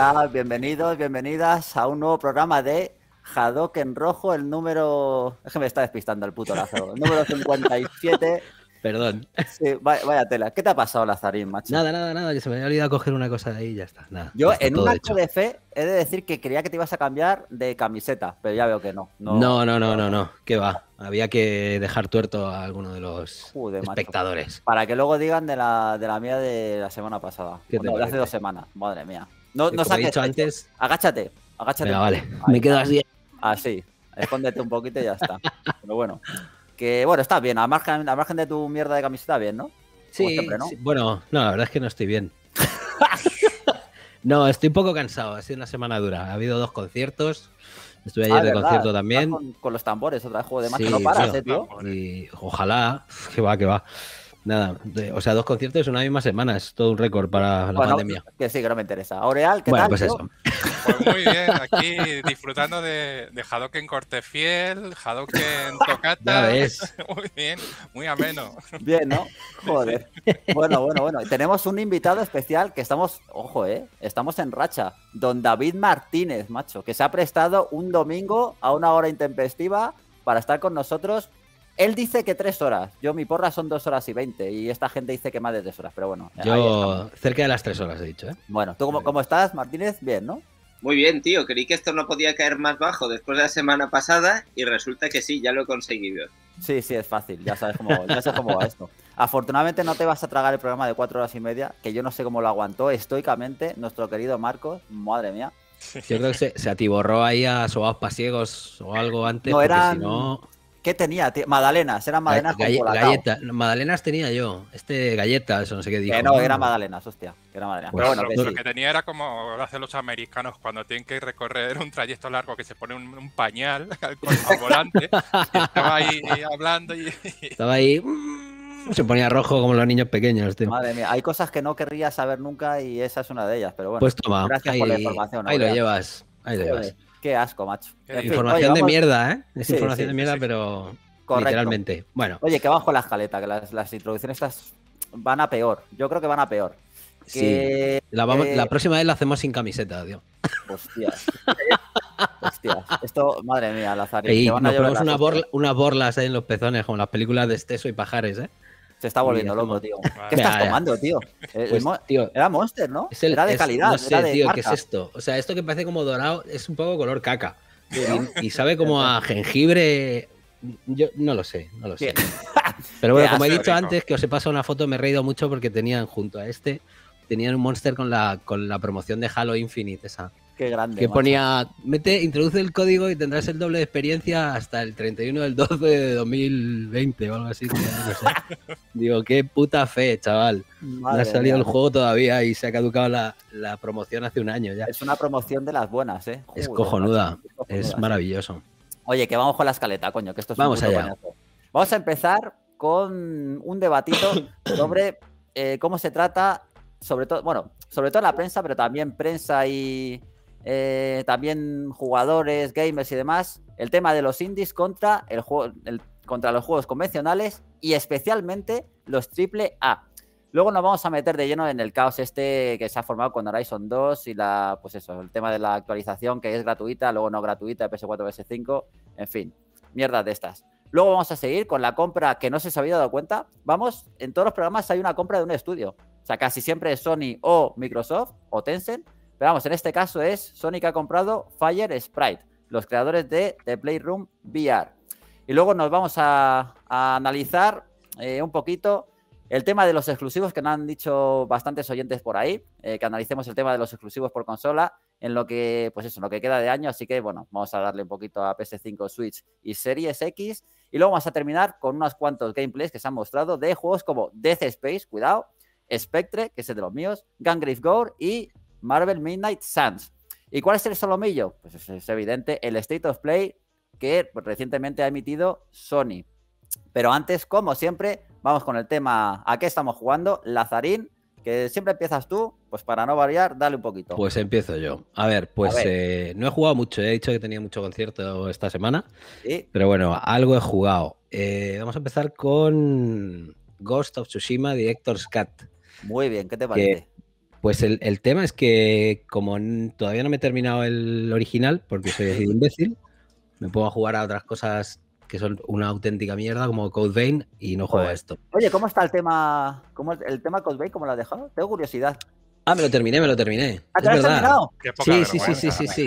Hola, bienvenidos, bienvenidas a un nuevo programa de en Rojo, el número. Es que me está despistando el puto lazo. El número 57. Perdón. Sí, vaya, vaya, tela. ¿Qué te ha pasado, Lazarín, macho? Nada, nada, nada. Que se me había olvidado coger una cosa de ahí ya está. Yo, en un acto de fe, he de decir que creía que te ibas a cambiar de camiseta, pero ya veo que no. No, no, no, no, no. que ¿Qué va? Había que dejar tuerto a alguno de los espectadores. Para que luego digan de la, de la mía de la semana pasada. de hace dos semanas. Madre mía. No, no Dicho antes... Agáchate, agáchate. vale, me quedo así. Eh. Así, escóndete un poquito y ya está. Pero bueno, que bueno, está bien. a margen, de tu mierda de camiseta, bien, ¿no? Sí, siempre, ¿no? bueno, no, la verdad es que no estoy bien. no, estoy un poco cansado. Ha sido una semana dura. Ha habido dos conciertos. Estuve ah, ayer de concierto también. Con, los tambores, otra vez juego de más que no paras, Eh, tío. Y ojalá, que va, que va. Nada, o sea, dos conciertos en una misma semana, es todo un récord para la pandemia. Que sí, que no me interesa. Aureal, ¿qué tal? Pues, eso. Pues muy bien, aquí disfrutando de, de Hadoken Corte Fiel, Hadoken Tocata. ves. Muy bien, muy ameno. Bien, ¿no? Joder. Bueno, bueno, bueno. Tenemos un invitado especial que estamos, ojo, ¿eh? Estamos en racha. Don David Martínez, macho, que se ha prestado un domingo a una hora intempestiva para estar con nosotros él dice que tres horas. Yo, mi porra son dos horas y veinte. Y esta gente dice que más de tres horas. Pero bueno. Yo, cerca de las tres horas he dicho, ¿eh? Bueno, ¿tú cómo, estás, Martínez? Bien, ¿no? Muy bien, tío. Creí que esto no podía caer más bajo después de la semana pasada. Y resulta que sí, ya lo he conseguido. Sí, sí, es fácil. Ya sabes cómo, ya sabes cómo va esto. Afortunadamente no te vas a tragar el programa de cuatro horas y media. Que yo no sé cómo lo aguantó estoicamente nuestro querido Marcos. Madre mía. Yo creo que se, atiborró ahí a sobados pasiegos o algo antes. No, era. Si no... ¿Qué tenía? Madalenas, eran madalenas? con galleta, Madalenas tenía yo. Este galletas, no sé qué dijo. Eh, no, era madalenas, hostia. era pues Pero bueno, lo, que, tenía era como lo hacen los americanos cuando tienen que recorrer un trayecto largo que se pone un, pañal al volante. estaba ahí eh, hablando y. estaba ahí. Mm, se ponía rojo como los niños pequeños, tío. Madre mía, hay cosas que no querría saber nunca y esa es una de ellas, pero bueno. Pues toma, gracias ahí, por la información. Ahí lo llevas, ahí lo llevas. Qué asco, macho. información de mierda, ¿eh? Es información de mierda, pero literalmente. Bueno. Oye, que bajo la escaleta, que las, introducciones estas van a peor. Yo creo que van a peor. Que... La, próxima vez la hacemos sin camiseta, tío. Hostias. Hostias. Esto, madre mía, azar. Y nos ponemos unas borlas ahí eh, en los pezones, como las películas de Esteso y Pajares, ¿eh? Se está volviendo loco, tío. Ah, ¿Qué estás tomando, pues, tío? era Monster, ¿no? era de calidad. No sé, tío, ¿qué es esto? O sea, esto que parece como dorado es un poco color caca. Y, sabe como a jengibre. Yo no lo sé, no lo sé. Pero bueno, como he dicho antes, que os he pasado una foto, me he reído mucho porque tenían junto a este, tenían un monster con la, con la promoción de Halo Infinite, esa. Qué grande. Que ponía, mete, introduce el código y tendrás el doble de experiencia hasta el 31 del 12 de 2020 o algo así. Digo, qué puta fe, chaval. no ha salido el juego todavía y se ha caducado la, promoción hace un año ya. Es una promoción de las buenas, ¿eh? es cojonuda, es, maravilloso. Oye, que vamos con la escaleta, coño, que esto Vamos allá. Vamos a empezar con un debatito sobre eh, cómo se trata, sobre todo, bueno, sobre todo la prensa, pero también prensa y eh, también jugadores, gamers y demás, el tema de los indies contra, el juego, contra los juegos convencionales y especialmente los triple A. Luego nos vamos a meter de lleno en el caos este que se ha formado con Horizon 2 y la, pues eso, el tema de la actualización que es gratuita, luego no gratuita, PS4, PS5, en fin, mierda de estas. Luego vamos a seguir con la compra que no se os había dado cuenta. Vamos, en todos los programas hay una compra de un estudio. O sea, casi siempre es Sony o Microsoft o Tencent pero vamos, en este caso es Sonic ha comprado Fire Sprite, los creadores de The Playroom VR. Y luego nos vamos a, analizar eh, un poquito el tema de los exclusivos, que nos han dicho bastantes oyentes por ahí, eh, que analicemos el tema de los exclusivos por consola en lo que, pues eso, lo que queda de año. Así que, bueno, vamos a darle un poquito a PS5, Switch y Series X. Y luego vamos a terminar con unos cuantos gameplays que se han mostrado de juegos como Death Space, cuidado, Spectre, que es de los míos, Gangrave Gore y Marvel Midnight Suns. ¿Y cuál es el solomillo? Pues es, evidente, el State of Play que recientemente ha emitido Sony. Pero antes, como siempre, vamos con el tema a qué estamos jugando, Lazarín, que siempre empiezas tú, pues para no variar, dale un poquito. Pues empiezo yo. A ver, pues eh, no he jugado mucho, he dicho que tenía mucho concierto esta semana, pero bueno, algo he jugado. Eh, vamos a empezar con Ghost of Tsushima Director's Cat. Muy bien, ¿qué te parece? Pues el, tema es que como todavía no me he terminado el original, porque soy un imbécil, me puedo jugar a otras cosas que son una auténtica mierda, como Code Vein, y no juego a esto. Oye, ¿cómo está el tema? ¿Cómo el tema Code Vein? ¿Cómo lo ha dejado? Tengo curiosidad. Ah, me lo terminé, me lo terminé. ¿Ah, terminado? Sí, sí, sí, sí, sí,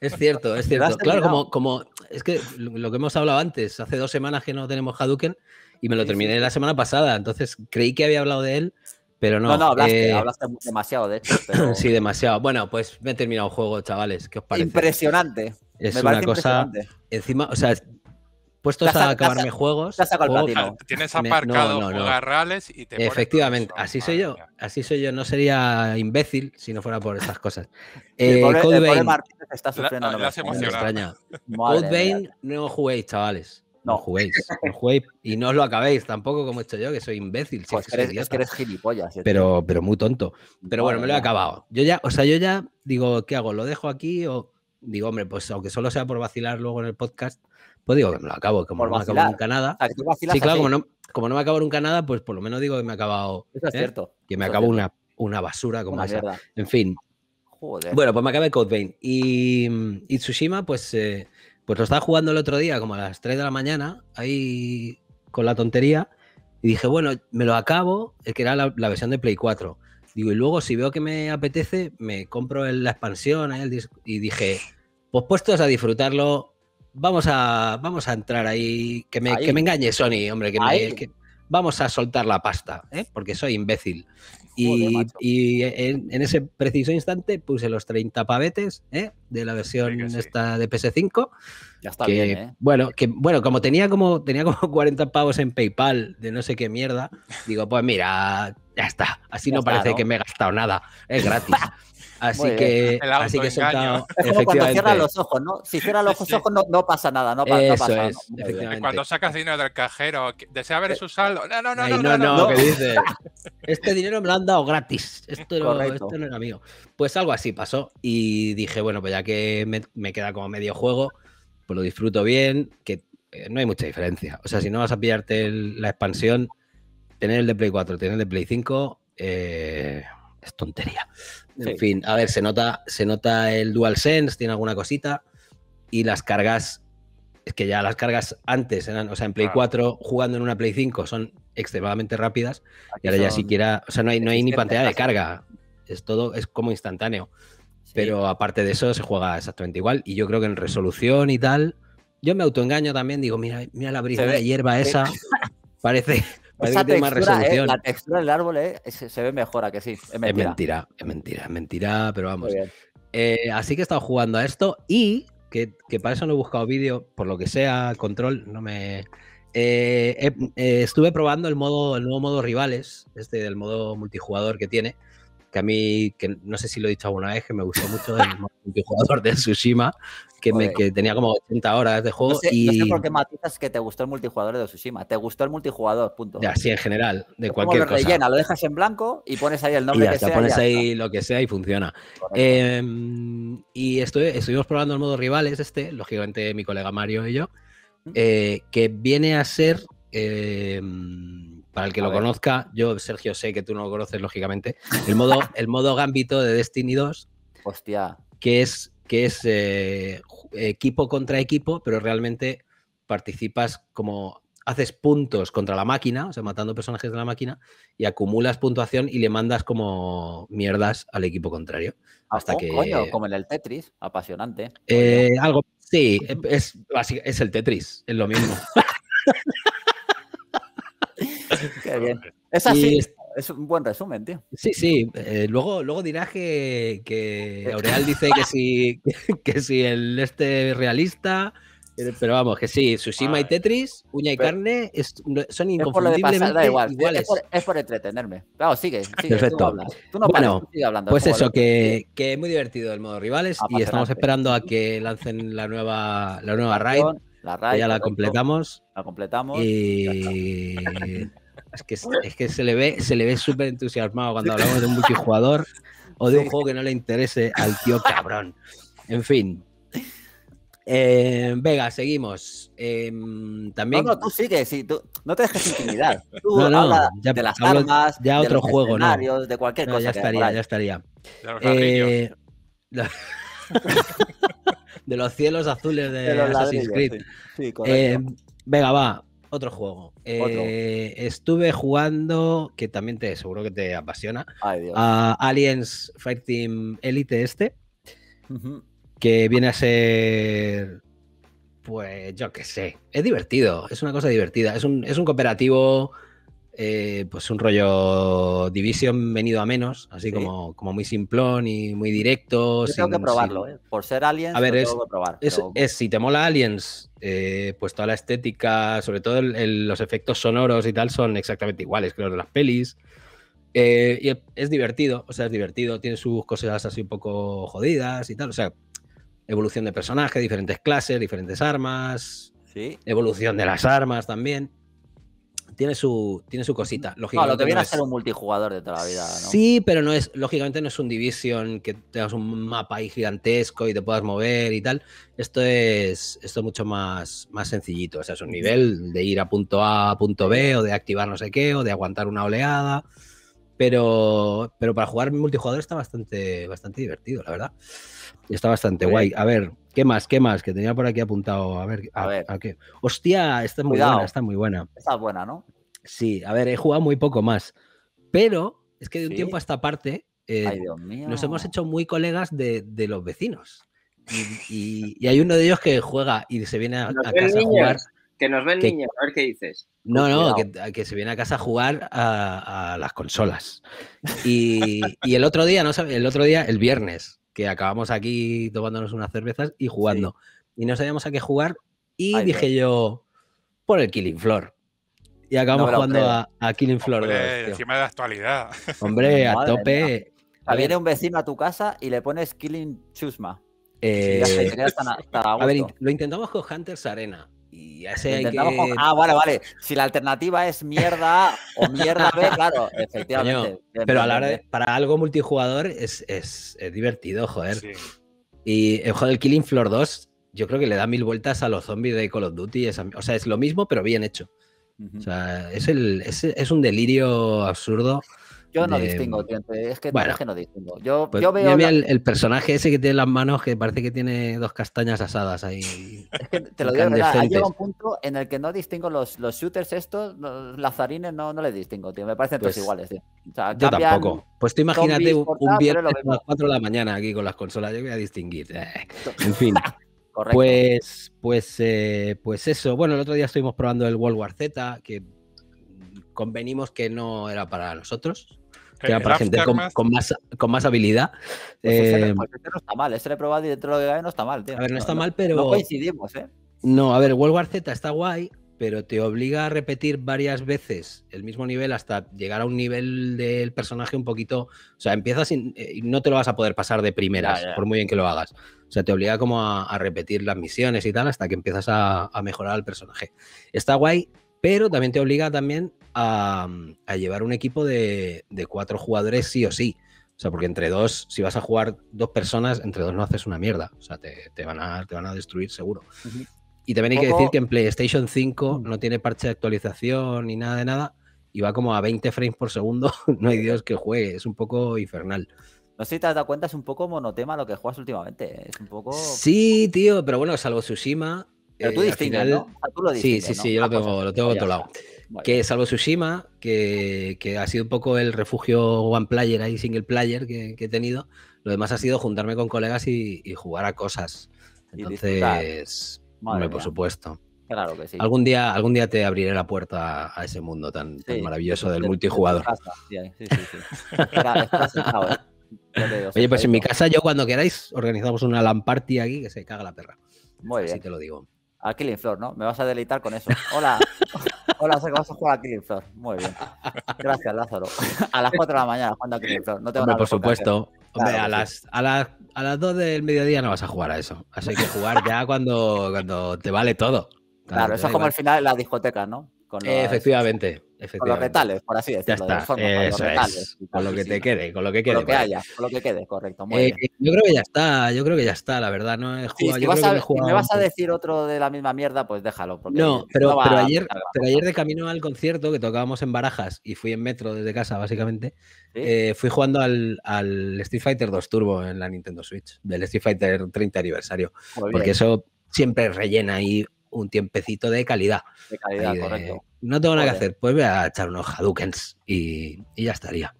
Es cierto, es cierto. Claro, como, como es que lo que hemos hablado antes, hace dos semanas que no tenemos Hadouken y me lo terminé la semana pasada, entonces creí que había hablado de él, pero no. No, hablaste, eh, demasiado, de hecho. sí, demasiado. Bueno, pues me he terminado el juego, chavales. ¿Qué os parece? Impresionante. Es una cosa. Encima, o sea, puestos a acabarme mis juegos. juego, tienes aparcado los garrales y te. Efectivamente, así soy yo. Así soy yo. No sería imbécil si no fuera por esas cosas. eh, el pobre, eh, Code Bane, está sufriendo. extraña. Code Bane, no juguéis, chavales. No. juguéis, no juguéis y no os lo acabéis tampoco como he hecho yo, que soy imbécil. Pues eres, gilipollas. Pero, pero muy tonto. Pero bueno, me lo he acabado. Yo ya, o sea, yo ya digo, ¿qué hago? ¿Lo dejo aquí? O digo, hombre, pues aunque solo sea por vacilar luego en el podcast, pues digo que me lo acabo, como no me acabo nunca nada. Sí, claro, como no, como no, me acabo nunca nada, pues por lo menos digo que me he acabado. es ¿eh? cierto. Que me acabo una, una basura como En fin. Joder. Bueno, pues me acabé Code Vein. Y, y Tsushima, pues. Eh, pues lo estaba jugando el otro día, como a las 3 de la mañana, ahí con la tontería, y dije, bueno, me lo acabo, que era la, versión de Play 4. Digo, y luego si veo que me apetece, me compro la expansión el y dije, pues puestos a disfrutarlo, vamos a, vamos a entrar ahí, que me, Que me engañe Sony, hombre, que, me, vamos a soltar la pasta, ¿eh? porque soy imbécil. Y, en, ese preciso instante puse los 30 pavetes ¿eh? de la versión esta de PS5. Ya está bien, ¿eh? Bueno, que, bueno, como tenía como tenía como 40 pavos en PayPal de no sé qué mierda, digo, pues mira, ya está. Así no parece que me he gastado nada. Es gratis. Así que, así que Es como cuando cierras los ojos, ¿no? Si cierras los ojos no, pasa nada, no, pasa, nada. Cuando sacas dinero del cajero, desea ver eh, su saldo. No, no, no, no, no, este dinero me lo han dado gratis. Esto, no era mío. Pues algo así pasó y dije, bueno, pues ya que me, queda como medio juego, pues lo disfruto bien, que eh, no hay mucha diferencia. O sea, si no vas a pillarte la expansión, tener el de Play 4, tener el de Play 5, eh, es tontería. En fin, a ver, se nota, se nota el DualSense, tiene alguna cosita. Y las cargas, es que ya las cargas antes eran, o sea, en Play 4 ah. jugando en una Play 5 son extremadamente rápidas. y ahora ya siquiera, o sea, no hay, no hay ni pantalla de carga. Es todo, es como instantáneo. Pero aparte de eso, se juega exactamente igual. Y yo creo que en resolución y tal, yo me autoengaño también. Digo, mira, mira la brisa de hierba esa. Parece, esa textura, más eh, la textura del árbol eh, se, ve mejor, ¿a que sí? Es mentira, es mentira, es mentira, pero vamos. Eh, así que he estado jugando a esto y que, para eso no he buscado vídeo, por lo que sea, control, no me... estuve probando el modo, el nuevo modo rivales, este del modo multijugador que tiene, que a mí, que no sé si lo he dicho alguna vez, que me gustó mucho el modo multijugador de Tsushima, que, tenía como 80 horas de juego. No sé, y... no sé por qué matizas que te gustó el multijugador de Tsushima. Te gustó el multijugador, punto. Ya, sí, en general, de cualquier como lo rellena, lo dejas en blanco y pones ahí el nombre y ya, pones ahí lo que sea y funciona. Em, y estuvimos probando el modo rivales este, lógicamente mi colega Mario y yo, eh, que viene a ser... Em, para el que lo conozca, yo, Sergio, sé que tú no lo conoces, lógicamente. El modo, el modo gambito de Destiny 2. Hostia. Que es que es eh, equipo contra equipo, pero realmente participas como haces puntos contra la máquina, o sea, matando personajes de la máquina, y acumulas puntuación y le mandas como mierdas al equipo contrario. Ah, Hasta oh, que. como en el Tetris, apasionante. Eh, algo. Sí, es, es el Tetris, es lo mismo. Qué bien. Es así es un buen resumen, tío. Sí, sí. Eh, luego, luego dirás que, que eh, Aureal dice que sí que, si el este realista. Eh, pero vamos, que sí, Tsushima y Tetris, uña y carne, son inconfundiblemente es por iguales. Es por, entretenerme. Claro, sigue, sigue Perfecto. bueno, pues eso, que, es muy divertido el modo rivales y estamos esperando a que lancen la nueva, la nueva raid. La raid, ya la completamos. La completamos. Y... Es que, es que se le ve, se le ve súper entusiasmado cuando hablamos de un multijugador o de un juego que no le interese al tío cabrón. En fin. Eh, Vega, seguimos. Em, también. No, no, tú sigue, sí, no te dejes intimidar. Tú no, habla ya, de las armas, otro juego, no. de cualquier cosa. Ya estaría, ya estaría. Eh, de los, cielos azules de, Assassin's Creed. Eh, venga, va. Otro juego. Eh, estuve jugando, que también te seguro que te apasiona, a Aliens Team Elite este, que viene a ser... Pues yo qué sé, es divertido, es una cosa divertida, es es un cooperativo eh, pues un rollo Division venido a menos, así como, como muy simplón y muy directo. tengo que probarlo, ¿eh? por ser Aliens, a ver, es, si te mola Aliens, eh, pues toda la estética, sobre todo los efectos sonoros y tal, son exactamente iguales que los de las pelis. y es, divertido, o sea, es divertido, tiene sus cosas así un poco jodidas y tal, o sea, evolución de personaje, diferentes clases, diferentes armas, evolución de las armas también tiene su, tiene su cosita. Lógicamente lo que viene a ser un multijugador de toda la vida. Sí, pero no es, lógicamente no es un Division que tengas un mapa ahí gigantesco y te puedas mover y tal. Esto es, esto mucho más, más sencillito. O sea, es un nivel de ir a punto A a punto B o de activar no sé qué o de aguantar una oleada. Pero, pero para jugar multijugador está bastante, bastante divertido, la verdad. Está bastante guay. A ver, ¿Qué más? ¿Qué más? Que tenía por aquí apuntado. A ver, a, ver. qué. Hostia, esta muy buena, está muy buena. Está buena, ¿no? Sí, a ver, he jugado muy poco más. Pero es que de un tiempo a esta parte eh, nos hemos hecho muy colegas de, los vecinos. Y, hay uno de ellos que juega y se viene a, casa a jugar. Que nos ven niños, a ver qué dices. No, no, que, se viene a casa a jugar a, las consolas. Y, el otro día, no el otro día, el viernes, que acabamos aquí tomándonos unas cervezas y jugando. Y no sabíamos a qué jugar y dije yo, por el Killing Floor. Y acabamos jugando a, Killing Floor. encima de la actualidad. Hombre, a tope. viene un vecino a tu casa y le pones Killing Chusma. Eh, a ver, lo intentamos con Hunters Arena. Y a ese. Ah, vale, vale. Si la alternativa es mierda o mierda B, claro, efectivamente. pero a la de, para algo multijugador es, divertido, joder. Y Y eh, juego el Killing Floor 2, yo creo que le da mil vueltas a los zombies de Call of Duty. o sea, es lo mismo, pero bien hecho. O sea, es, el, es, es un delirio absurdo yo no distingo, mm, tío, es que, es que no distingo. Yo, pues yo veo. el, personaje ese que tiene las manos que parece que tiene dos castañas asadas ahí. Es que te lo digo, ha un punto en el que no distingo los, shooters estos, los lazarines no, no les distingo, tío. Me parecen todos pues iguales, tío. yo tampoco. Pues tú imagínate un, viernes a las 4 de la mañana aquí con las consolas, yo voy a distinguir. Eh. En fin. Correcto. Pues, pues, eh, pues eso. Bueno, el otro día estuvimos probando el World War Z, que convenimos que no era para nosotros que para gente con, más... habilidad. Pues eh, no está mal, ese y dentro de lo que no está mal, A ver, no está mal, pero. No coincidimos, ¿eh? No, a ver, World War Z está guay, pero te obliga a repetir varias veces el mismo nivel hasta llegar a un nivel del personaje un poquito. O sea, empiezas y eh, no te lo vas a poder pasar de primeras, por muy bien que lo hagas. O sea, te obliga como a, repetir las misiones y tal hasta que empiezas a, a mejorar al personaje. Está guay, pero también te obliga también a, mm, llevar un equipo de, cuatro jugadores sí o sí. O sea, porque entre dos, si vas a jugar dos personas, entre dos no haces una mierda. O sea, te, van, a, te van a destruir seguro. Y también hay que decir que en PlayStation 5 no tiene parche de actualización ni nada de nada. Y va como a 20 frames por segundo. no hay Dios que juegue. Es un poco infernal. No sé si te has dado cuenta, es un poco monotema lo que juegas últimamente. ¿eh? Es un poco. Sí, tío, pero bueno, salvo Tsushima, pero tú eh, distingues, sí, sí, sí, yo lo tengo, lo tengo otro Que salvo Tsushima, que, que, ha sido un poco el refugio one player ahí, single player que, he tenido, lo demás ha sido juntarme con colegas y, jugar a cosas. Entonces, por supuesto. Claro que sí. Algún día, algún día te abriré la puerta a, ese mundo tan, maravilloso del multijugador. Oye, pues en mi casa yo cuando queráis organizamos una LAN party aquí que se caga la perra. Muy bien. Así te lo digo a Killing Floor, ¿no? Me vas a deleitar con eso. Hola, hola, sé que vas a jugar a Killing Floor. Muy bien. Gracias, Lázaro. A las 4 de la mañana jugando a Killing Floor. No tengo Hombre, por supuesto. ¿eh? Hombre, a, las, a, las, a las 2 del mediodía no vas a jugar a eso. Así que jugar ya cuando, cuando te vale todo. Claro, eso es como el final de la discoteca, ¿no? Efectivamente. Con los metales por así decirlo. con, con lo que te quede, con lo que quede. Con lo que pues. haya, con lo que quede, correcto. Eh, yo creo que ya está, yo creo que ya está, la verdad. No si, me vas a decir otro de la misma mierda, pues déjalo. No, pero, ayer, de camino al concierto que tocábamos en Barajas y fui en metro desde casa, básicamente, eh, fui jugando al, Street Fighter 2 Turbo en la Nintendo Switch, del Street Fighter 30 aniversario. porque eso siempre rellena y un tiempecito de calidad. De calidad, correcto. No tengo nada que hacer, pues voy a echar unos Hadoukens y, ya estaría.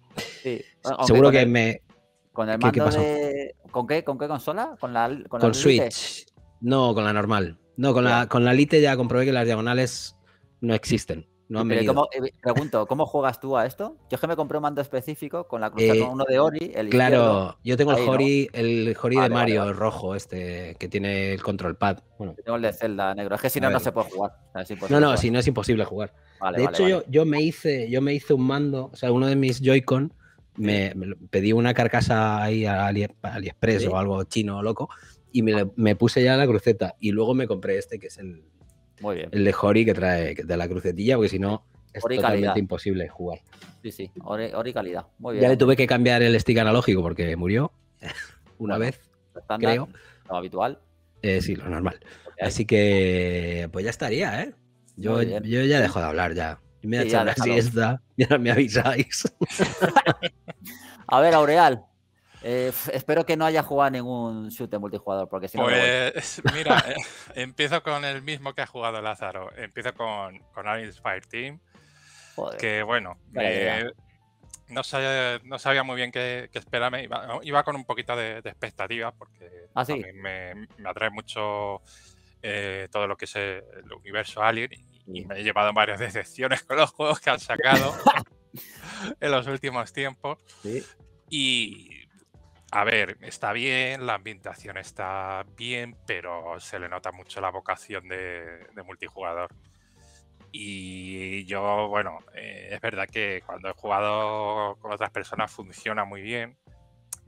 Seguro que me. Con el mando ¿Con qué, ¿Con qué consola? Con la con, Switch. No, con la normal. No, con, la, con la Lite ya comprobé que las diagonales no existen. Eh, pregunto, ¿cómo juegas tú a esto? Yo es que me compré un mando específico con la cruz eh, con uno de Ori. El claro, yo tengo el Hori, el de Mario, el rojo, este, que tiene el control pad. tengo el de Zelda negro. Es que si no, no se puede jugar. no, no, si no es imposible jugar. de hecho, yo, me hice, yo me hice un mando, o sea, uno de mis Joy-Con. Me, pedí una carcasa ahí a AliExpress o algo chino loco y me, puse ya la cruceta y luego me compré este que es el, muy bien. El de Hori que trae de la crucetilla, porque si no es totalmente imposible jugar. Sí, sí, Hori calidad. Muy bien. Ya le tuve que cambiar el stick analógico porque murió una vez, creo. Lo habitual. Eh, sí, lo normal. Así que, pues ya estaría, ¿eh? Yo, yo ya dejo de hablar, ya. Me he la siesta, ya me avisáis. A ver, Aureal, eh, espero que no haya jugado ningún shooter multijugador, porque si Pues mira, eh, empiezo con el mismo que ha jugado Lázaro. Empiezo con, con Aliens Fire Team. que bueno, no, sabía, muy bien qué, qué esperarme. Iba, con un poquito de, expectativa, porque ¿Ah, me, atrae mucho eh, todo lo que es el, universo Alien. Y, me he llevado varias decepciones con los juegos que han sacado en los últimos tiempos. Y a ver, está bien, la ambientación está bien, pero se le nota mucho la vocación de, multijugador. Y yo, bueno, eh, es verdad que cuando he jugado con otras personas funciona muy bien.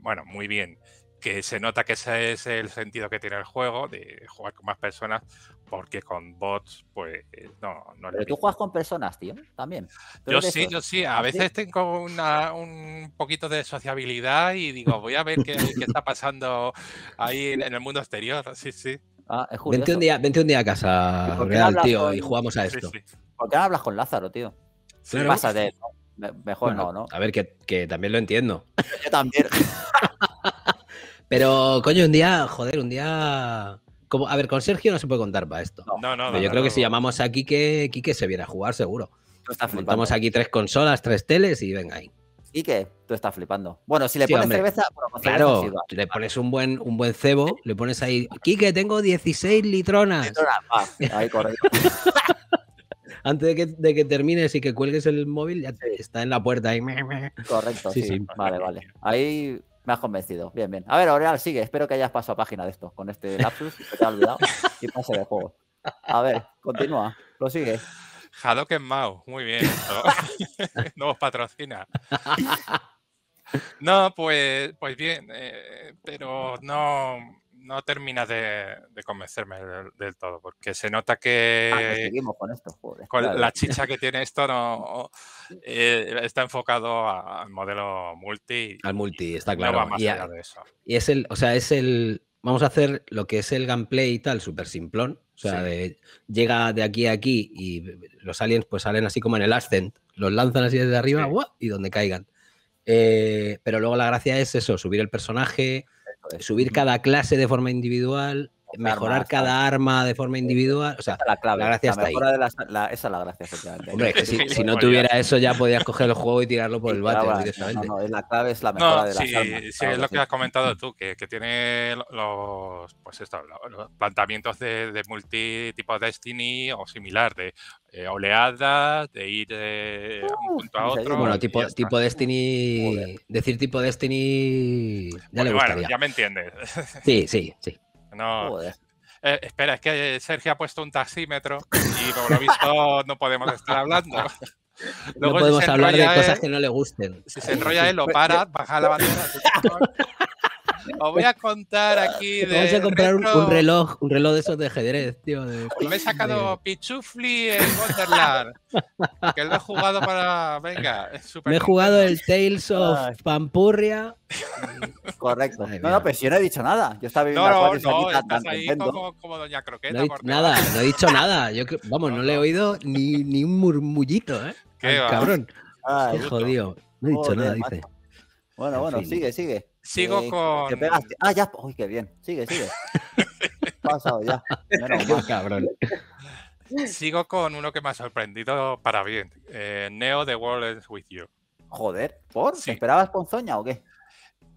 Bueno, muy bien. Que se nota que ese es el sentido que tiene el juego, de jugar con más personas, porque con bots, pues no. no Pero tú juegas con personas, tío, también. Yo sí, yo sí. A ¿Ah, veces tengo un poquito de sociabilidad y digo, voy a ver qué, está pasando ahí en, el mundo exterior. Sí, sí. Ah, vente, un día, un día a casa, Real, tío, y jugamos a esto. Sí, ¿Por qué no hablas con Lázaro, tío? ¿Qué pasa de mejor no, ¿no? A ver, que, que también lo entiendo. yo también. Pero, coño, un día, joder, un día a ver, con Sergio no se puede contar para esto. No, no, no. yo creo que si llamamos a Quique, Quique se viene a jugar seguro. Montamos aquí tres consolas, tres teles y venga ahí. Quique, Tú estás flipando. Bueno, si le pones cerveza, claro, le pones un buen, un buen cebo, le pones ahí, Quique, tengo 16 litronas. Litronas, ahí correcto. Antes de que, termines y que cuelgues el móvil, ya está en la puerta ahí. Correcto, sí. sí. Vale, vale. Ahí me has convencido. Bien, bien. A ver, Oreal, sigue. Espero que hayas pasado a página de esto con este lapsus. Que te has olvidado. Y pase de juego. A ver, continúa. Lo sigue. Hadoken Mau. Muy bien. No os patrocina. No, pues, pues bien. Eh, pero no no terminas de, convencerme del, todo, porque se nota ah, que, seguimos con, esto, joder, con la chicha que tiene esto no eh, está enfocado al modelo multi. Al multi, está claro. No va más y, allá de eso. es el, o sea, es el, vamos a hacer lo que es el gameplay y tal, súper simplón. O sea, llega de aquí a aquí y los aliens pues salen así como en el Ascent, los lanzan así desde arriba y donde caigan. Eh, pero luego la gracia es eso, subir el personaje, subir cada clase de forma individual, mejorar cada arma de forma individual. O sea, la, clave, la gracia está esa es la gracia, si, no pues tuviera eso, ya podías coger el juego y tirarlo por el bate directamente. la clave es la mejora de las sí, armas. Sí, es lo que has comentado tú, que, que tiene los, pues esto, los planteamientos de, de multi tipo Destiny o similar, de oleada eh, oleadas, de ir de un punto a pues otro. Bueno, tipo, tipo Destiny. Decir tipo Destiny. Ya pues le gustaría. ya me entiendes. Sí, sí, sí. No. Eh, espera, es que eh, Sergio ha puesto un taxímetro y por lo visto no podemos estar hablando. no podemos hablar de cosas que no le gusten. Si se enrolla él, lo pues para, baja la bandera os voy a contar aquí de. Vamos a comprar un, reloj, un reloj de esos de ajedrez, tío. Me he sacado Pichufli en Wonderland. que lo he jugado para. Venga, es super Me he jugado el Tales of Pampurria. Correcto. no, no, pero si yo no he dicho nada. Yo estaba viendo no, no, estás ahí como, Doña Croqueta. nada, no he dicho nada. Yo, vamos, no, le he oído ni, ni un murmullito, ¿eh? Qué cabrón. Qué jodido. No he dicho nada, dice. Bueno, bueno, sigue, sigue. Sigo con. Ah, ya. Uy, qué bien. Sigue, sigue. Pasado ya. Menos cabrón. Sigo con uno que me ha sorprendido para bien. Eh, Neo The World is With You. Joder, ¿por? ¿Te esperabas ponzoña o qué?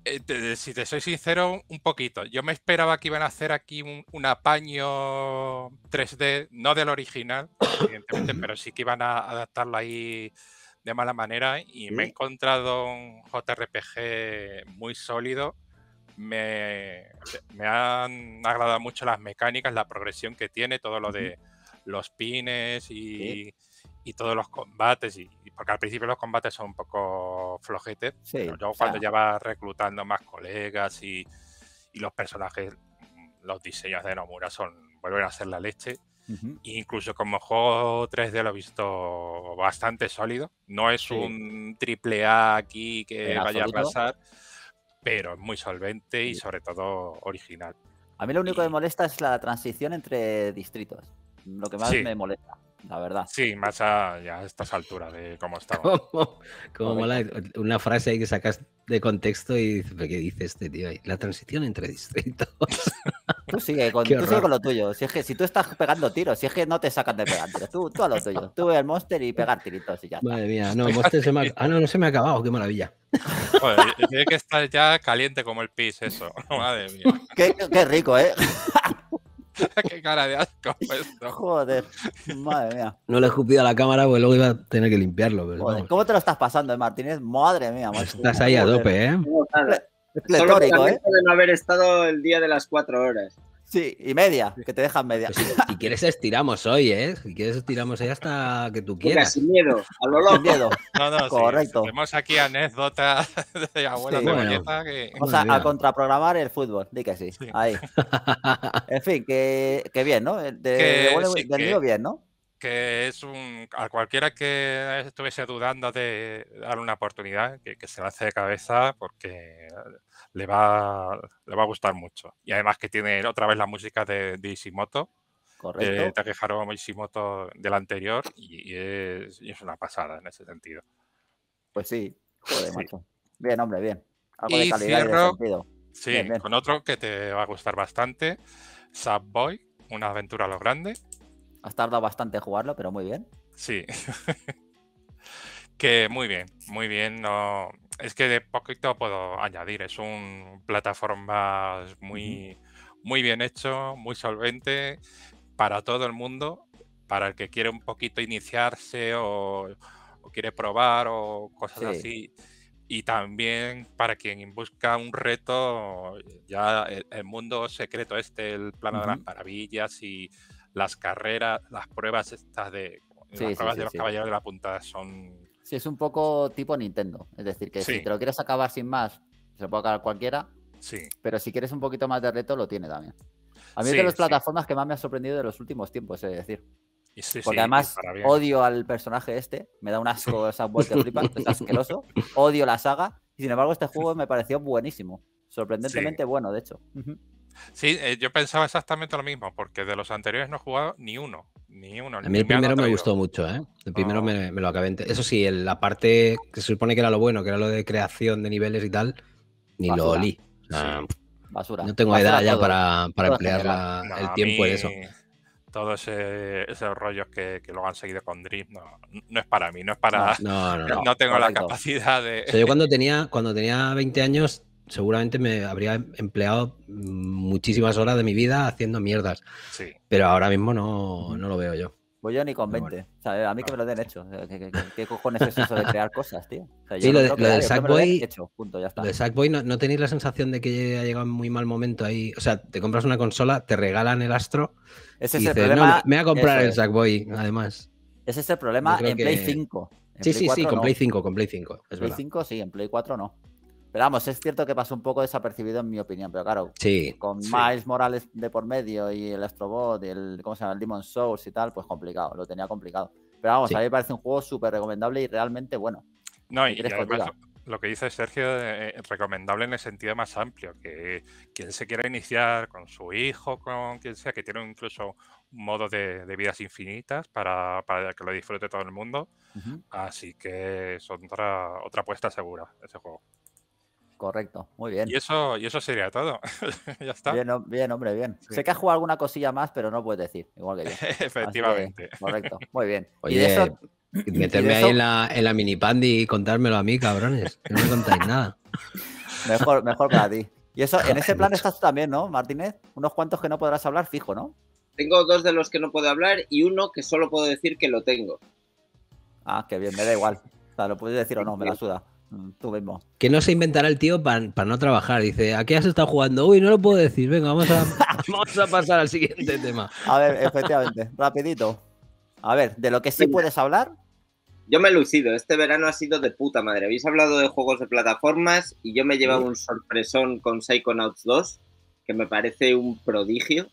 Eh, si te soy sincero, un poquito. Yo me esperaba que iban a hacer aquí un, un apaño 3D, no del original, evidentemente, pero sí que iban a adaptarlo ahí de mala manera y me he encontrado un JRPG muy sólido. Me, han agradado mucho las mecánicas, la progresión que tiene, todo lo de los pines y, todos los combates. Y, porque al principio los combates son un poco flojetes, pero cuando ya vas reclutando más colegas y, y los personajes, los diseños de Nomura son vuelven a ser la leche. Incluso como juego 3D lo he visto bastante sólido. No es un triple A aquí que vaya a pasar, pero es muy solvente y sobre todo original. A mí lo único que me molesta es la transición entre distritos. Lo que más me molesta la verdad. Sí, más a, ya a estas alturas de cómo estamos. Como, mala. una frase ahí que sacas de contexto y dices, ¿qué dice este tío? La transición entre distritos. Tú sigue, con, lo tuyo. Si es que si tú estás pegando tiros, si es que no te sacan de pegar tiros, tú, tú a lo tuyo. Tú el monster y pegar tiritos y ya. Madre mía, no, monster se me ha... Ah, no, no se me ha acabado, qué maravilla. tiene que estar ya caliente como el pis, eso. Madre mía. Qué, qué rico, ¿eh? Qué cara de asco esto. Joder, madre mía. No le he escupido a la cámara porque luego iba a tener que limpiarlo. Pero ¿cómo te lo estás pasando, eh, Martínez? Madre mía, Martínez. Estás ahí a tope, ¿eh? Es Solo ¿eh? de no haber estado el día de las cuatro horas. Sí, y media, que te dejan media. Pues si, quieres estiramos hoy, ¿eh? Si quieres estiramos hoy hasta que tú quieras. sin miedo, a lo Sin miedo. Correcto. tenemos aquí anécdota de abuela de que... Vamos a, contraprogramar el fútbol, di que sí. Ahí. En fin, que, bien, ¿no? De, que, bien, ¿no? que es un. A cualquiera que estuviese dudando de dar una oportunidad, que, que se la hace de cabeza, porque le va, a gustar mucho. Y además que tiene otra vez la música de, Ishimoto, eh, Correcto. de Ishimoto del anterior, y, es, una pasada en ese sentido. Pues sí, joder, macho. Bien, hombre, bien. Algo de calidad Sí, con otro que te va a gustar bastante, Sub Boy, una aventura a lo grande. Has tardado bastante en jugarlo, pero muy bien. Sí. que muy bien, muy bien. No, es que de poquito puedo añadir, es un plataforma muy, muy bien hecho, muy solvente para todo el mundo, para el que quiere un poquito iniciarse o, quiere probar o cosas así. Y también para quien busca un reto, ya el, mundo secreto este, el plano de las maravillas y las carreras, las pruebas estas de... de los caballeros de la punta son Sí, es un poco tipo Nintendo. Es decir, que si te lo quieres acabar sin más, se lo puede acabar cualquiera. Sí. Pero si quieres un poquito más de reto, lo tiene también. A mí es de las plataformas que más me ha sorprendido de los últimos tiempos, es decir. Porque además odio al personaje este, me da un asco esa vuelta flipa, es asqueroso. Odio la saga, y sin embargo, este juego me pareció buenísimo. Sorprendentemente bueno, de hecho. Sí, eh, yo pensaba exactamente lo mismo, porque de los anteriores no he jugado ni uno. Ni uno. A mí el primero me, gustó mucho, ¿eh? El primero oh. me, lo acabé. Eso sí, la parte que se supone que era lo bueno, que era lo de creación de niveles y tal, ni lo olí. Basura. No tengo edad ya para, emplear el tiempo eso todos esos rollos que, lo han seguido con Dream, no, no, es para mí, no es para. No, no, no tengo la capacidad de. yo cuando tenía, cuando tenía 20 años seguramente me habría empleado muchísimas horas de mi vida haciendo mierdas. Sí. Pero ahora mismo no, no lo veo yo. Voy pues yo ni con 20. a mí que me lo den hecho. ¿Qué, qué, cojones es eso de crear cosas, tío? sí, lo, de, del Sackboy. Lo del Sackboy, no, tenéis la sensación de que ha llegado un muy mal momento ahí? O sea, te compras una consola, te regalan el Astro. Ese es el problema. me voy a comprar el Sackboy, además. Ese es el problema en Play 5. sí, sí, sí, con Play 5, con Play 5. Es Play 5 sí, en Play 4 no. Pero vamos, es cierto que pasó un poco desapercibido en mi opinión, pero claro, con Miles Morales de por medio y el Astrobot y el, ¿cómo se llama? El Demon Souls y tal, pues complicado, lo tenía complicado. Pero vamos, a mí me parece un juego súper recomendable y realmente bueno. No, y, lo que dice Sergio es eh, eh, recomendable en el sentido más amplio, que quien se quiera iniciar con su hijo, con quien sea, que tiene incluso un modo de, vidas infinitas para, que lo disfrute todo el mundo. Así que es otra, otra apuesta segura ese juego correcto. Muy bien. Y eso, y eso sería todo. ya está. Bien, hombre, bien. Sé que has jugado alguna cosilla más, pero no puedes decir, igual que Efectivamente. correcto, muy bien. Oye, y eso, meterme ahí en la, mini pandi y contármelo a mí, cabrones. No me contáis nada. Mejor, mejor para ti. Y eso, en ese plan estás tú también, ¿no, Martínez? Unos cuantos que no podrás hablar fijo, ¿no? Tengo dos de los que no puedo hablar y uno que solo puedo decir que lo tengo. Ah, qué bien, me da igual. O sea, lo puedes decir o no, me la suda. Que no se inventará el tío para no trabajar. Dice, ¿a qué has estado jugando? Uy, no lo puedo decir. Venga, vamos a, vamos a pasar al siguiente tema. A ver, efectivamente, rapidito. A ver, de lo que sí puedes hablar. Yo me he lucido. Este verano ha sido de puta madre. Habéis hablado de juegos de plataformas y yo me he llevado un sorpresón con Psychonauts 2, que me parece un prodigio.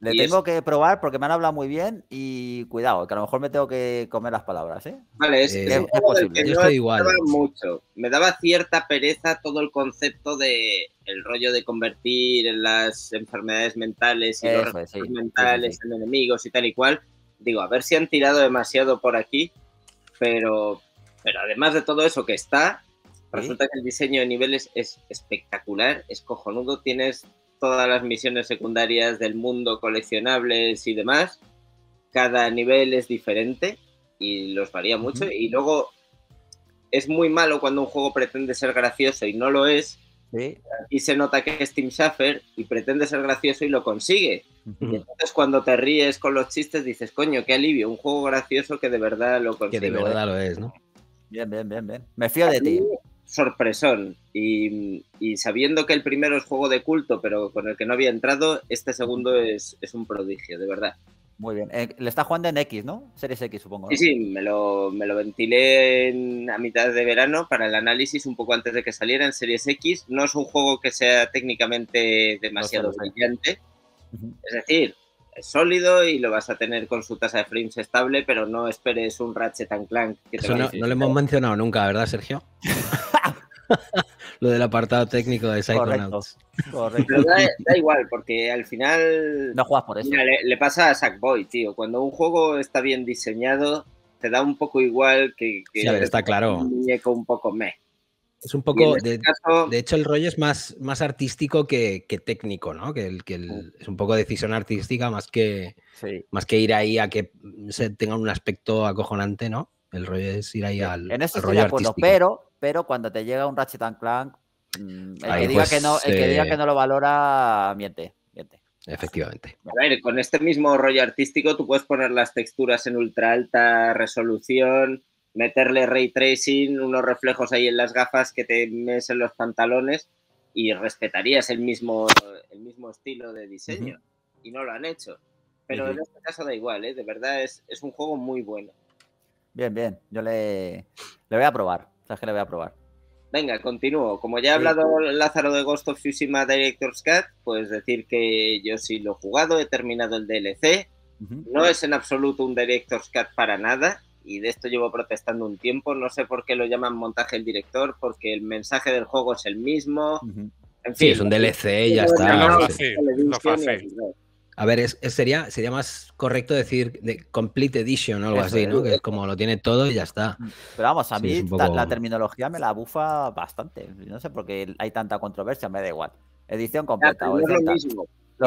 Le tengo que probar porque me han hablado muy bien y cuidado, que a lo mejor me tengo que comer las palabras, ¿eh? Vale, es, es, posible. Yo estoy igual. Mucho. Me daba cierta pereza todo el concepto de el rollo de convertir en las enfermedades mentales y los mentales en enemigos y tal y cual. Digo, a ver si han tirado demasiado por aquí, pero, pero además de todo eso que está, resulta que el diseño de niveles es espectacular, es cojonudo, tienes todas las misiones secundarias del mundo, coleccionables y demás. Cada nivel es diferente y los varía mucho. Y luego es muy malo cuando un juego pretende ser gracioso y no lo es. Y se nota que es Tim Schaffer y pretende ser gracioso y lo consigue. Y entonces cuando te ríes con los chistes dices, coño, qué alivio, un juego gracioso que de verdad lo consigue. Que de ¿eh? verdad lo es, ¿no? Bien, bien, bien, bien. Me fío de ti sorpresón. Y, sabiendo que el primero es juego de culto, pero con el que no había entrado, este segundo es, un prodigio, de verdad. Muy bien. Eh, le está jugando en X, ¿no? Series X, supongo. Sí, sí, me lo, ventilé a mitad de verano para el análisis, un poco antes de que saliera en Series X. No es un juego que sea técnicamente demasiado brillante. Es decir, sólido y lo vas a tener con su tasa de frames estable, pero no esperes un Ratchet tan Clank. Eso no, le lo hemos mencionado nunca, ¿verdad, Sergio? lo del apartado técnico de Psychonauts. Correcto, da, igual, porque al final. No juegas por eso. le, pasa a Sackboy, tío. Cuando un juego está bien diseñado, te da un poco igual que. está claro. Un un poco meh. Es un poco, este de, hecho el rollo es más, más artístico que, técnico, ¿no? Que, el, que mm. es un poco decisión artística más que, más que ir ahí a que se tenga un aspecto acojonante, ¿no? El rollo es ir ahí al, en rollo Pero, pero cuando te llega un Ratchet and Clank, mm, el, que, diga que, no, lo valora, miente. miente. Efectivamente. con este mismo rollo artístico tú puedes poner las texturas en ultra alta resolución, meterle ray tracing, unos reflejos ahí en las gafas que te mes en los pantalones y respetarías el mismo, el mismo estilo de diseño. Y no lo han hecho. Pero en este caso da igual, ¿eh? de verdad es, es, un juego muy bueno. Bien, bien, yo le, voy a probar. que le voy a probar. Venga, continúo. Como ya ha hablado Lázaro de Ghost of Tsushima Director's Cut, pues decir que yo sí lo he jugado, he terminado el DLC. No es en absoluto un Director's Cut para nada y de esto llevo protestando un tiempo. No sé por qué lo llaman montaje el director, porque el mensaje del juego es el mismo. sí, es un DLC, ya está. A ver, sería, sería más correcto decir de Complete Edition o algo así, ¿no? Que es como lo tiene todo y ya está. Pero vamos, a mí la, terminología me la bufa bastante. No sé por qué hay tanta controversia, me da igual. Edición completa. lo,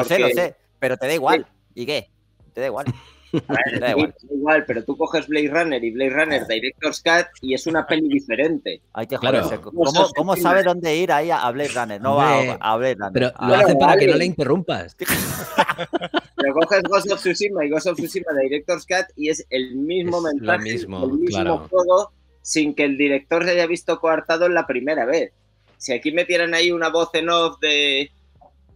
sé, lo sé, pero te da igual. ¿Y qué? Te da igual. igual. pero tú coges Blade Runner y Blade Runner Director's Cut y es una peli diferente. Hay que claro. ¿Cómo, sabe dónde ir ahí a Blade Runner? No va a, Blade Runner. Pero ah, lo hace para que no le interrumpas. Pero coges Ghost of Tsushima y Ghost of Tsushima Director's Cut y es el mismo mensaje, el mismo juego, sin que el director se haya visto coartado en la primera vez. Si aquí metieran ahí una voz en off de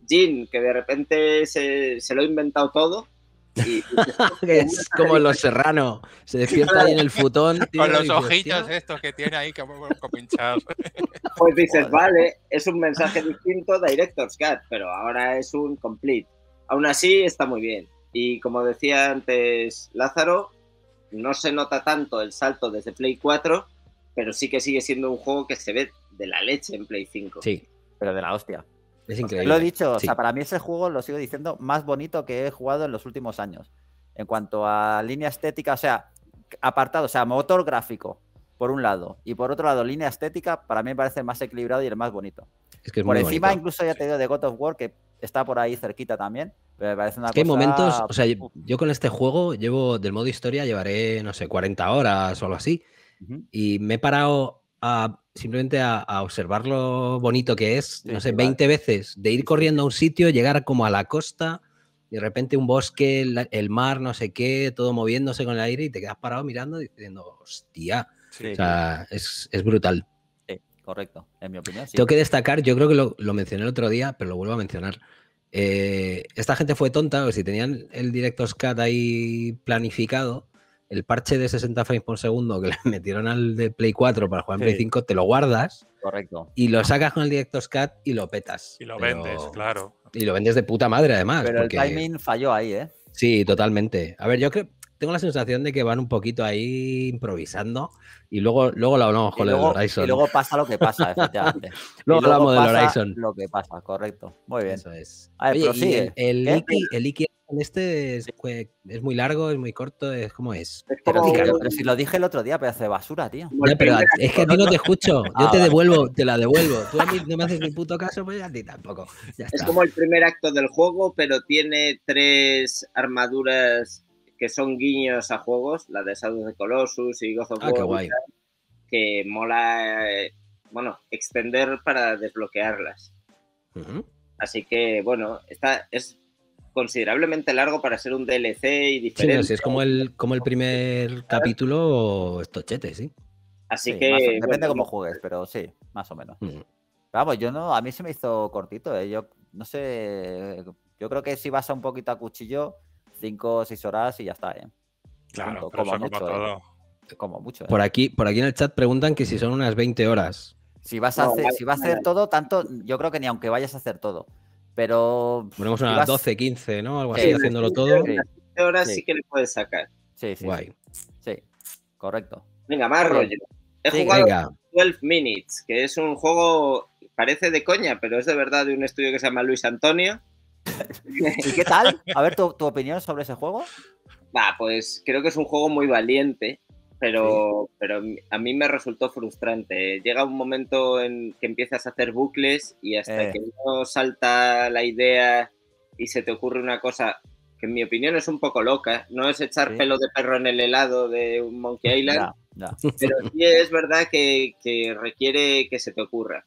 Jin, que de repente se lo ha inventado todo, es como los Serrano se despierta ahí en el futón. Con los ojitos estos que tiene ahí, como pinchar Pues dices, vale, es un mensaje distinto, de Director's Cut, pero ahora es un complete. Aún así, está muy bien. Y como decía antes Lázaro, no se nota tanto el salto desde Play 4, pero sí que sigue siendo un juego que se ve de la leche en Play 5. Sí, pero de la hostia. Es increíble. Lo he dicho, o sea, para mí ese juego, lo sigo diciendo, más bonito que he jugado en los últimos años. En cuanto a línea estética, o sea, apartado, o sea, motor gráfico, por un lado, y por otro lado, línea estética, para mí me parece el más equilibrado y el más bonito. Es que es por encima, incluso ya te digo de God of War, que está por ahí cerquita también. Pero me parece una es que momentos, o sea, yo, con este juego llevo del modo historia, llevaré, no sé, 40 horas o algo así. Y me he parado a simplemente a, observar lo bonito que es, no sé, 20 veces, de ir corriendo a un sitio, llegar como a la costa, de repente un bosque, el, mar, no sé qué, todo moviéndose con el aire y te quedas parado mirando diciendo, hostia, o sea, es, brutal. Sí, correcto, en mi opinión. Tengo que destacar, yo creo que lo, mencioné el otro día, pero lo vuelvo a mencionar. Eh, esta gente fue tonta, o si tenían el director ahí planificado, el parche de 60 frames por segundo que le metieron al de Play 4 para jugar en Play 5, te lo guardas. Correcto. Y lo sacas con el Director's Cut y lo petas. Y lo vendes, claro. Y lo vendes de puta madre, además. Pero el timing falló ahí, ¿eh? Sí, totalmente. A ver, yo creo. Tengo la sensación de que van un poquito ahí improvisando y luego, luego lo hablamos con el Horizon. Y luego pasa lo que pasa, efectivamente. luego, hablamos del Horizon. Lo que pasa, correcto. Muy bien. Eso es. A ver, el, este es, muy largo, es muy corto, es como es. Pero, si lo dije el otro día, pero hace basura, tío. pero es que a ti no te escucho. Yo ah, te devuelvo, te la devuelvo. Tú no me haces ni puto caso, pues a ti tampoco. Es como el primer acto del juego, pero tiene tres armaduras que son guiños a juegos, la de Shadow de Colossus y Gozo ah, guay. que mola, eh, bueno, extender para desbloquearlas. Así que, bueno, está, es considerablemente largo para ser un DLC y diferente. Sí, si es como el, como el primer capítulo, esto chete, sí. Así que. depende cómo juegues, pero sí, más o menos. Mm. Vamos, yo no, a mí se me hizo cortito, ¿eh? yo no sé, yo creo que si vas a un poquito a cuchillo, cinco o 6 horas y ya está, ¿eh? Claro, como, mucho, ¿eh? todo. como mucho. ¿eh? Por, aquí, por aquí en el chat preguntan que si son unas 20 horas. si vas a hacer todo, tanto, yo creo que ni aunque vayas a hacer todo. Pero. Ponemos unas 12, 15, ¿no? Algo así, haciéndolo todo. Ahora sí. sí. que le puedes sacar. Sí, sí. Guay. Sí, correcto. Venga, más rollo. He jugado 12 Minutes, que es un juego, parece de coña, pero es de verdad de un estudio que se llama Luis Antonio. ¿Y qué tal? A ver, tu, tu opinión sobre ese juego. Va, pues creo que es un juego muy valiente pero, pero a mí me resultó frustrante. Llega un momento en que empiezas a hacer bucles y hasta eh. que no salta la idea y se te ocurre una cosa que en mi opinión es un poco loca, no es echar pelo de perro en el helado de un Monkey Island, pero sí es verdad que, requiere que se te ocurra.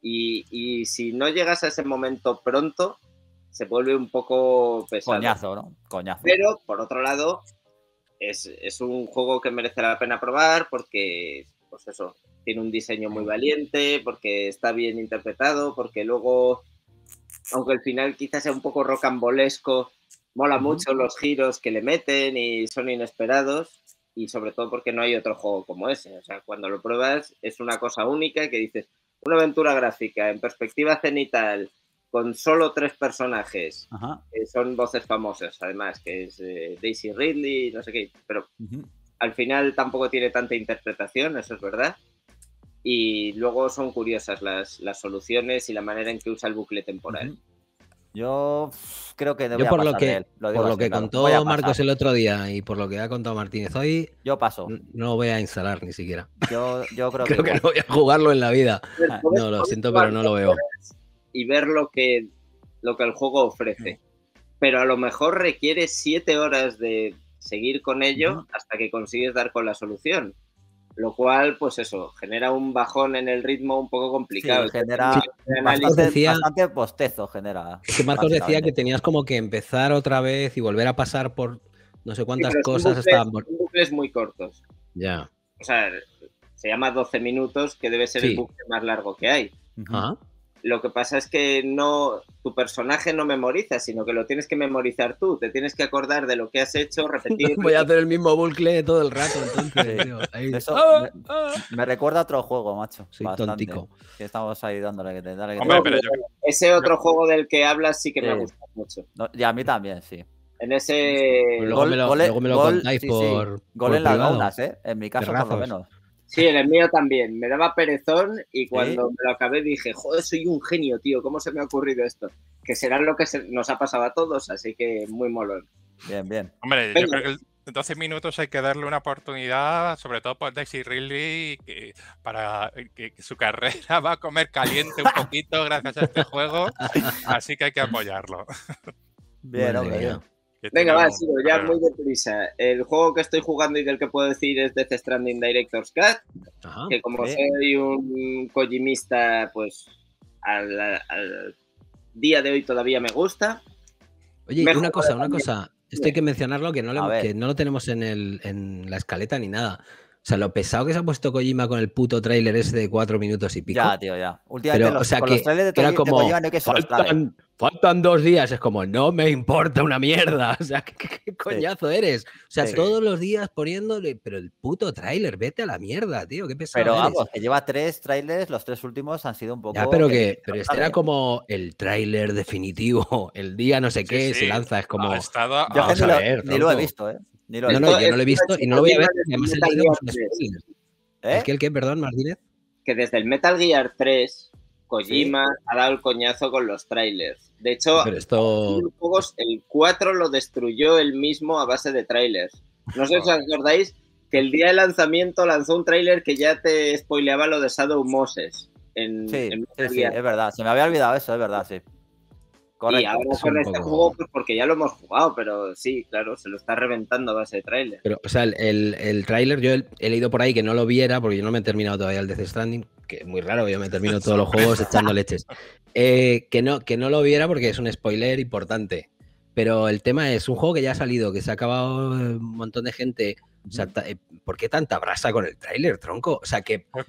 Y, y, si no llegas a ese momento pronto, se vuelve un poco pesado. Coñazo, ¿no? Coñazo. Pero, por otro lado, es, un juego que merece la pena probar porque, pues eso, tiene un diseño muy valiente, porque está bien interpretado, porque luego, aunque el final quizás sea un poco rocambolesco, mola mucho los giros que le meten y son inesperados y sobre todo porque no hay otro juego como ese. O sea, cuando lo pruebas es una cosa única que dices, una aventura gráfica en perspectiva cenital con solo tres personajes, eh, son voces famosas, además, que es eh, Daisy Ridley, no sé qué, pero al final tampoco tiene tanta interpretación, eso es verdad. Y luego son curiosas las, soluciones y la manera en que usa el bucle temporal. Yo creo que debo por lo que, lo por lo que contó Marcos el otro día y por lo que ha contado Martínez hoy, yo paso. No lo voy a instalar ni siquiera. Yo, yo creo, creo que, que, no voy a jugarlo en la vida. No, lo siento, pero no lo veo. y ver lo que, lo que el juego ofrece. Pero a lo mejor requiere siete horas de seguir con ello hasta que consigues dar con la solución. Lo cual, pues eso, genera un bajón en el ritmo un poco complicado. Sí, genera genera. Que Marcos decía que tenías como que empezar otra vez y volver a pasar por no sé cuántas cosas hasta... bucles muy cortos. Ya. O sea, se llama 12 minutos, que debe ser el bucle más largo que hay. Ajá. Ah. Lo que pasa es que no tu personaje no memoriza, sino que lo tienes que memorizar tú. Te tienes que acordar de lo que has hecho, repetir. Voy a hacer el mismo bucle todo el rato, entonces. Ah, ah. me, recuerda a otro juego, macho. bastante, Que estamos ahí dándole que te dale. Ese otro juego del que hablas sí que me gusta mucho. y a mí también, sí. En ese. Pues gol, contáis Gol en las ¿eh? En mi caso, más o menos. Sí, el mío también. Me daba perezón y cuando me lo acabé dije, joder, soy un genio, tío, ¿cómo se me ha ocurrido esto? Que será lo que nos ha pasado a todos, así que muy molón. Bien, bien. Hombre, yo creo que en 12 minutos hay que darle una oportunidad, sobre todo por Daisy Ridley, para que, su carrera va a comer caliente un poquito gracias a este juego, así que hay que apoyarlo. Bien, hombre. Venga, va, sigo, ya muy deprisa. El juego que estoy jugando y del que puedo decir es Death Stranding Director's Cut, que como soy un Kojimista, pues al, día de hoy todavía me gusta. Oye, una cosa, una cosa. Esto hay que mencionarlo que no, lo tenemos en la escaleta ni nada. O sea, lo pesado que se ha puesto Kojima con el puto tráiler ese de cuatro minutos y pico. Ya, tío, ya. Últimamente o sea, que, trailers de, era como, faltan, faltan, dos días. Es como, no me importa una mierda. O sea, ¿qué, coñazo eres? O sea, todos los días poniéndole... Pero el puto tráiler, vete a la mierda, tío. Qué pesado Pero vamos, que lleva tres trailers, los tres últimos han sido un poco... Ya, pero que... Pero este era como el tráiler definitivo, el día no sé qué, se lanza, es como... Ha estado... a ver, ni lo he visto, ¿eh? no, no, yo no lo he visto y no lo voy a ver. Además, ¿El ¿Eh? que el perdón, Martínez? Que desde el Metal Gear 3, Kojima ha dado el coñazo con los trailers. De hecho, el 4 lo destruyó él mismo a base de trailers. No sé si ah. os acordáis que el día de lanzamiento lanzó un trailer que ya te spoileaba lo de Shadow Moses. sí, es verdad. Se me había olvidado eso, es verdad, sí y ahora con este juego porque ya lo hemos jugado, pero sí, claro, se lo está reventando a base de tráiler. Pero, o sea, el, el, tráiler yo he, leído por ahí que no lo viera, porque yo no me he terminado todavía el Death Stranding, que es muy raro, yo me termino todos los juegos echando leches. Eh, que, no, que no lo viera porque es un spoiler importante. Pero el tema es un juego que ya ha salido, que se ha acabado eh, un montón de gente. O eh, ¿por qué tanta brasa con el tráiler, tronco? O sea, que, pues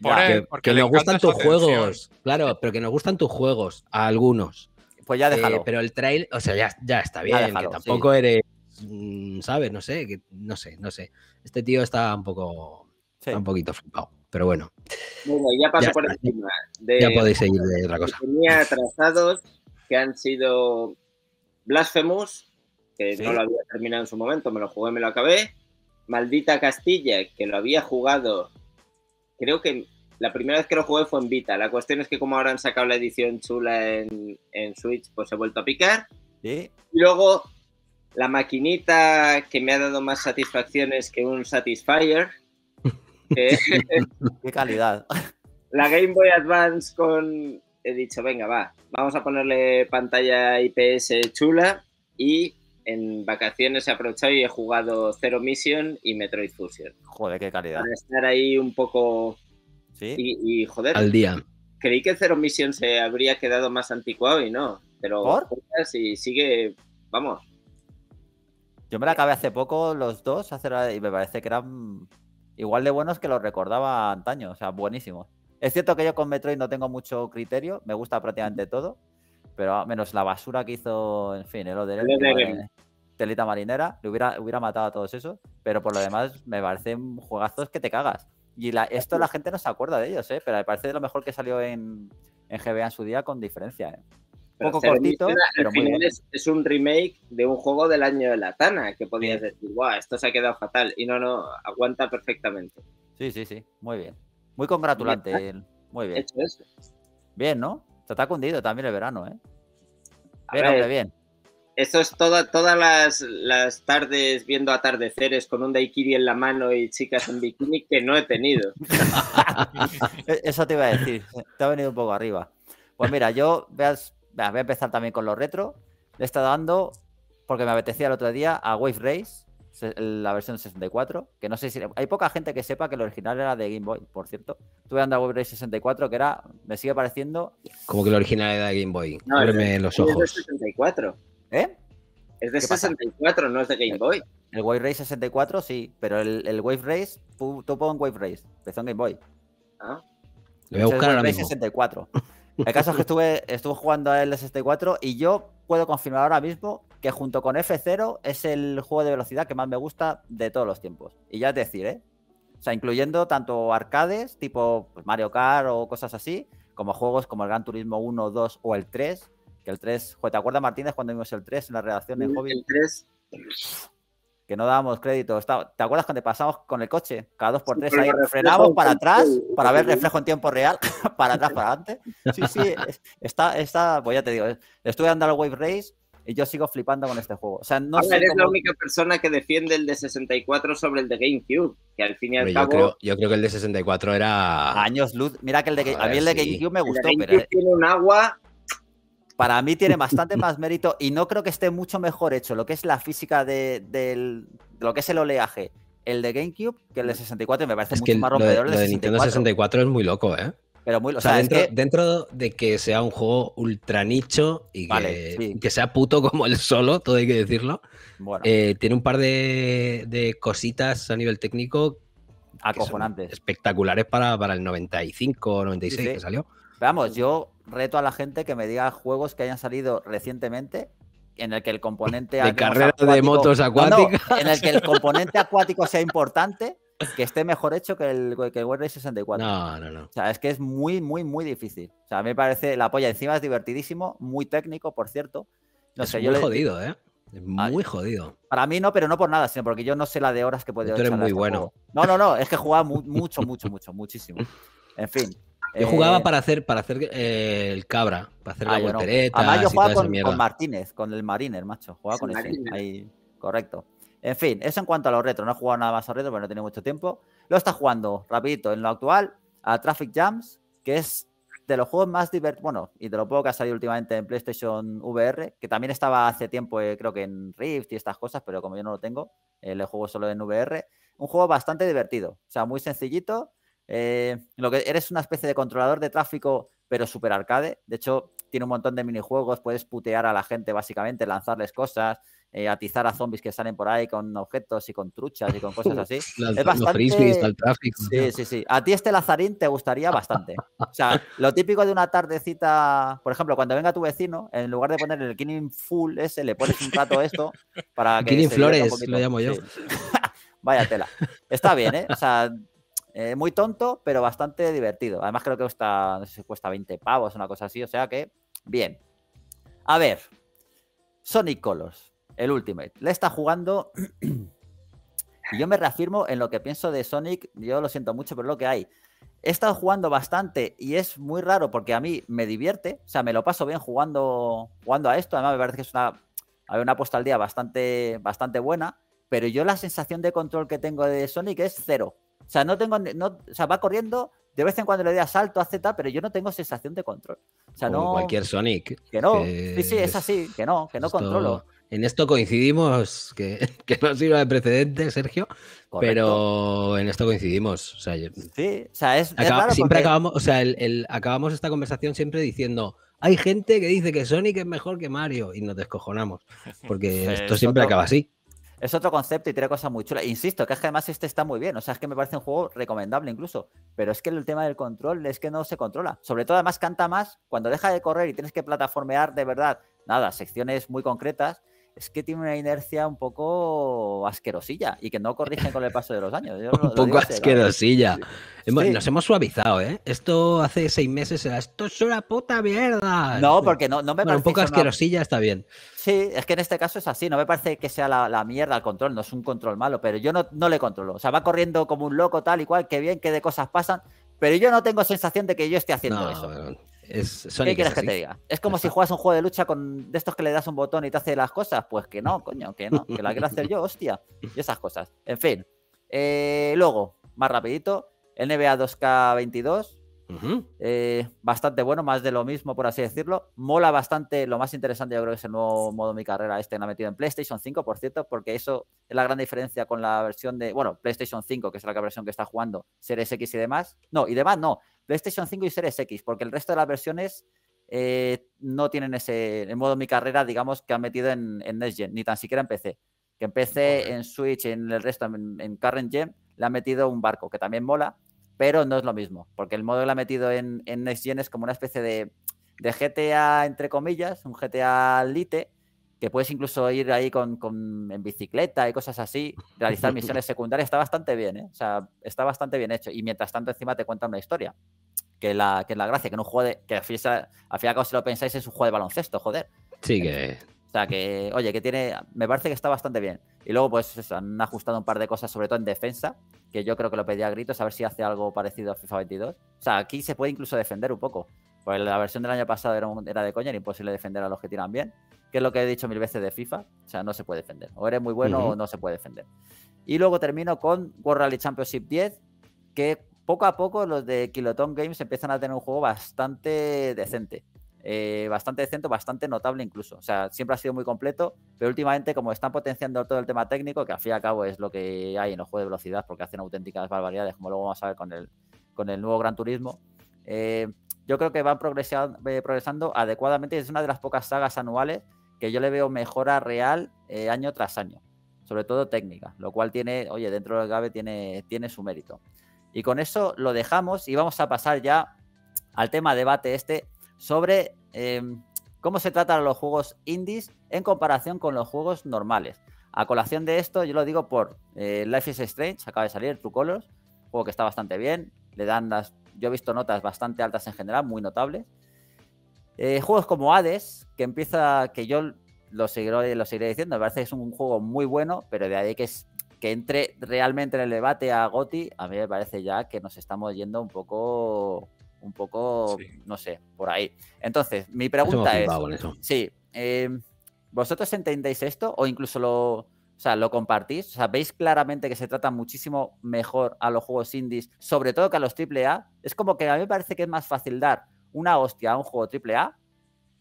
nos gustan tus juegos, claro, pero que nos gustan tus juegos a algunos pues ya eh, déjalo. pero el trail, o sea, ya, está bien, tampoco eres, mm, ¿sabes? No sé, no sé, no sé. Este tío está un poco, un poquito flipado, pero bueno. Bueno, ya paso por encima. ya podéis seguir de otra cosa. Tenía trazados que han sido Blasphemous, que no lo había terminado en su momento, me lo jugué, me lo acabé. Maldita Castilla, que lo había jugado, creo que la primera vez que lo jugué fue en Vita. La cuestión es que como ahora han sacado la edición chula en, Switch, pues he vuelto a picar. Y luego la maquinita que me ha dado más satisfacciones que un Satisfyer. Qué calidad. La Game Boy Advance con... He dicho, venga, va, vamos a ponerle pantalla IPS chula y en vacaciones he aprovechado y he jugado Zero Mission y Metroid Fusion. Joder, qué calidad. Para estar ahí un poco y, joder. Al día. Creí que Zero Mission se habría quedado más anticuado y no. Pero si sigue. Vamos. Yo me la acabé hace poco los dos y me parece que eran igual de buenos que los recordaba antaño. O sea, buenísimos. Es cierto que yo con Metroid no tengo mucho criterio, me gusta prácticamente todo, pero menos la basura que hizo, en fin, el Oder, Telita Marinera, le hubiera, hubiera matado a todos esos, pero por lo demás me parecen juegazos que te cagas. Y la, esto la gente no se acuerda de ellos, ¿eh? pero me parece lo mejor que salió en, en GBA en su día con diferencia. Un ¿eh? poco cortito, pero al es, un remake de un juego del año de la Tana, que podías decir, guau, esto se ha quedado fatal. Y no, no, aguanta perfectamente. Sí, sí, sí, muy bien. Muy congratulante, muy bien. bien. ¿no? Se está cundido también el verano, ¿eh? Bien, bien. Eso es toda, todas las, las, tardes viendo atardeceres con un daiquiri en la mano y chicas en bikini que no he tenido. E-, eso te iba a decir, te ha venido un poco arriba. Pues mira, yo veas, voy a empezar también con los retro. Le he estado dando, porque me apetecía el otro día, a Wave Race, la versión 64, que no sé si... Hay poca gente que sepa que el original era de Game Boy, por cierto. Estuve dando a Wave Race 64, que era... Me sigue pareciendo... Como que el original era de Game Boy. No, Ábreme los ojos. 64. ¿Eh? Es de 64, no es de Game Boy. El, Wave Race 64, sí, pero el, Wave Race, tú, tú Wave Race, empezó en Game Boy. Ah. Lo voy a 64. El caso es que estuve, estuve jugando a de 64 y yo puedo confirmar ahora mismo que junto con F0 es el juego de velocidad que más me gusta de todos los tiempos. Y ya es decir, ¿eh? O sea, incluyendo tanto arcades tipo pues, Mario Kart o cosas así, como juegos como el Gran Turismo 1, 2 o el 3, que el 3, ¿te acuerdas Martínez cuando vimos el 3 en la redacción de Hobby? El 3. Que no dábamos crédito. ¿Te acuerdas cuando pasamos con el coche? Cada 2 x 3 ahí frenamos para atrás para ver reflejo en tiempo real, para atrás, para adelante. Sí, sí, está, está, pues ya te digo, estuve andando al Wave Race y yo sigo flipando con este juego. O sea, no sé eres la única persona que defiende el de 64 sobre el de GameCube, que al fin y al yo cabo... Creo, yo creo que el de 64 era... Años luz. Mira que el de... a mí el de GameCube me gustó, eh, tiene un agua para mí tiene bastante más mérito y no creo que esté mucho mejor hecho lo que es la física de, del, lo que es el oleaje, el de GameCube, que el de 64. Me parece mucho más rompedor. el de, 64. Nintendo 64 es muy loco, ¿eh? Pero muy, dentro, de que sea un juego ultra nicho y que, sea puto como el solo, todo hay que decirlo, eh, tiene un par de, cositas a nivel técnico acojonantes. Espectaculares para, el 95 o 96 que salió. Vamos, yo reto a la gente que me diga juegos que hayan salido recientemente en el que el componente de carrera de motos acuáticas en el que el componente acuático sea importante que esté mejor hecho que el, que World 64. No, no, no. O sea, es que es muy, muy, muy difícil. O sea, a mí me parece la polla. Encima es divertidísimo, muy técnico, por cierto. No es muy jodido, ¿eh? Ah, muy jodido. Para mí no, pero no por nada, sino porque yo no sé la de horas que puede Tú eres muy este bueno. No, no, no, es que jugaba mucho, mucho, mucho, muchísimo. En fin, yo jugaba eh, para hacer, para hacer eh, el cabra, para hacer la voltereta. Ah, Además, yo jugaba con, Martínez, con el Mariner, macho. Jugaba con ese. Ahí, correcto. En fin, eso en cuanto a los retros. No he jugado nada más a retro, Porque no tenía mucho tiempo. Lo está jugando, rapidito, en lo actual, a Traffic Jams, que es de los juegos más divertidos, bueno, y de lo poco que ha salido últimamente en PlayStation VR, que también estaba hace tiempo, eh, creo que en Rift y estas cosas, pero como yo no lo tengo, le juego solo en VR. Un juego bastante divertido, o sea, muy sencillito, eh, lo que eres una especie de controlador de tráfico, pero super arcade. De hecho, tiene un montón de minijuegos, puedes putear a la gente básicamente, lanzarles cosas, eh, atizar a zombies que salen por ahí con objetos y con truchas y con cosas así. es bastante... Sí, sí, sí. A ti este Lazarín te gustaría bastante. o sea, lo típico de una tardecita, por ejemplo, cuando venga tu vecino, en lugar de poner el Killing Full ese, le pones un plato esto para que... Killing Flores, lo llamo yo. Vaya tela. Está bien, ¿eh? O sea, eh, muy tonto, pero bastante divertido. Además, creo que cuesta, cuesta 20 pavos, una cosa así. O sea que, bien. A ver, Sonic Colors, el Ultimate. Le está jugando. y yo me reafirmo en lo que pienso de Sonic. Yo lo siento mucho, pero lo que hay. He estado jugando bastante y es muy raro porque a mí me divierte. O sea, me lo paso bien jugando, jugando a esto. Además, me parece que es una, una apuesta al día bastante, bastante buena. Pero yo la sensación de control que tengo de Sonic es cero. O sea, no tengo. No, va corriendo, de vez en cuando le da salto, hace tal, pero yo no tengo sensación de control. O sea, Como no. Cualquier Sonic. Que no. sí, sí, es así, que no, que no controlo. En esto coincidimos, que, que no sirva de precedente, Sergio, pero en esto coincidimos. sí, o sea, es. siempre acabamos, o sea, el, acabamos esta conversación siempre diciendo. Hay gente que dice que Sonic es mejor que Mario y nos descojonamos, porque esto siempre acaba así es otro concepto y tiene cosas muy chulas. Insisto, que además este está muy bien. O sea, es que me parece un juego recomendable incluso. Pero es que el tema del control es que no se controla. Sobre todo, además, canta más cuando deja de correr y tienes que plataformear de verdad. Nada, secciones muy concretas es que tiene una inercia un poco asquerosilla y que no corrigen con el paso de los años. un poco asquerosilla. Nos hemos suavizado, ¿eh? Esto hace seis meses era, esto es una puta mierda. No, porque no, no me parece... Un poco asquerosilla está bien. Sí, es que en este caso es así, no me parece que sea la, mierda el control, no es un control malo, pero yo no, no le controlo. O sea, va corriendo como un loco tal y cual, qué bien, qué de cosas pasan, pero yo no tengo sensación de que yo esté haciendo no, eso. Es ¿Qué quieres que te diga? Es como si juegas un juego de lucha con de estos que le das un botón y te hace las cosas. Pues que no, coño, que no, que la quiero hacer yo, hostia. Y esas cosas. En fin. Eh, luego, más rapidito, NBA 2K22. Eh, bastante bueno, más de lo mismo, por así decirlo. Mola bastante. Lo más interesante, yo creo que es el nuevo modo de mi carrera. Este que la ha metido en PlayStation 5, por cierto, porque eso es la gran diferencia con la versión de. Bueno, PlayStation 5, que es la versión que está jugando, Series X y demás. No, y demás no. PlayStation 5 y Series X, porque el resto de las versiones eh, no tienen ese modo mi carrera, digamos, que han metido en, Next Gen, ni tan siquiera en PC. Que en PC, en Switch, y en el resto, en, Current Gen, le han metido un barco, que también mola, pero no es lo mismo, porque el modo que le ha metido en, Next Gen es como una especie de GTA, entre comillas, un GTA Lite, puedes incluso ir ahí con, en bicicleta y cosas así, realizar misiones secundarias, está bastante bien, ¿eh? o sea, está bastante bien hecho. Y mientras tanto encima te cuentan una historia, que la, la gracia, que no juego que al fin, y si lo pensáis es un juego de baloncesto, joder. Sí eh, que... O sea, que, oye, que tiene, me parece que está bastante bien. Y luego, pues han ajustado un par de cosas, sobre todo en defensa, que yo creo que lo pedía a gritos, a ver si hace algo parecido a FIFA 22. O sea, aquí se puede incluso defender un poco. Pues la versión del año pasado era, era de coña, era imposible defender a los que tiran bien, que es lo que he dicho mil veces de FIFA, o sea, no se puede defender. O eres muy bueno o no se puede defender. Y luego termino con World Rally Championship 10, que poco a poco los de Kiloton Games empiezan a tener un juego bastante decente. Eh, bastante decente, bastante notable incluso. O sea, siempre ha sido muy completo, pero últimamente como están potenciando todo el tema técnico, que al fin y al cabo es lo que hay en los juegos de velocidad, porque hacen auténticas barbaridades, como luego vamos a ver con el, con el nuevo Gran Turismo, eh, yo creo que van progresando, eh, progresando adecuadamente. Es una de las pocas sagas anuales que yo le veo mejora real eh, año tras año, sobre todo técnica, lo cual tiene, oye, dentro del Gabe tiene, tiene su mérito. Y con eso lo dejamos y vamos a pasar ya al tema debate este sobre eh, cómo se tratan los juegos indies en comparación con los juegos normales. A colación de esto, yo lo digo por Life is Strange, acaba de salir, True Colors, juego que está bastante bien, le dan las yo he visto notas bastante altas en general, muy notables. Eh, juegos como Hades, que empieza, que yo lo seguiré, lo seguiré diciendo, me parece que es un juego muy bueno, pero de ahí que, es, que entre realmente en el debate a Goti, a mí me parece ya que nos estamos yendo un poco, un poco, no sé, por ahí. Entonces, mi pregunta es, sí, eh, ¿vosotros entendéis esto o incluso lo, o sea, lo compartís. O sea, veis claramente que se trata muchísimo mejor a los juegos indies, sobre todo que a los AAA. Es como que a mí me parece que es más fácil dar una hostia a un juego AAA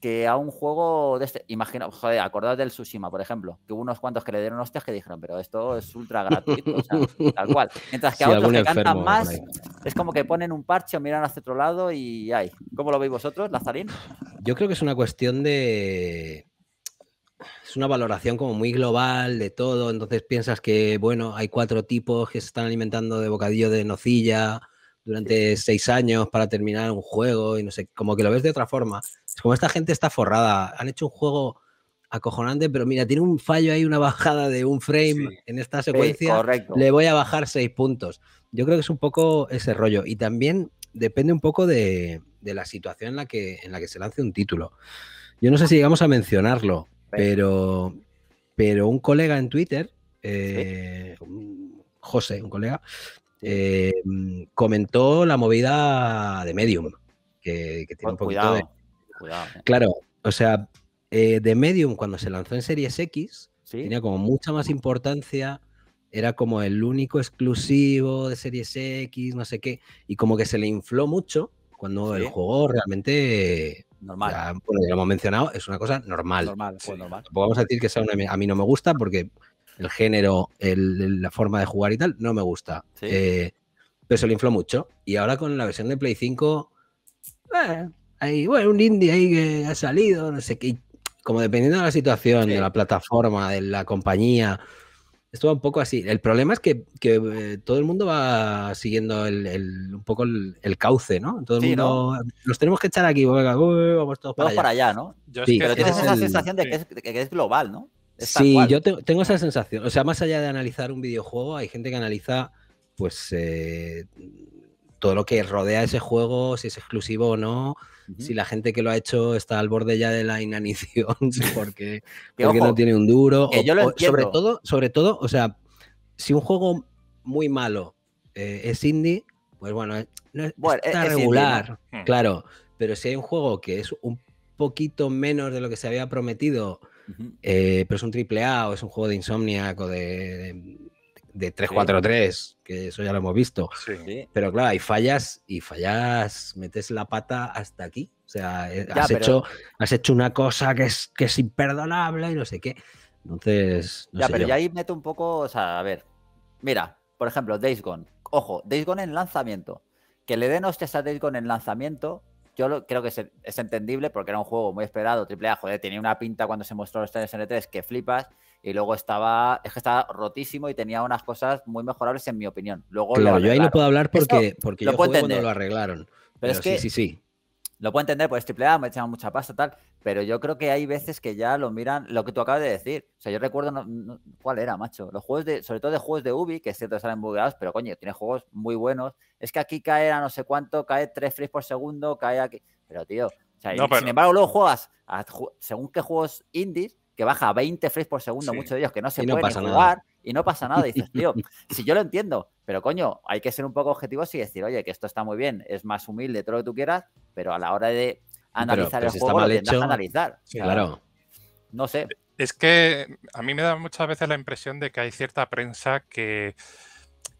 que a un juego de este. Imagino, joder, acordad del Tsushima, por ejemplo, que hubo unos cuantos que le dieron hostias que dijeron, pero esto es ultra gratuito, o sea, tal cual. Mientras que a otros que cantan más, es como que ponen un parche miran hacia otro lado y ay. ¿Cómo lo veis vosotros, Lazarín? Yo creo que es una cuestión de es una valoración como muy global de todo, entonces piensas que, bueno, hay cuatro tipos que se están alimentando de bocadillo de nocilla durante seis años para terminar un juego y no sé, como que lo ves de otra forma. Es como esta gente está forrada, han hecho un juego acojonante, pero mira, tiene un fallo ahí, una bajada de un frame en esta secuencia, le voy a bajar seis puntos. Yo creo que es un poco ese rollo y también depende un poco de, la situación en la, que, en la que se lance un título. Yo no sé si llegamos a mencionarlo, pero, pero un colega en Twitter, eh, José, un colega, eh, comentó la movida de Medium, que, tiene pues un poquito cuidado, Claro, o sea, eh, de Medium cuando se lanzó en Series X, tenía como mucha más importancia, era como el único exclusivo de Series X, no sé qué, y como que se le infló mucho cuando el juego realmente normal. ya lo hemos mencionado, es una cosa normal. Normal, pues normal. Vamos a decir que sea a mí no me gusta porque el género, la forma de jugar y tal, no me gusta. Eh, pero se lo infló mucho. Y ahora con la versión de Play 5, hay eh, bueno, un indie ahí que ha salido, no sé qué. Como dependiendo de la situación, de la plataforma, de la compañía, esto va un poco así. El problema es que, eh, todo el mundo va siguiendo un poco el, cauce, ¿no? Todo el mundo. Los tenemos que echar aquí, vamos todos para, allá. ¿no? sí, pero tienes esa sensación de que, es, global, ¿no? sí, yo tengo esa sensación. O sea, más allá de analizar un videojuego, hay gente que analiza, pues, eh, todo lo que rodea ese juego, si es exclusivo o no si la gente que lo ha hecho está al borde ya de la inanición porque, porque no tiene un duro. yo lo sobre todo, sobre todo, o sea, si un juego muy malo eh, es indie, pues bueno, eh, no, está e-, regular, hmm. claro. Pero si hay un juego que es un poquito menos de lo que se había prometido, eh, pero es un triple A o es un juego de Insomniac o de de 3-4-3, que eso ya lo hemos visto. Pero claro, hay fallas y fallas, metes la pata hasta aquí. O sea, eh, has, hecho, has hecho una cosa que es, que es imperdonable y no sé qué. Entonces. No ya, pero ya ahí meto un poco, o sea, a ver. Mira, por ejemplo, Days Gone. Ojo, Days Gone en lanzamiento. Que le den hostias a Days Gone en lanzamiento, yo lo, creo que es, entendible porque era un juego muy esperado, triple A, joder, tenía una pinta cuando se mostró los e tres en 3 que flipas y luego estaba, es que estaba rotísimo y tenía unas cosas muy mejorables en mi opinión. Luego claro, yo ahí no puedo hablar porque, porque lo yo cuando lo arreglaron. Pero, es que sí, sí. Lo puedo entender, pues A me echan mucha pasta, tal. Pero yo creo que hay veces que ya lo miran, lo que tú acabas de decir. O sea, yo recuerdo, ¿cuál era, macho? Los juegos de, sobre todo de juegos de Ubi, que es cierto salen bugueados, pero coño, tiene juegos muy buenos. Es que aquí cae a no sé cuánto, cae tres frames por segundo, cae aquí. Pero tío, o sin embargo, luego juegas según qué juegos indies que baja a 20 frames por segundo, muchos de ellos que no se pueden jugar y no pasa nada. Y dices, tío, si yo lo entiendo, pero coño, hay que ser un poco objetivos y decir, oye, que esto está muy bien, es más humilde, todo lo que tú quieras, pero a la hora de analizar el juego lo tendrás que analizar. claro. No sé. Es que a mí me da muchas veces la impresión de que hay cierta prensa que,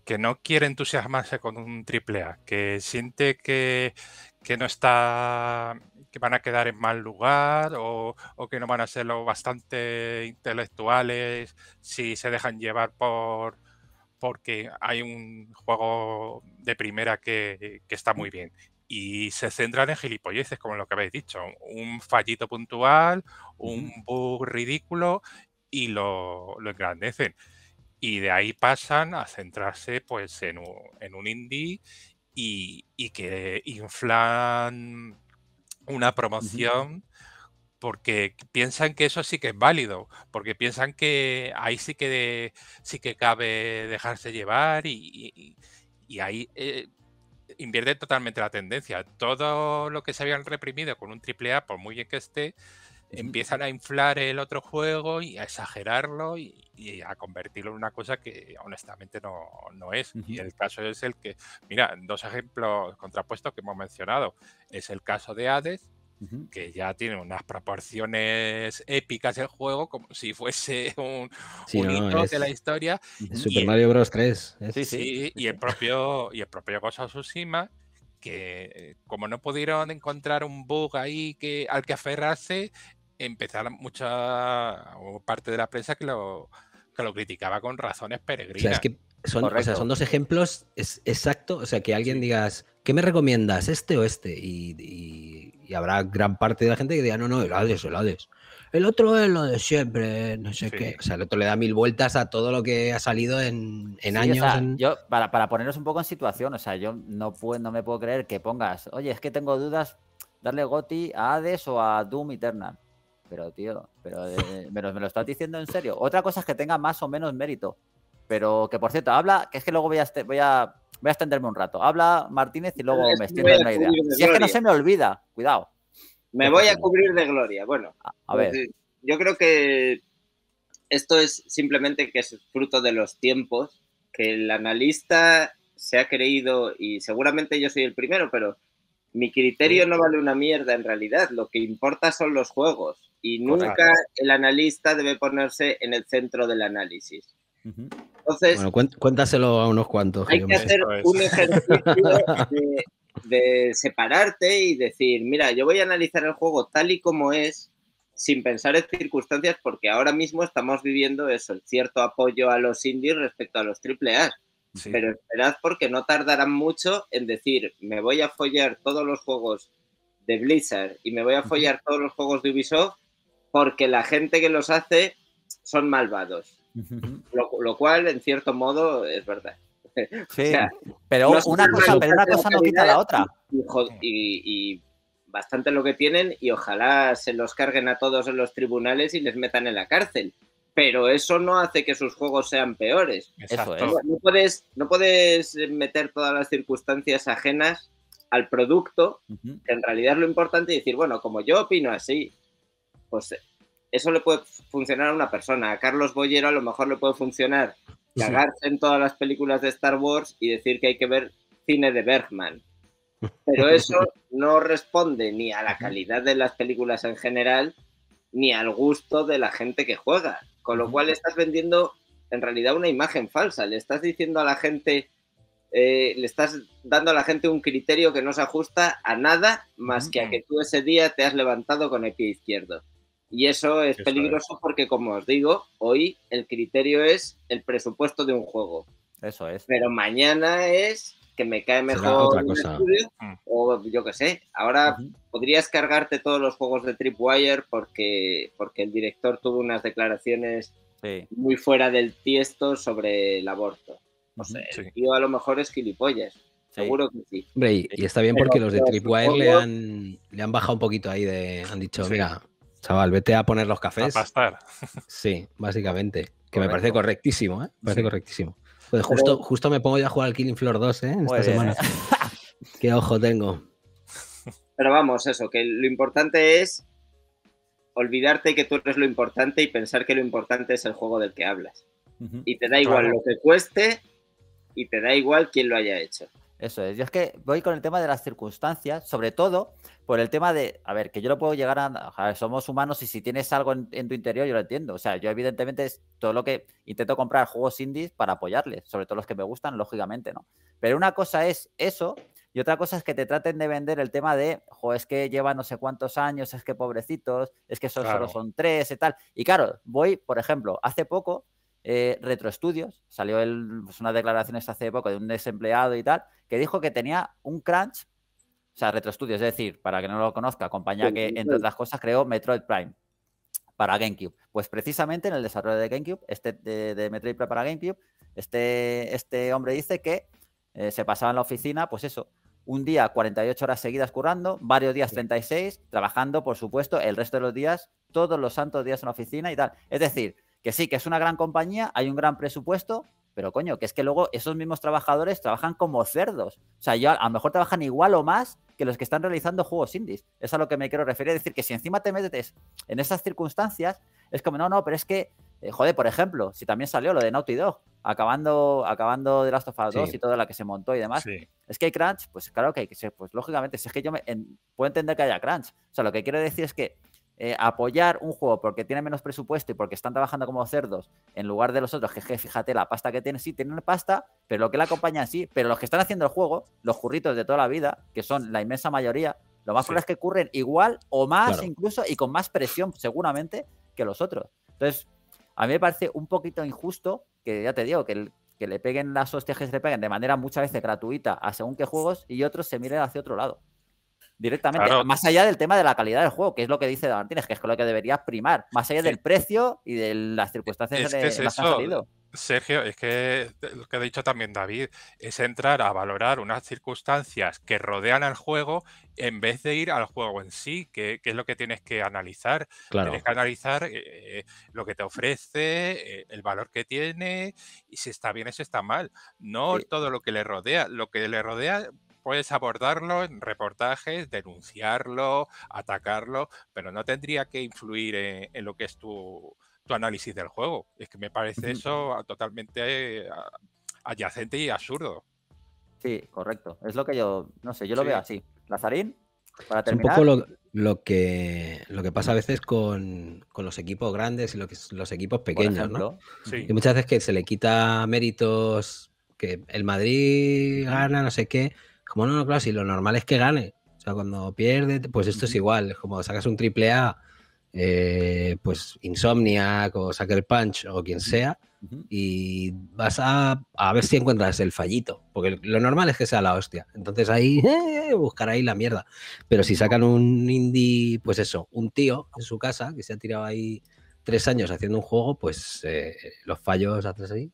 que no quiere entusiasmarse con un triple A, que siente que, que no está que van a quedar en mal lugar o, que no van a ser lo bastante intelectuales si se dejan llevar por porque hay un juego de primera que, está muy bien. Y se centran en gilipolleces, como lo que habéis dicho. Un fallito puntual, un bug ridículo y lo, engrandecen. Y de ahí pasan a centrarse pues, en, un, en un indie y, y que inflan una promoción. porque piensan que eso sí que es válido, porque piensan que ahí sí que, sí que cabe dejarse llevar y, ahí eh, invierte totalmente la tendencia. Todo lo que se habían reprimido con un triple A, por muy bien que esté, empiezan a inflar el otro juego y a exagerarlo y, a convertirlo en una cosa que honestamente no, es. Y el caso es el que, mira, dos ejemplos contrapuestos que hemos mencionado. Es el caso de Hades, que ya tiene unas proporciones épicas el juego, como si fuese un, hito de la historia. Super Mario Bros. 3. sí, sí, y el propio, y el propio Gozo Tsushima que eh, como no pudieron encontrar un bug ahí que, al que aferrarse, empezar mucha parte de la prensa que lo, que lo criticaba con razones peregrinas. que son, dos ejemplos es, exactos. O sea, que alguien digas, ¿qué me recomiendas? ¿Este o este? Y, habrá gran parte de la gente que diga, no, no, el Hades, el Hades. El otro es lo de siempre, no sé qué. O sea, el otro le da mil vueltas a todo lo que ha salido en, años. para, para ponernos un poco en situación, o sea, yo no, puedo, no me puedo creer que pongas, oye, es que tengo dudas, darle goti a Hades o a Doom Eternal pero tío, pero eh, eh, me, lo, estás diciendo en serio. Otra cosa es que tenga más o menos mérito. Pero que por cierto, habla, que es que luego voy a, voy a, extenderme un rato. Habla Martínez y luego me extiende una idea. Si es que no se me olvida, cuidado. Me voy a cubrir de gloria. Bueno, a, ver. Pues, eh, yo creo que esto es simplemente que es fruto de los tiempos, que el analista se ha creído, y seguramente yo soy el primero, pero mi criterio no vale una mierda en realidad, lo que importa son los juegos y nunca el analista debe ponerse en el centro del análisis. Entonces, cuéntaselo a unos cuantos. Hay que hacer un ejercicio de, separarte y decir, mira, yo voy a analizar el juego tal y como es, sin pensar en circunstancias, porque ahora mismo estamos viviendo eso, el cierto apoyo a los indies respecto a los triple A. Pero esperad porque no tardarán mucho en decir, me voy a follar todos los juegos de Blizzard y me voy a follar todos los juegos de Ubisoft porque la gente que los hace son malvados. Lo, cual, en cierto modo, es verdad. pero, una cosa, no quita la otra. Y, bastante lo que tienen y ojalá se los carguen a todos en los tribunales y les metan en la cárcel. Pero eso no hace que sus juegos sean peores. Exacto. No, puedes, no puedes meter todas las circunstancias ajenas al producto, que en realidad es lo importante, y decir, bueno, como yo opino así, pues eso le puede funcionar a una persona. A Carlos Bollero a lo mejor le puede funcionar cagarse en todas las películas de Star Wars y decir que hay que ver cine de Bergman. Pero eso no responde ni a la calidad de las películas en general, ni al gusto de la gente que juega. Con lo cual estás vendiendo en realidad una imagen falsa. Le estás diciendo a la gente, eh, le estás dando a la gente un criterio que no se ajusta a nada más que a que tú ese día te has levantado con el pie izquierdo. Y eso es peligroso porque, como os digo, hoy el criterio es el presupuesto de un juego. Eso es. Pero mañana es que me cae mejor un estudio, mm. o yo qué sé. Ahora podrías cargarte todos los juegos de Tripwire porque, porque el director tuvo unas declaraciones muy fuera del tiesto sobre el aborto. No sé, yo a lo mejor es gilipollas. Seguro que sí. y, está bien porque los de Tripwire le han, le han bajado un poquito ahí de. Han dicho, mira, chaval, vete a poner los cafés. A pastar. Sí, básicamente. Que me parece correctísimo, ¿eh? Me parece correctísimo. Pues justo, justo me pongo ya a jugar al Killing Floor 2, ¿eh? En esta semana. Qué ojo tengo. Pero vamos, eso, que lo importante es olvidarte que tú eres lo importante y pensar que lo importante es el juego del que hablas. Y te da igual lo que cueste y te da igual quién lo haya hecho. Eso es. Yo es que voy con el tema de las circunstancias, sobre todo por el tema de, a ver, que yo lo puedo llegar a, somos humanos y si tienes algo en, tu interior, yo lo entiendo. O sea, yo evidentemente es todo lo que intento comprar juegos indies para apoyarles, sobre todo los que me gustan, lógicamente, ¿no? Pero una cosa es eso y otra cosa es que te traten de vender el tema de, jo, es que lleva no sé cuántos años, es que pobrecitos, es que son, solo son tres y tal. Y claro, voy, por ejemplo, hace poco eh, Retro Estudios, salió pues, una declaración declaración hace poco de un desempleado y tal, que dijo que tenía un crunch o sea, Retro es decir, para que no lo conozca, compañía que, entre otras cosas, creó Metroid Prime para GameCube. Pues precisamente en el desarrollo de GameCube, este de, Metroid Prime para GameCube, este, este hombre dice que eh, se pasaba en la oficina, pues eso, un día 48 horas seguidas currando, varios días 36, trabajando, por supuesto, el resto de los días, todos los santos días en la oficina y tal. Es decir, que sí, que es una gran compañía, hay un gran presupuesto, pero coño, que es que luego esos mismos trabajadores trabajan como cerdos. O sea, yo, a lo mejor trabajan igual o más que los que están realizando juegos indies. Es a lo que me quiero referir. Es decir, que si encima te metes en esas circunstancias, es como, no, no, pero es que, eh, joder, por ejemplo, si también salió lo de Naughty Dog, acabando, acabando The Last of Us 2 y toda la que se montó y demás. Es que hay crunch, pues claro que hay que ser, pues lógicamente, si es que yo me, puedo entender que haya crunch. O sea, lo que quiero decir es que eh, apoyar un juego porque tiene menos presupuesto y porque están trabajando como cerdos en lugar de los otros, que, fíjate, la pasta que tienen, sí, tienen pasta, pero lo que la acompaña sí, pero los que están haciendo el juego, los curritos de toda la vida, que son la inmensa mayoría, lo más probable es que curren igual o más incluso y con más presión seguramente que los otros. Entonces, a mí me parece un poquito injusto que ya te digo, que, le peguen las hostias que se le peguen de manera muchas veces gratuita a según qué juegos y otros se miren hacia otro lado directamente. Más allá del tema de la calidad del juego, que es lo que dice Martínez, que es lo que deberías primar. Más allá del precio y de las circunstancias que de, las salido. Sergio, es que lo que ha dicho también David, es entrar a valorar unas circunstancias que rodean al juego en vez de ir al juego en sí, que, es lo que tienes que analizar. Tienes que analizar eh, eh, lo que te ofrece, eh, el valor que tiene, y si está bien o si está mal. No todo lo que le rodea. Lo que le rodea puedes abordarlo en reportajes, denunciarlo, atacarlo, pero no tendría que influir eh, en, lo que es tu, tu, análisis del juego. Es que me parece eso ah, totalmente ah, adyacente y absurdo. Sí, correcto. Es lo que yo, no sé, yo lo veo así. Lazarín, para terminar. Es un poco lo, que, lo que pasa a veces con, los equipos grandes y los equipos pequeños, ¿no? Y muchas veces que se le quita méritos que el Madrid gana, no sé qué, como, no, no, claro, si lo normal es que gane. O sea, cuando pierde, pues esto es igual. Es como sacas un triple A, eh, pues Insomniac o el Punch o quien sea, y vas a, a, ver si encuentras el fallito. Porque lo normal es que sea la hostia. Entonces ahí, eh, buscar ahí la mierda. Pero si sacan un indie, pues eso, un tío en su casa que se ha tirado ahí tres años haciendo un juego, pues eh, los fallos haces ahí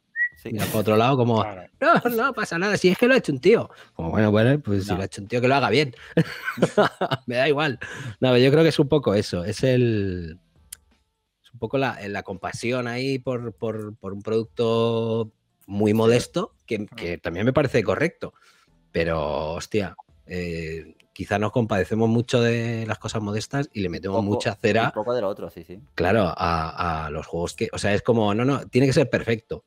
por otro lado, como, no, no pasa nada, si es que lo ha hecho un tío. Como, bueno, bueno, pues si lo ha hecho un tío, que lo haga bien. Me da igual. No, yo creo que es un poco eso, es el... Es un poco la, compasión ahí por, un producto muy modesto, ah. que, también me parece correcto. Pero, hostia, eh, quizá nos compadecemos mucho de las cosas modestas y le metemos mucha cera. Un poco de lo otro, sí, sí. Claro, a, a, los juegos que. O sea, es como, no, no, tiene que ser perfecto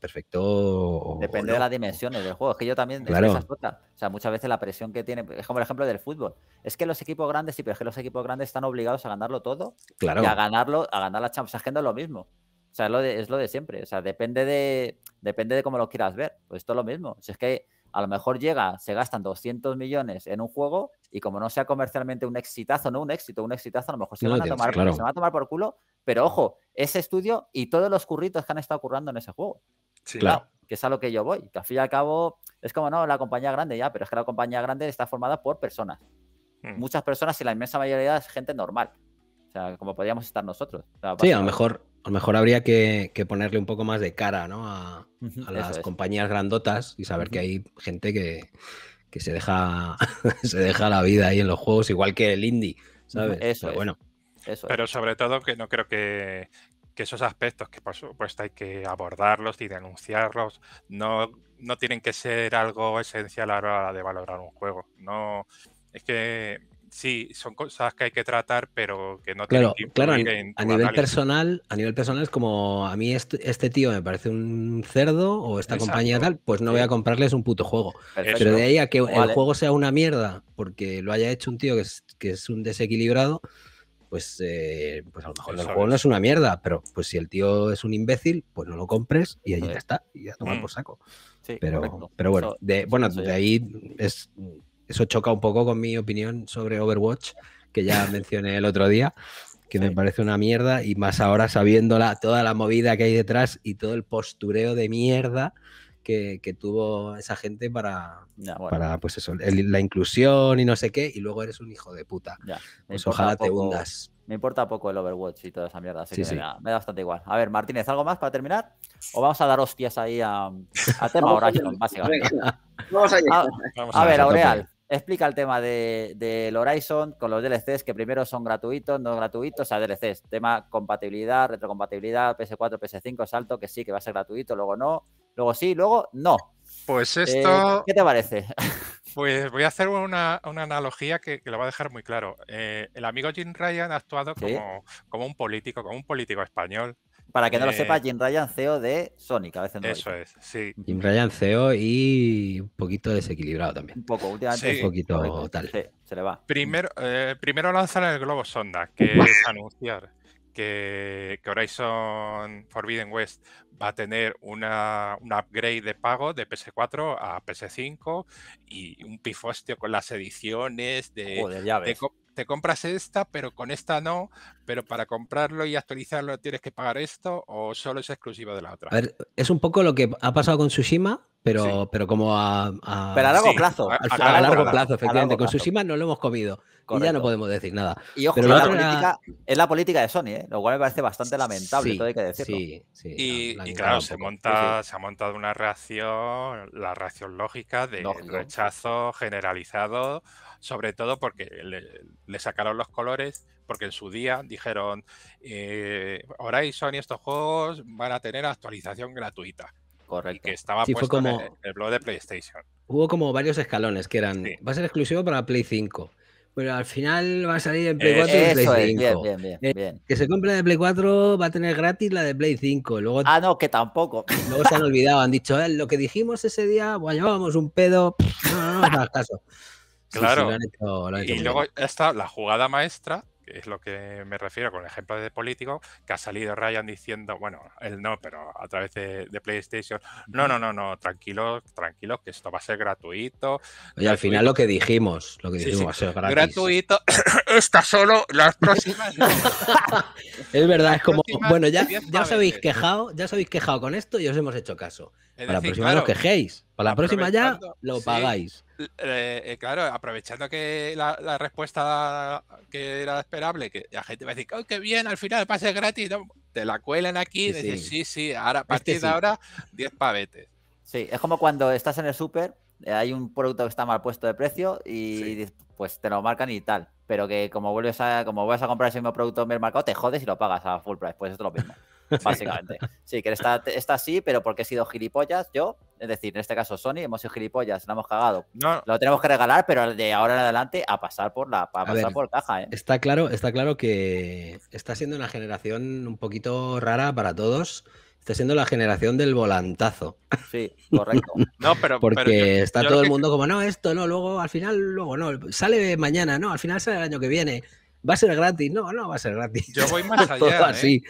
perfecto. Depende de las dimensiones del juego. Es que yo también. Claro. Esas O sea, muchas veces la presión que tiene. Es como el ejemplo del fútbol. Es que los equipos grandes, sí, pero que los equipos grandes están obligados a ganarlo todo. Claro. Y a ganarlo, a ganar la Champions. O es lo mismo. O sea, es lo de, es lo de siempre. O sea, depende de, depende de cómo lo quieras ver. Pues esto es lo mismo. si es que a lo mejor llega, se gastan 200 millones en un juego y como no sea comercialmente un exitazo, no un éxito, un exitazo, a lo mejor se, van, a tomar, se van a tomar por culo, pero ojo, ese estudio y todos los curritos que han estado currando en ese juego. Sí. Claro. Que es a lo que yo voy, que al fin y al cabo es como, no, la compañía grande ya, pero es que la compañía grande está formada por personas. Mm. Muchas personas y la inmensa mayoría es gente normal. O sea, como podríamos estar nosotros. sí, a lo mejor a lo mejor habría que, ponerle un poco más de cara ¿no? a, las compañías grandotas y saber que hay gente que, se, deja, se deja la vida ahí en los juegos, igual que el indie, ¿sabes? Eso Pero bueno. Pero sobre todo que no creo que, esos aspectos que por supuesto hay que abordarlos y denunciarlos no, no tienen que ser algo esencial a la hora de valorar un juego. No, es que sí, son cosas que hay que tratar, pero que no claro, tienen Claro, a, nivel personal, a nivel personal es como a mí este, este tío me parece un cerdo o esta compañía tal, pues no voy a comprarles un puto juego. Pero de ahí a que el juego sea una mierda porque lo haya hecho un tío que es, que es un desequilibrado, pues, eh, pues a lo mejor el juego no es una mierda, pero pues si el tío es un imbécil, pues no lo compres y allí está, y ya tomar por mm. saco. pero, pero bueno, de, bueno, de ahí es eso choca un poco con mi opinión sobre Overwatch, que ya mencioné el otro día, que me parece una mierda y más ahora sabiendo toda la movida que hay detrás y todo el postureo de mierda que, que tuvo esa gente para, para pues la inclusión y no sé qué, y luego eres un hijo de puta. Pues ojalá te hundas. Me importa poco el Overwatch y toda esa mierda, así que Me, da, bastante igual. A ver, Martínez, ¿algo más para terminar? ¿O vamos a dar hostias ahí a, a tema Horizon, ah, Vamos a, a ver, Aureal explica el tema del de, Horizon con los DLCs, que primero son gratuitos, no gratuitos, o sea, DLCs, tema compatibilidad, retrocompatibilidad, PS4, PS5, salto, que sí, que va a ser gratuito, luego no, luego sí, luego no. Pues eh, esto... ¿Qué te parece? Pues voy a hacer una, analogía que, lo va a dejar muy claro. Eh, el amigo Jim Ryan ha actuado como un político, como un político español para que no lo eh, sepa, Jim Ryan, CEO de Sonic, a veces Eso es, sí. Jim Ryan, CEO y un poquito desequilibrado también. Un poco, últimamente. Un poquito tal. Sí, se le va. Primero, eh, primero lanzan el Globo Sonda, que es anunciar que, que Horizon Forbidden West va a tener una, un upgrade de pago de PS4 a PS5 y un pifostio con las ediciones de, de te compras esta, pero con esta no, pero para comprarlo y actualizarlo tienes que pagar esto o solo es exclusiva de la otra. es un poco lo que ha pasado con Tsushima, pero, pero como a, pero a largo plazo. A, largo, plazo, efectivamente. con Tsushima no lo hemos comido y ya no podemos decir nada. Y la política, es la política de Sony, ¿eh? lo cual me parece bastante lamentable, hay que decirlo. y, y claro, se, monta, se ha montado una reacción, la reacción lógica de rechazo generalizado sobre todo porque le, sacaron los colores, porque en su día dijeron, eh, Horizon y estos juegos van a tener actualización gratuita. Correcto. Y que estaba como... en el blog de PlayStation. Hubo como varios escalones que eran, va a ser exclusivo para Play 5 pero al final va a salir en Play 4 eh, eh, que se compre la de Play 4 va a tener gratis la de Play 5. Luego, ah, no, que tampoco. Luego se han olvidado, han dicho, eh, lo que dijimos ese día, bueno, llevábamos un pedo, no, no, no, no, caso. Claro. y luego está la jugada maestra, que es lo que me refiero con el ejemplo de político, que ha salido Ryan diciendo, bueno, él no, pero a través de, PlayStation, no, no, no, no, tranquilo, tranquilo, que esto va a ser gratuito. Y al final lo que dijimos, lo que dijimos va Gratuito, está solo, las próximas es verdad, es como, bueno, ya, ya os habéis quejado, ya os habéis quejado con esto y os hemos hecho caso. Para la próxima os quejéis. Para la próxima ya lo pagáis. Eh, claro, aprovechando que la, respuesta que era esperable, que la gente va a decir, ¡ay, oh, qué bien! Al final el pase gratis. te la cuelen aquí y dices, sí. sí, ahora, a partir de ahora, 10 pavetes. Sí, es como cuando estás en el súper, eh, hay un producto que está mal puesto de precio y pues te lo marcan y tal. Pero que como vuelves a, como a comprar ese mismo producto en el mercado, te jodes y lo pagas a full price. Pues es lo mismo. básicamente. Sí, que está, está así, pero porque he sido gilipollas yo es decir, en este caso Sony, hemos sido gilipollas, la hemos cagado. Lo tenemos que regalar, pero de ahora en adelante a pasar por la a pasar por caja. ¿eh? Está claro, está claro que está siendo una generación un poquito rara para todos. Está siendo la generación del volantazo. Sí, correcto. no, pero porque está todo el mundo como no esto, no luego al final luego no sale mañana, no al final sale el año que viene. Va a ser gratis, no, no va a ser gratis. Yo voy más allá. eh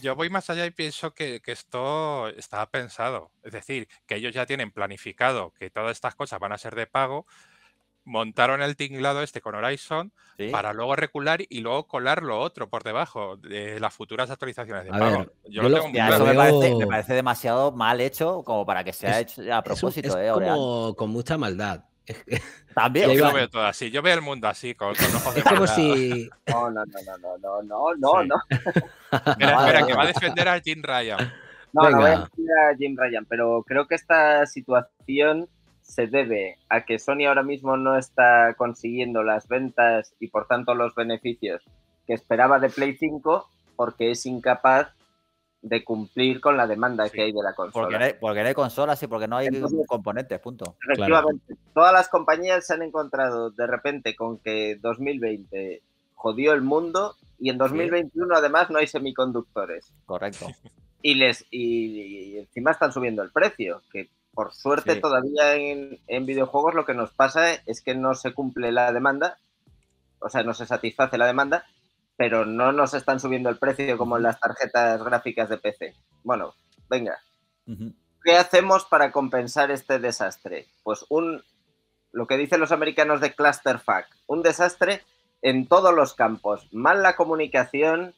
yo voy más allá y pienso que, esto estaba pensado. Es decir, que ellos ya tienen planificado que todas estas cosas van a ser de pago. Montaron el tinglado este con Horizon para luego recular y luego colar lo otro por debajo de las futuras actualizaciones de pago. yo, lo eso me parece, demasiado mal hecho como para que sea hecho a propósito. Es, ¿eh, con mucha maldad. Yo veo todo así. Yo veo el mundo así, con, ojos de Es como si. No, no, no, no, no, no, no, no. Espera, que va a defender a Jim Ryan. No, no voy a defender a Jim Ryan, pero creo que esta situación se debe a que Sony ahora mismo no está consiguiendo las ventas y por tanto los beneficios que esperaba de Play 5 porque es incapaz de cumplir con la demanda que hay de la consola. Porque no hay, porque consolas y porque no hay componentes, punto. todas las compañías se han encontrado de repente con que 2020 jodió el mundo y en 2021 además no hay semiconductores. Correcto. Y, les, y, encima están subiendo el precio, que por suerte todavía en, en videojuegos lo que nos pasa es que no se cumple la demanda, o sea, no se satisface la demanda pero no nos están subiendo el precio como en las tarjetas gráficas de PC. Bueno, venga. ¿Qué hacemos para compensar este desastre? Pues un, lo que dicen los americanos de clusterfuck, un desastre en todos los campos. Mal la comunicación,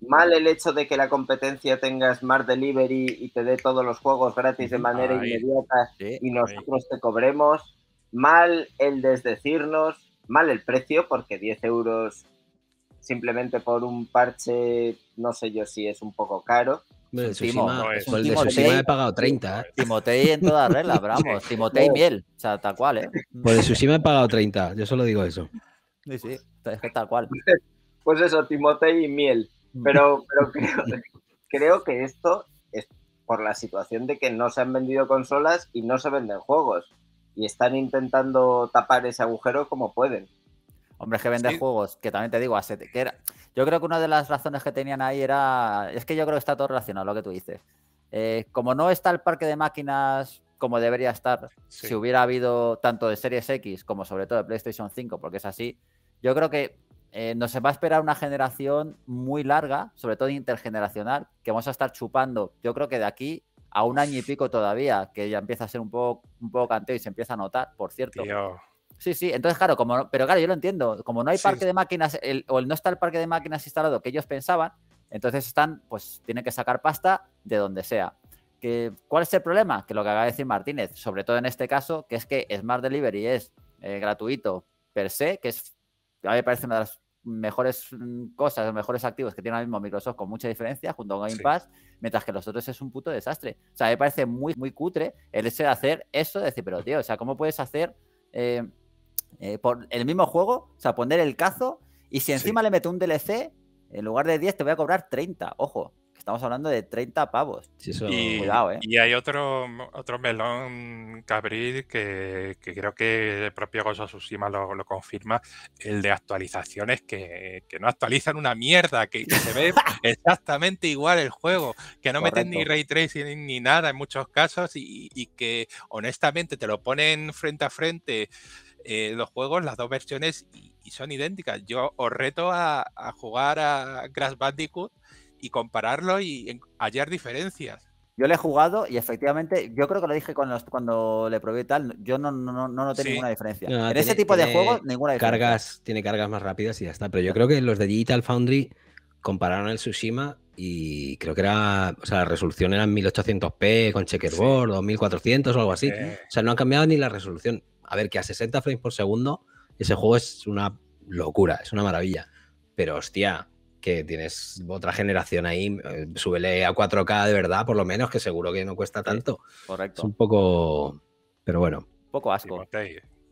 mal el hecho de que la competencia tenga Smart Delivery y te dé todos los juegos gratis de manera inmediata y nosotros te cobremos, mal el desdecirnos, mal el precio, porque 10 euros simplemente por un parche, no sé yo si es un poco caro. Por el de Tsushima he pagado 30. ¿eh? Timotei en todas reglas, bravo. Timotei miel, o sea, tal cual, ¿eh? pues el sushima he pagado 30, yo solo digo eso. Sí, sí, tal cual. Pues, pues eso, Timotei y miel. Pero, pero creo que esto es por la situación de que no se han vendido consolas y no se venden juegos. Y están intentando tapar ese agujero como pueden. Hombre, que vende juegos, que también te digo, que era, yo creo que una de las razones que tenían ahí era, es que yo creo que está todo relacionado lo que tú dices. Eh, como no está el parque de máquinas como debería estar, si hubiera habido tanto de Series X como sobre todo de PlayStation 5, porque es así, yo creo que eh, nos va a esperar una generación muy larga, sobre todo intergeneracional, que vamos a estar chupando, yo creo que de aquí a un año y pico todavía, que ya empieza a ser un poco, un poco canteo y se empieza a notar, por cierto. Sí, sí, entonces claro, como, pero claro, yo lo entiendo, como no hay parque de máquinas o el, no está el parque de máquinas instalado que ellos pensaban, entonces están, pues tienen que sacar pasta de donde sea. ¿Que, ¿Cuál es el problema? Que lo que acaba de decir Martínez, sobre todo en este caso, que es que Smart Delivery es eh, gratuito per se, que es, a mí me parece una de las mejores mm, cosas, los mejores activos que tiene ahora mismo Microsoft con mucha diferencia junto a Game Pass, mientras que los otros es un puto desastre. O sea, a mí me parece muy, muy cutre el hecho de hacer eso, de decir, pero tío, o sea, ¿cómo puedes hacer eh, eh, por el mismo juego, o sea, poner el cazo y si encima le meto un DLC, en lugar de 10 te voy a cobrar 30, ojo, estamos hablando de 30 pavos. y, Cuidado, ¿eh? y, hay otro, otro melón cabril que, que creo que el propio Gozo Tsushima lo, lo, confirma, el de actualizaciones que, no actualizan una mierda, que, se ve exactamente igual el juego, que no meten ni ray tracing ni nada en muchos casos y, y que honestamente te lo ponen frente a frente eh, los juegos, las dos versiones, y, son idénticas. Yo os reto a, jugar a Grass Bandicoot y compararlo y hallar diferencias. Yo le he jugado y efectivamente, yo creo que lo dije cuando, cuando le probé tal, yo no, no, no, noté ninguna diferencia. en ese tipo de juegos, ninguna diferencia. Cargas, tiene cargas más rápidas y ya está. Pero yo creo que los de Digital Foundry compararon el Tsushima y creo que era, o sea, la resolución era 1800p con checkerboard 2400 o o algo así. O sea, no han cambiado ni la resolución a ver, que a 60 frames por segundo, ese juego es una locura, es una maravilla. Pero hostia, que tienes otra generación ahí, eh, súbele a 4K de verdad, por lo menos, que seguro que no cuesta tanto. correcto. Es un poco. Pero bueno. Un poco asco.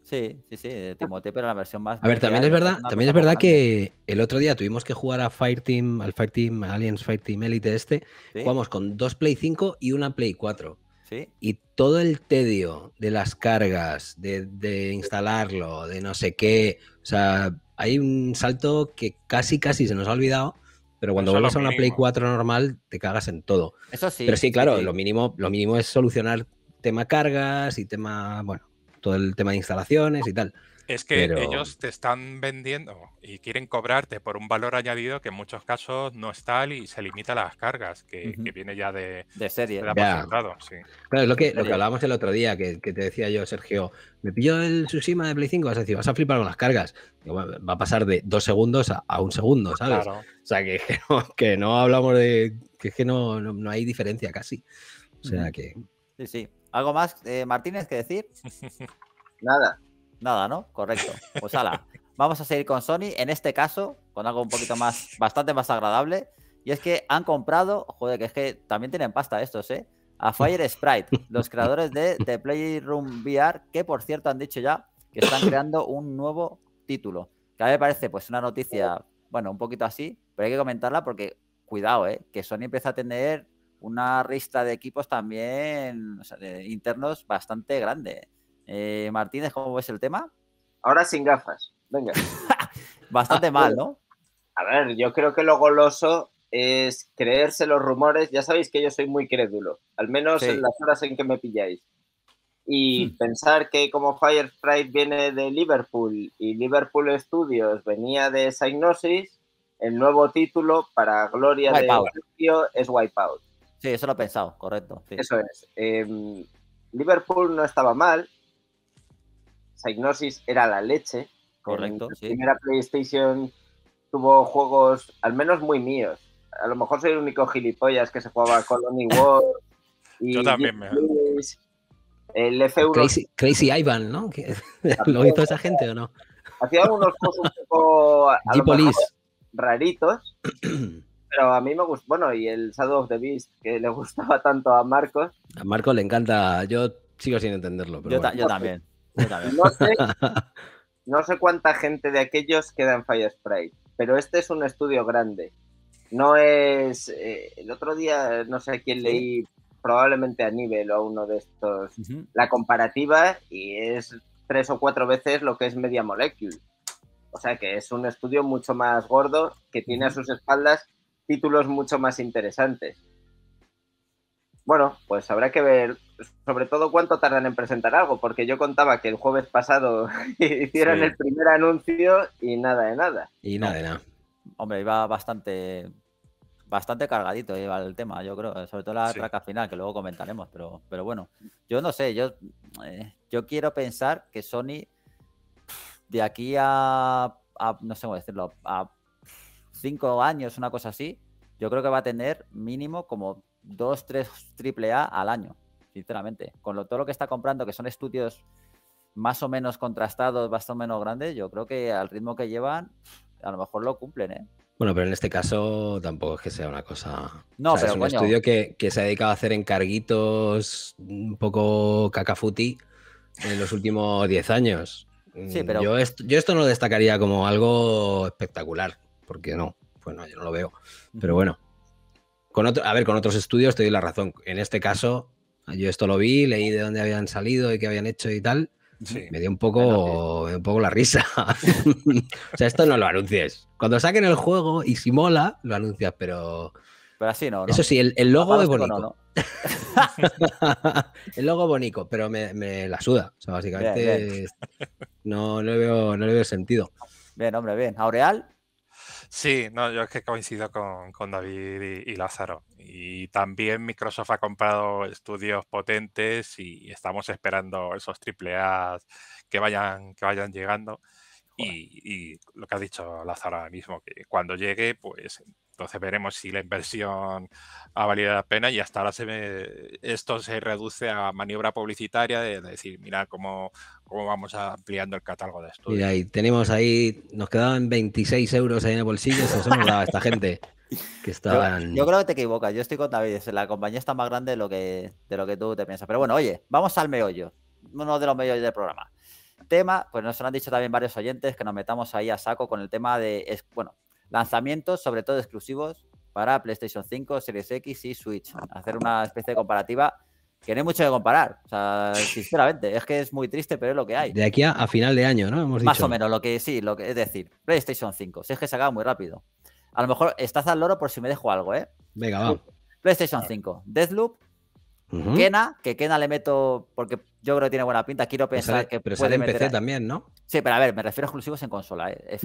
Sí, sí, sí, pero la versión más. A ver, también es verdad, también es verdad que el otro día tuvimos que jugar a Team, al Fireteam, Aliens Team Elite este. Jugamos con dos Play 5 y una Play 4. Y todo el tedio de las cargas, de, instalarlo, de no sé qué. O sea, hay un salto que casi, casi se nos ha olvidado. Pero cuando vuelves a una Play 4 normal, te cagas en todo. Eso sí. Pero sí, claro, Lo, mínimo, lo mínimo es solucionar tema cargas y tema, bueno, todo el tema de instalaciones y tal. Es que ellos te están vendiendo y quieren cobrarte por un valor añadido que en muchos casos no es tal y se limita a las cargas, que, viene ya de, de serie. Claro, es lo que, lo que hablábamos el otro día, que, te decía yo, Sergio, me pilló el Tsushima de Play 5, vas a decir, vas a flipar con las cargas. Va a pasar de dos segundos a, un segundo, ¿sabes? O sea, que, no, que no hablamos de. que es que no, hay diferencia casi. O sea que. Sí, sí. ¿Algo más, eh, Martínez, que decir? Nada. Nada, ¿no? Correcto. Pues ala, vamos a seguir con Sony, en este caso, con algo un poquito más, bastante más agradable. Y es que han comprado, joder, que es que también tienen pasta estos, ¿eh? A Fire Sprite, los creadores de The Playroom VR, que por cierto han dicho ya que están creando un nuevo título. Que a mí me parece pues una noticia, bueno, un poquito así, pero hay que comentarla porque, cuidado, ¿eh? Que Sony empieza a tener una lista de equipos también internos bastante grande. ¿eh? Eh, Martínez, ¿cómo ves el tema? Ahora sin gafas, venga. Bastante ah, mal, ¿no? A ver, yo creo que lo goloso es creerse los rumores. Ya sabéis que yo soy muy crédulo, al menos en las horas en que me pilláis. Y hmm. pensar que como Firefly viene de Liverpool y Liverpool Studios venía de Psygnosis, el nuevo título para gloria de es Wipeout. Sí, eso lo he pensado, correcto. Eso es. Em, Liverpool no estaba mal, Psygnosis era la leche. Correcto. la primera PlayStation tuvo juegos, al menos muy míos. A lo mejor soy el único gilipollas que se jugaba Colony War. Yo también me. El F1. Crazy, Ivan, ¿no? ¿Lo hizo esa gente o no? Hacía unos juegos un poco. raritos. pero a mí me gustó Bueno, y el Shadow of the Beast, que le gustaba tanto a Marcos. A Marcos le encanta. Yo sigo sin entenderlo. Pero yo también. No sé, cuánta gente de aquellos queda en Firespray, pero este es un estudio grande. No es. Eh, el otro día, no sé a quién leí, probablemente a Nivel o a uno de estos, la comparativa y es tres o cuatro veces lo que es Media Molecule. O sea que es un estudio mucho más gordo que tiene a sus espaldas títulos mucho más interesantes. Bueno, pues habrá que ver sobre todo cuánto tardan en presentar algo, porque yo contaba que el jueves pasado hicieron el primer anuncio y nada de nada. Y nada de nada. Hombre, iba bastante bastante cargadito iba el tema, yo creo, sobre todo la placa traca final, que luego comentaremos, pero, pero bueno, yo no sé, yo, eh, yo quiero pensar que Sony de aquí a, a no sé cómo decirlo, a cinco años, una cosa así, yo creo que va a tener mínimo como dos, tres triple A al año sinceramente. Con todo lo que está comprando, que son estudios más o menos contrastados, más o menos grandes, yo creo que al ritmo que llevan, a lo mejor lo cumplen, ¿eh? Bueno, pero en este caso tampoco es que sea una cosa. No, pero es un estudio que, se ha dedicado a hacer encarguitos un poco cacafuti en los últimos 10 años. Mm, sí, pero... yo, esto, esto no lo destacaría como algo espectacular, porque no, bueno, pues yo no lo veo. Pero bueno, con a ver, con otros estudios te doy la razón. En este caso, yo esto lo vi, leí de dónde habían salido y qué habían hecho y tal. Me dio un poco, un poco la risa. o sea, esto no lo anuncies. Cuando saquen el juego y si mola, lo anuncias, pero. Pero así no. Eso sí, el, logo es bonito. el logo bonito, pero me, me, la suda. O sea, básicamente No, veo, no le veo sentido. Bien, hombre, bien. Aureal, Sí, no, yo es que coincido con, con David y, Lázaro. Y también Microsoft ha comprado estudios potentes y estamos esperando esos triple A que vayan, que vayan llegando. Y, lo que ha dicho Lázaro ahora mismo, que cuando llegue, pues entonces veremos si la inversión ha valido la pena y hasta ahora se esto se reduce a maniobra publicitaria de, decir, mira cómo, cómo vamos ampliando el catálogo de estudios. Y ahí tenemos ahí, nos quedaban 26 euros ahí en el bolsillo, se nos esta gente. Que está. yo, yo, creo que te equivocas, yo estoy con David, la compañía está más grande de lo que, de lo que tú te piensas. Pero bueno, oye, vamos al meollo, uno de los meollos del programa. Tema, pues nos han dicho también varios oyentes que nos metamos ahí a saco con el tema de, bueno, lanzamientos, sobre todo exclusivos para PlayStation 5, Series X y Switch. Hacer una especie de comparativa que no hay mucho que comparar. O sea, sinceramente, es que es muy triste, pero es lo que hay. De aquí a, final de año, ¿no? Más o menos, lo que sí, lo que es decir, PlayStation 5. Si es que se acaba muy rápido. A lo mejor estás al loro por si me dejo algo, ¿eh? Venga, va. PlayStation 5, Deathloop, Kena, que Kena le meto, porque yo creo que tiene buena pinta, quiero pensar que pero puede sale en PC también, ¿no? Sí, pero a ver, me refiero exclusivos en consola, ¿eh?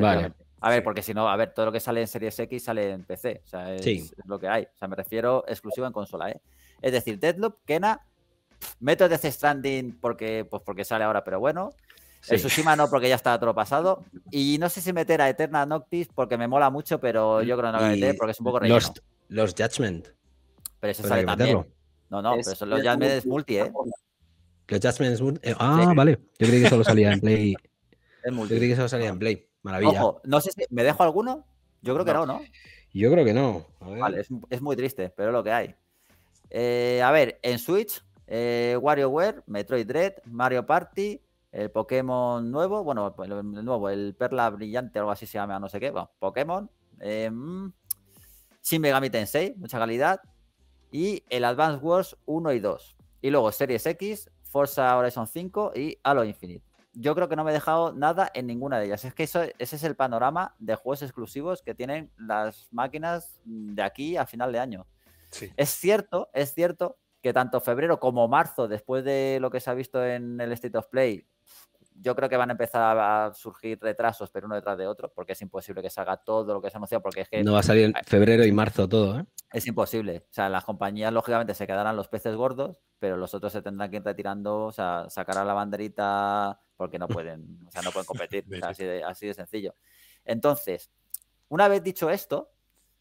A ver, porque si no, a ver, todo lo que sale en Series X sale en PC, o sea, es, lo que hay. O sea, me refiero exclusivo en consola, ¿eh? Es decir, Deadloop, Kena, meto Death Stranding porque, pues porque sale ahora, pero bueno. El Tsushima no, porque ya está todo pasado. Y no sé si meter a Eterna Noctis porque me mola mucho, pero yo creo que no lo voy meter porque es un poco relleno. Los, Judgment. Pero eso sale también. No, no, pero son los Jasmine Multi, ¿eh? Los Jasmine Multi. Eh, ah, vale. Yo creí que solo salía en Play. Yo creí que solo salía ah. en Play. Maravilla. Ojo, no sé si. ¿Me dejo alguno? Yo creo que no, ¿no? Yo creo que no. Vale, es, muy triste, pero es lo que hay. Eh, a ver, en Switch, eh, WarioWare, Metroid Dread, Mario Party, el Pokémon nuevo, bueno, el, nuevo, el Perla Brillante, algo así se llama, no sé qué, bueno, Pokémon, eh, mm, Sin Megami Tensei, mucha calidad, y el Advance Wars 1 y 2. Y luego Series X, Forza Horizon 5 y Halo Infinite. Yo creo que no me he dejado nada en ninguna de ellas. Es que eso, ese es el panorama de juegos exclusivos que tienen las máquinas de aquí a final de año. Es cierto, es cierto que tanto febrero como marzo, después de lo que se ha visto en el State of Play, yo creo que van a empezar a surgir retrasos, pero uno detrás de otro, porque es imposible que salga todo lo que se anunció, porque es que... No va a salir en febrero y marzo todo, ¿eh? Es imposible. O sea, las compañías, lógicamente, se quedarán los peces gordos, pero los otros se tendrán que ir retirando, o sea, sacar a la banderita porque no pueden, o sea, no pueden competir. así de sencillo. Entonces, una vez dicho esto,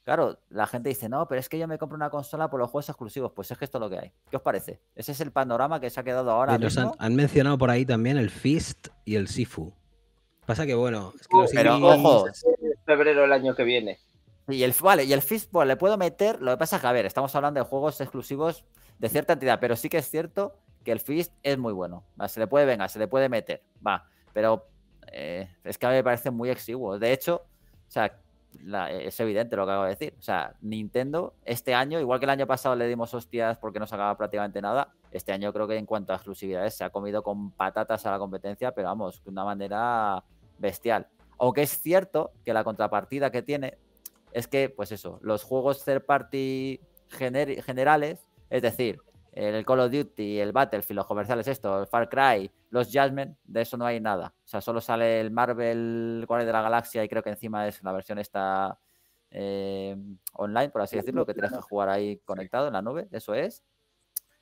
Claro, la gente dice, no, pero es que yo me compro una consola por los juegos exclusivos. Pues es que esto es lo que hay. ¿Qué os parece? Ese es el panorama que se ha quedado ahora. Mismo. Han, mencionado por ahí también el Fist y el Sifu. Pasa que bueno, es que uh, los pero ojo. febrero el año que viene. Y el, vale, y el Fist pues, le puedo meter. Lo que pasa es que, a ver, estamos hablando de juegos exclusivos de cierta entidad, pero sí que es cierto que el Fist es muy bueno. Se le puede, venga, se le puede meter. Va. Pero eh, es que a mí me parece muy exiguo. De hecho, o sea, e, es evidente lo que acabo de decir. O sea, Nintendo este año, igual que el año pasado le dimos hostias porque no sacaba prácticamente nada, este año creo que en cuanto a exclusividades se ha comido con patatas a la competencia, pero vamos, de una manera bestial. Aunque es cierto que la contrapartida que tiene es que, pues eso, los juegos third party generales, es decir, el Call of Duty, el Battlefield, los comerciales esto, el Far Cry, los Judgment, de eso no hay nada. O sea, solo sale el Marvel Guardia de la Galaxia y creo que encima es la versión esta eh, online, por así decirlo, que tienes que jugar ahí conectado en la nube, eso es.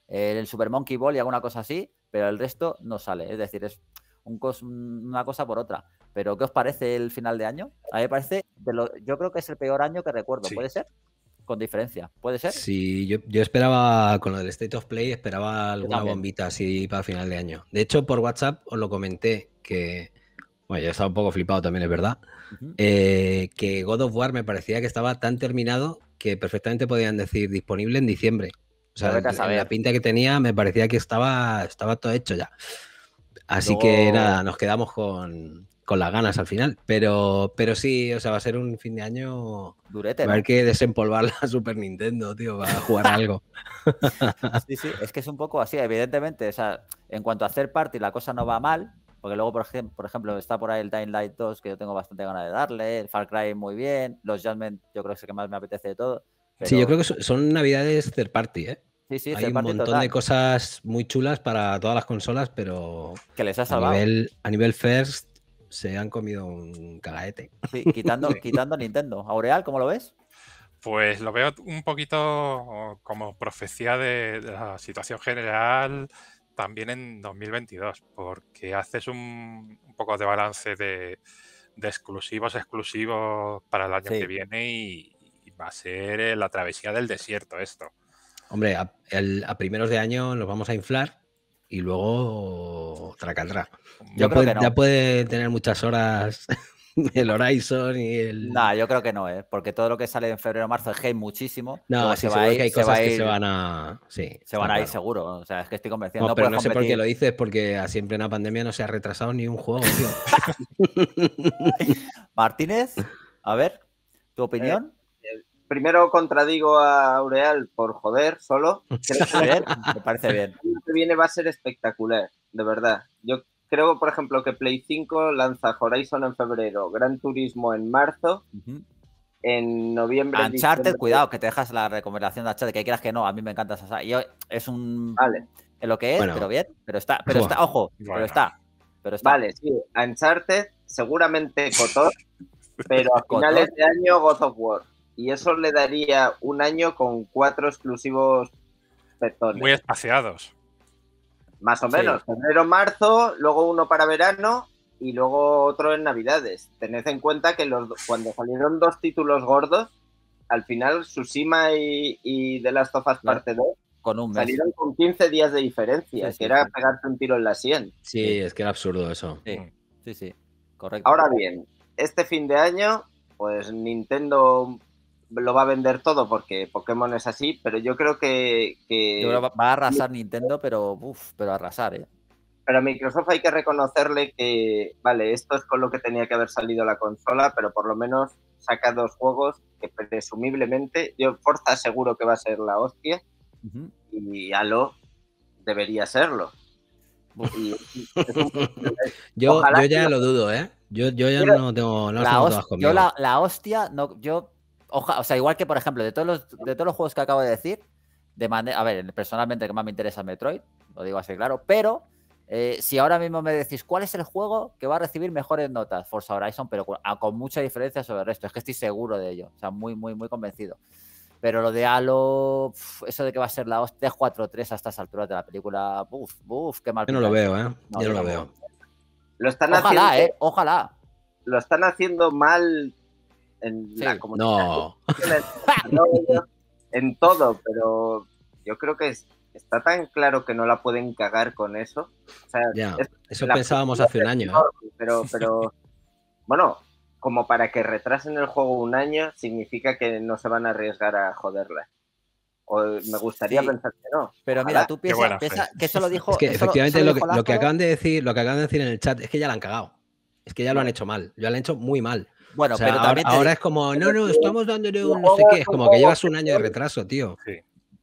El Super Monkey Ball y alguna cosa así, pero el resto no sale. Es decir, es una cosa por otra. Pero ¿qué os parece el final de año? A mí me parece, yo creo que es el peor año que recuerdo, ¿puede ser? con diferencia. ¿Puede ser? Sí, yo, esperaba con lo del State of Play, esperaba alguna bombita así para final de año. De hecho, por WhatsApp os lo comenté que. Bueno, ya estaba un poco flipado también, es verdad. Eh, que God of War me parecía que estaba tan terminado que perfectamente podían decir disponible en diciembre. O sea, la pinta que tenía me parecía que estaba, estaba todo hecho ya. Así que nada, nos quedamos con, con las ganas al final. Pero, pero sí, o sea, va a ser un fin de año. Durete. Va a haber que desempolvar la Super Nintendo, tío, para jugar algo. sí, sí, es que es un poco así, evidentemente. O sea, en cuanto a hacer party, la cosa no va mal. Porque luego, por ejemplo, está por ahí el Dying 2, que yo tengo bastante ganas de darle. El Far Cry muy bien. Los Judgment, yo creo que es el que más me apetece de todo. Sí, yo creo que son navidades third party, ¿eh? Sí, sí, Hay un montón de cosas muy chulas para todas las consolas, pero. Que les ha salvado. A nivel, a nivel first, se han comido un cagaete. quitando, quitando Nintendo. Aureal, ¿cómo lo ves? Pues lo veo un poquito como profecía de, la situación general también en 2022, porque haces un, un poco de balance de, exclusivos, exclusivos para el año que viene y, va a ser eh, la travesía del desierto esto. Hombre, a primeros de año nos vamos a inflar y luego tracaldrá. Ya, puede, ya puede tener muchas horas el Horizon y el. No, yo creo que no, ¿eh? porque todo lo que sale en febrero o marzo es game muchísimo. No, sí, se que hay cosas que se van a. Sí, se van a ir seguro. O sea, es que estoy convencido. pero no sé por qué lo dices, porque siempre en plena pandemia no se ha retrasado ni un juego, tío. Martínez, a ver, tu eh, opinión. Eh, primero contradigo a Aureal por joder, solo. Me parece bien viene va a ser espectacular, de verdad. Yo creo, por ejemplo, que Play 5 lanza Horizon en febrero, Gran Turismo en marzo. En noviembre. Uncharted, cuidado, que te dejas la recomendación de Uncharted, que quieras que no, a mí me encanta esa Yo, es un. Vale. lo que es, pero bien. Pero está, pero está, ojo, pero está. Pero está. Vale, sí. Uncharted, seguramente Cotor, pero a finales de año God of War. Y eso le daría un año con cuatro exclusivos Muy espaciados. Más o menos, primero marzo, luego uno para verano y luego otro en Navidades. Tened en cuenta que los, cuando salieron dos títulos gordos, al final Sushima y, y The Last of Parte 2 salieron con 15 días de diferencia, que era pegarte un tiro en la sien. Sí, es que era absurdo eso. Sí, sí, sí, correcto. Ahora bien, este fin de año, pues Nintendo lo va a vender todo porque Pokémon es así, pero yo creo que. va a arrasar Nintendo, pero pero arrasar, ¿eh? Pero a Microsoft hay que reconocerle que, vale, esto es con lo que tenía que haber salido la consola, pero por lo menos saca dos juegos que presumiblemente, yo Forza seguro que va a ser la hostia y Halo debería serlo. yo, yo ya lo dudo, ¿eh? Yo, ya no tengo. la, yo la, hostia, no, yo o sea, igual que, por ejemplo, de todos los, de todos los juegos que acabo de decir, de a ver, personalmente que más me interesa Metroid, lo digo así claro, pero eh, si ahora mismo me decís cuál es el juego que va a recibir mejores notas, Forza Horizon, pero con, mucha diferencia sobre el resto, es que estoy seguro de ello, o sea, muy, muy, muy convencido. Pero lo de Halo, eso de que va a ser la t 4-3 a estas alturas de la película, ¡buf, buf! qué mal. Yo no lo veo, ¿eh? Yo no lo veo. Lo están ojalá, eh, ojalá. Lo están haciendo mal en la en todo, pero yo creo que está tan claro que no la pueden cagar con eso. eso pensábamos hace un año. ¿eh? Pero, pero bueno, como para que retrasen el juego un año, significa que no se van a arriesgar a joderla. O me gustaría pensar que no. Pero mira, tú piensas, que eso lo dijo. efectivamente lo, que, acaban de decir, lo que acaban de decir en el chat es que ya la han cagado. Es que ya lo han hecho mal, ya lo han hecho muy mal. Bueno, pero ahora, es como, no, no, estamos dándole un no sé qué. Es como que llevas un año de retraso, tío.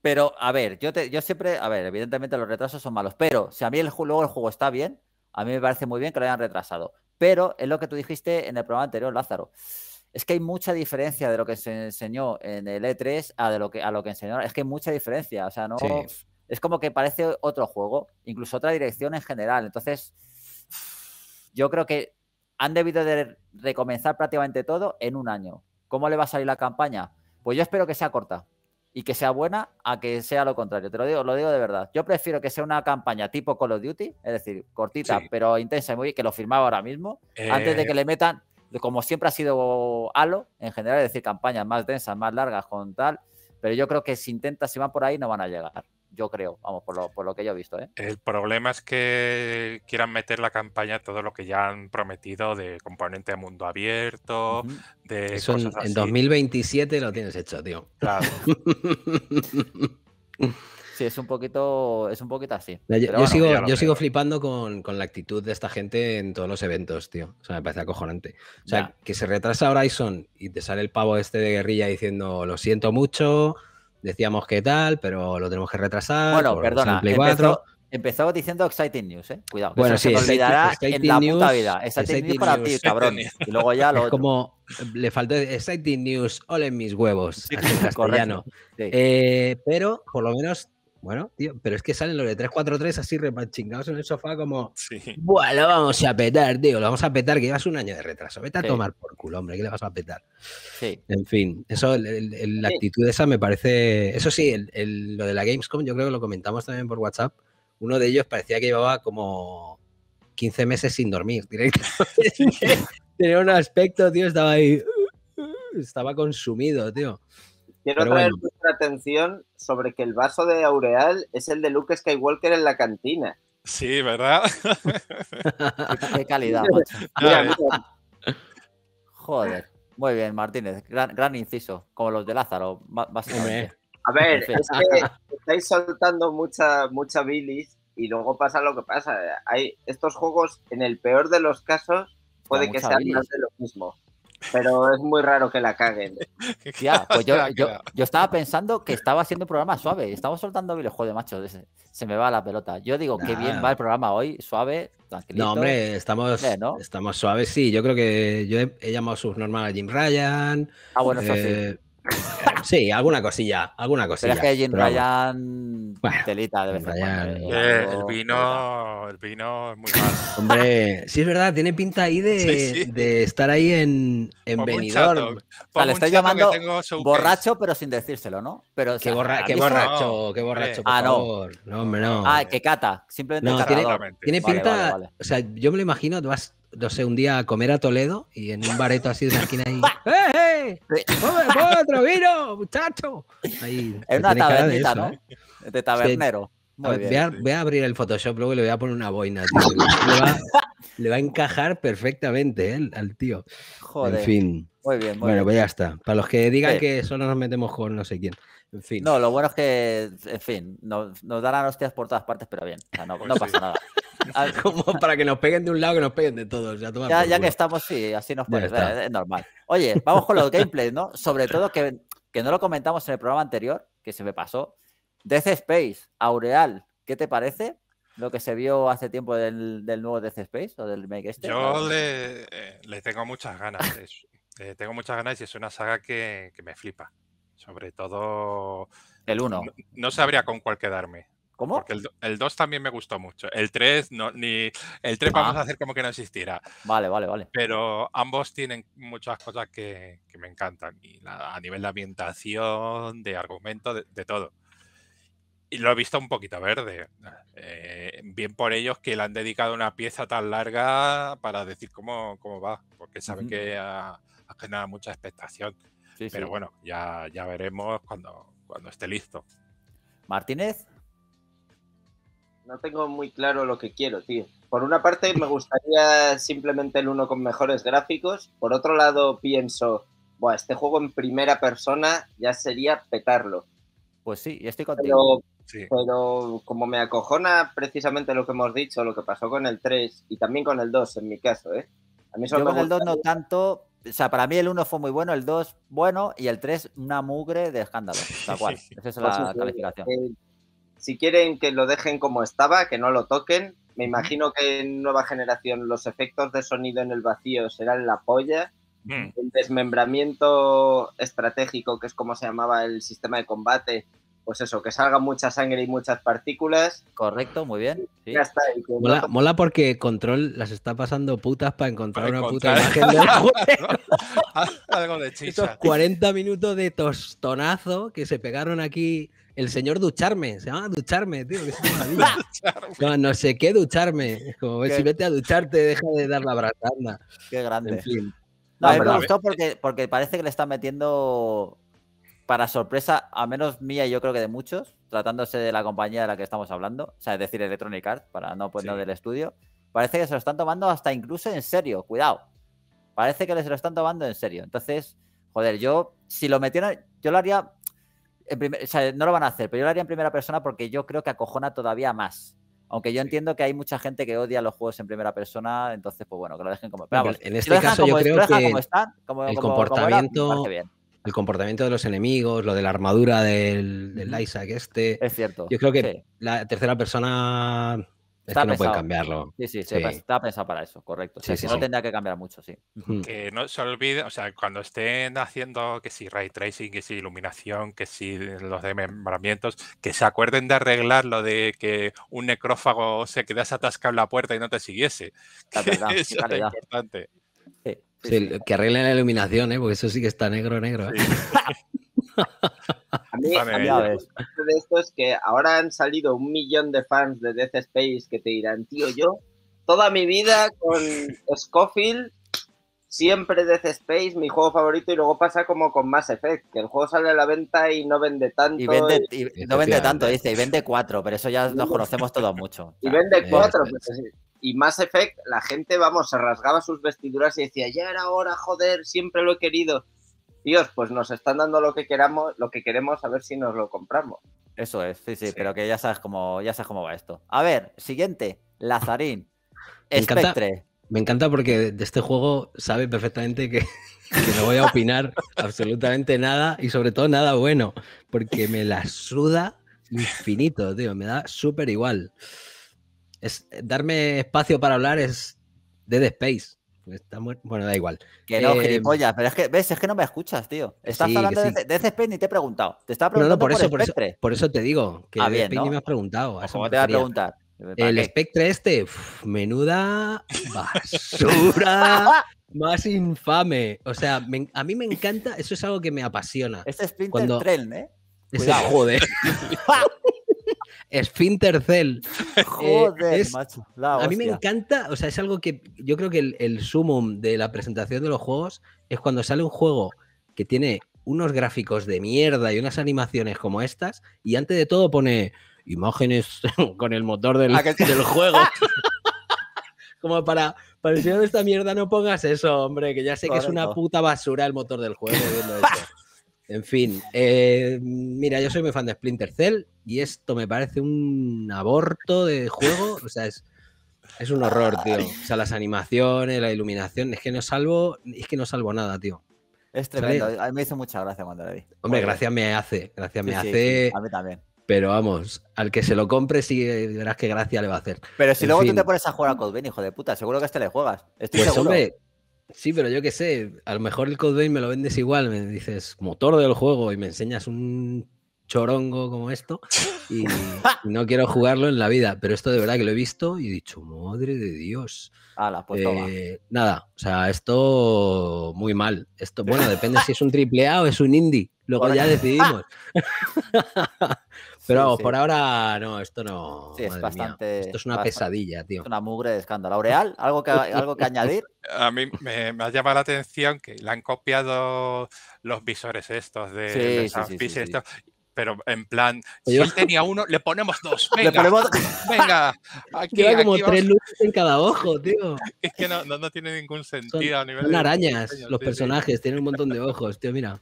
Pero, a ver, yo, te, yo siempre, a ver, evidentemente los retrasos son malos, pero si a mí el, luego el juego está bien, a mí me parece muy bien que lo hayan retrasado. Pero es lo que tú dijiste en el programa anterior, Lázaro. Es que hay mucha diferencia de lo que se enseñó en el E3 a, de lo, que, a lo que enseñó. Es que hay mucha diferencia. O sea, no. Es como que parece otro juego, incluso otra dirección en general. Entonces, yo creo que han debido de recomenzar prácticamente todo en un año. ¿Cómo le va a salir la campaña? Pues yo espero que sea corta y que sea buena a que sea lo contrario. Te lo digo, lo digo de verdad. Yo prefiero que sea una campaña tipo Call of Duty, es decir, cortita pero intensa y muy que lo firmaba ahora mismo, antes de eh. que le metan, como siempre ha sido Halo, en general, es decir, campañas más densas, más largas con tal, pero yo creo que si intentas, si van por ahí, no van a llegar yo creo, vamos, por lo, por lo que yo he visto. ¿eh? El problema es que quieran meter la campaña todo lo que ya han prometido de componente de mundo abierto, de... cosas en, así. en 2027 lo tienes hecho, tío. Claro. Sí, es un poquito, es un poquito así. Yo, sigo, flipando con, la actitud de esta gente en todos los eventos, tío. O sea, me parece acojonante. O sea, que se retrasa Horizon y te sale el pavo este de guerrilla diciendo, lo siento mucho, decíamos que tal, pero lo tenemos que retrasar. Bueno, perdona, empezó, diciendo Exciting News, ¿eh? Cuidado. bueno, sí, se te olvidará en la puta vida. Exciting, News para ti, cabrón. Y luego ya lo. Es como le faltó Exciting News, all mis huevos, Correcto. Eh, pero por lo menos bueno, tío, pero es que salen los de 343 así repachingados en el sofá como... Buah, lo vamos a petar, tío, lo vamos a petar, que llevas un año de retraso. Vete a tomar por culo, hombre, que le vas a petar. En fin, eso, la actitud esa me parece... Eso sí, lo de la Gamescom yo creo que lo comentamos también por WhatsApp. Uno de ellos parecía que llevaba como 15 meses sin dormir directo. Tenía un aspecto, tío, estaba ahí... Estaba consumido, tío. Quiero traer vuestra atención sobre que el vaso de Aureal es el de Luke Skywalker en la cantina. Sí, ¿verdad? Qué calidad, macho. Joder. Muy bien, Martínez. Gran, inciso. Como los de Lázaro, A ver, es que estáis soltando mucha, mucha bilis y luego pasa lo que pasa. Hay estos juegos, en el peor de los casos, puede que sean más de lo mismo pero es muy raro que la caguen. Ya, pues yo, estaba pensando que estaba haciendo un programa suave. Estamos soltando de macho. Se, me va la pelota. Yo digo, qué que bien va el programa hoy, suave, No, hombre, estamos, estamos suaves, sí. Yo creo que yo he, llamado sus normal a Jim Ryan. Ah, bueno, eso sí. Eh, Sí, alguna cosilla, alguna cosilla. Pero es que Jim Ryan telita de vez eh. ¿eh? Eh, el vino, el vino es muy malo. Hombre, sí es verdad, tiene pinta ahí de, de estar ahí en, en Benidorm. le estoy llamando borracho, pero sin decírselo, ¿no? Pero, que qué, borracho, qué borracho, ah, no. No, hombre, no. Ah, que cata, simplemente no, tiene, pinta, o sea, yo me lo imagino, tú vas no sé, un día a comer a Toledo y en un bareto así de una esquina ahí. ¡Eh, eh! otro vino, muchacho! Ahí, es una tabernita, ¿no? ¿eh? De tabernero. Muy Voy, a, abrir el Photoshop luego y le voy a poner una boina, tío. Le va, a encajar perfectamente ¿eh? al tío. Joder. En fin. Muy bien, muy bueno, pues ya está. Para los que digan que solo nos metemos con no sé quién. No, lo bueno es que, en fin, nos, nos darán hostias por todas partes, pero bien. no, pues pasa nada. Ah, Como para que nos peguen de un lado, que nos peguen de todos. Ya, que estamos, sí, así nos ver, Es normal. Oye, vamos con los gameplays, ¿no? Sobre todo que, que no lo comentamos en el programa anterior, que se me pasó. Death Space, Aureal, ¿qué te parece? Lo que se vio hace tiempo del, nuevo Death Space o del Make este. Yo eh, le, tengo muchas ganas. le eh, tengo muchas ganas y es una saga que me flipa. Sobre todo. El 1. No, sabría con cuál quedarme. ¿Cómo? Porque el 2 también me gustó mucho. El 3, no, ni. El 3 vamos ah. a hacer como que no existiera. Vale, vale, vale. Pero ambos tienen muchas cosas que, que me encantan. Y a nivel de ambientación, de argumento, de, todo y lo he visto un poquito verde. Eh, bien por ellos que le han dedicado una pieza tan larga para decir cómo, cómo va, porque sabe que ha, generado mucha expectación. Pero bueno, ya, veremos cuando, cuando esté listo. Martínez. No tengo muy claro lo que quiero, tío. Por una parte me gustaría simplemente el uno con mejores gráficos. Por otro lado pienso, Buah, este juego en primera persona ya sería petarlo. Pues sí, estoy contigo. Pero, como me acojona precisamente lo que hemos dicho, lo que pasó con el 3 y también con el 2 en mi caso, ¿eh? A mí solo Yo con el 2 no tanto, o sea, para mí el 1 fue muy bueno, el 2 bueno y el 3 una mugre de escándalo. Esa es la calificación. Eh, si quieren que lo dejen como estaba, que no lo toquen, me imagino que en nueva generación los efectos de sonido en el vacío serán la polla. Mm. El desmembramiento estratégico, que es como se llamaba el sistema de combate, pues eso, que salga mucha sangre y muchas partículas. Correcto, muy bien. Ya está. mola, porque Control las está pasando putas para encontrar una puta imagen de Algo de 40 minutos de tostonazo que se pegaron aquí. El señor Ducharme, se llama Ducharme, tío. No, sé qué Ducharme. Como si vete a ducharte, deja de dar la brazanda. Qué grande. En fin. me gustó porque, porque parece que le está metiendo para sorpresa, a menos mía y yo creo que de muchos, tratándose de la compañía de la que estamos hablando, o sea, es decir, Electronic Arts, para no ponerlo del estudio, parece que se lo están tomando hasta incluso en serio, cuidado. Parece que se lo están tomando en serio. Entonces, joder, yo, si lo metieran, yo lo haría, en o sea, no lo van a hacer, pero yo lo haría en primera persona porque yo creo que acojona todavía más. Aunque yo entiendo que hay mucha gente que odia los juegos en primera persona, entonces, pues bueno, que lo dejen como. en este caso, yo creo que el comportamiento el comportamiento de los enemigos, lo de la armadura del, Isaac este. Es cierto. Yo creo que la tercera persona es está que no puede cambiarlo. Sí, sí, está pensado para eso, correcto. sí, no tendría que cambiar mucho, sí. Que no se olvide, o sea, cuando estén haciendo que si ray tracing, que si iluminación, que si los demembramientos, que se acuerden de arreglar lo de que un necrófago se quedase atascado en la puerta y no te siguiese. Verdad, es importante. Sí que arreglen la iluminación, ¿eh? porque eso sí que está negro, negro. ¿eh? a mí, a mí de esto es que ahora han salido un millón de fans de Death Space que te dirán, tío, yo toda mi vida con Scofield, siempre Death Space, mi juego favorito, y luego pasa como con Mass Effect, que el juego sale a la venta y no vende tanto. Y, vende, no vende tanto, dice, y vende cuatro, pero eso ya nos conocemos todos mucho. Y vende eh, cuatro, eh, pues sí y más Effect, la gente, vamos, se rasgaba sus vestiduras y decía, ya era hora, joder, siempre lo he querido. Dios, pues nos están dando lo que queramos, lo que queremos, a ver si nos lo compramos. Eso es, sí, sí, pero que ya sabes cómo, ya sabes cómo va esto. A ver, siguiente, Lazarín. Espectre. Me encanta, me encanta porque de este juego sabe perfectamente que, no voy a opinar absolutamente nada y sobre todo nada bueno, porque me la suda infinito, tío, me da súper igual es darme espacio para hablar es Dead Space. Pues bueno, da igual. Que no, eh, gilipollas, pero es que, ves, es que no me escuchas, tío. Estás hablando de, de Space ni te he preguntado. Te estaba preguntando por, por, eso, por, eso, te digo que ah, Space ni me has preguntado. Pues ¿Cómo te voy a preguntar? El Spectre, este, menuda basura más infame. O sea, a mí me encanta, eso es algo que me apasiona. Este es Trail, ¿eh? joder. Sphinter Joder, eh, a mí me encanta, o sea, es algo que yo creo que el, sumum de la presentación de los juegos es cuando sale un juego que tiene unos gráficos de mierda y unas animaciones como estas, y antes de todo pone imágenes con el motor del, del juego. como para, para el esta mierda no pongas eso, hombre, que ya sé que es una puta basura el motor del juego. Viendo en fin, eh, mira, yo soy muy fan de Splinter Cell y esto me parece un aborto de juego. O sea, es, es un horror, tío. O sea, las animaciones, la iluminación, es que no salvo, es que no salvo nada, tío. Es tremendo. me hizo mucha gracia cuando lo vi. Hombre, gracias me hace. Gracias me hace. a mí también. Pero vamos, al que se lo compre, sí verás qué gracia le va a hacer. Pero si luego tú te pones a jugar a Codbin, hijo de puta, seguro que a este le juegas. Estoy pues, Hombre, Sí, pero yo qué sé, a lo mejor el Codebase me lo vendes igual, me dices motor del juego y me enseñas un chorongo como esto y no quiero jugarlo en la vida, pero esto de verdad que lo he visto y he dicho, madre de Dios. Pues eh, nada, o sea, esto muy mal. Esto, bueno, depende si es un triple o es un indie, luego ya decidimos. Pero por ahora no, esto no. es bastante. esto es una pesadilla, tío. Es una mugre de escándalo. Aureal, ¿algo que, algo que añadir? A mí me, me, ha llamado la atención que le han copiado los visores estos de, de y pero en plan, si él tenía uno, le ponemos dos. Venga, ponemos... venga. Aquí, hay como tres luces en cada ojo, tío. Es que no, tiene ningún sentido a nivel son de... arañas, los personajes, tienen un montón de ojos, tío, mira.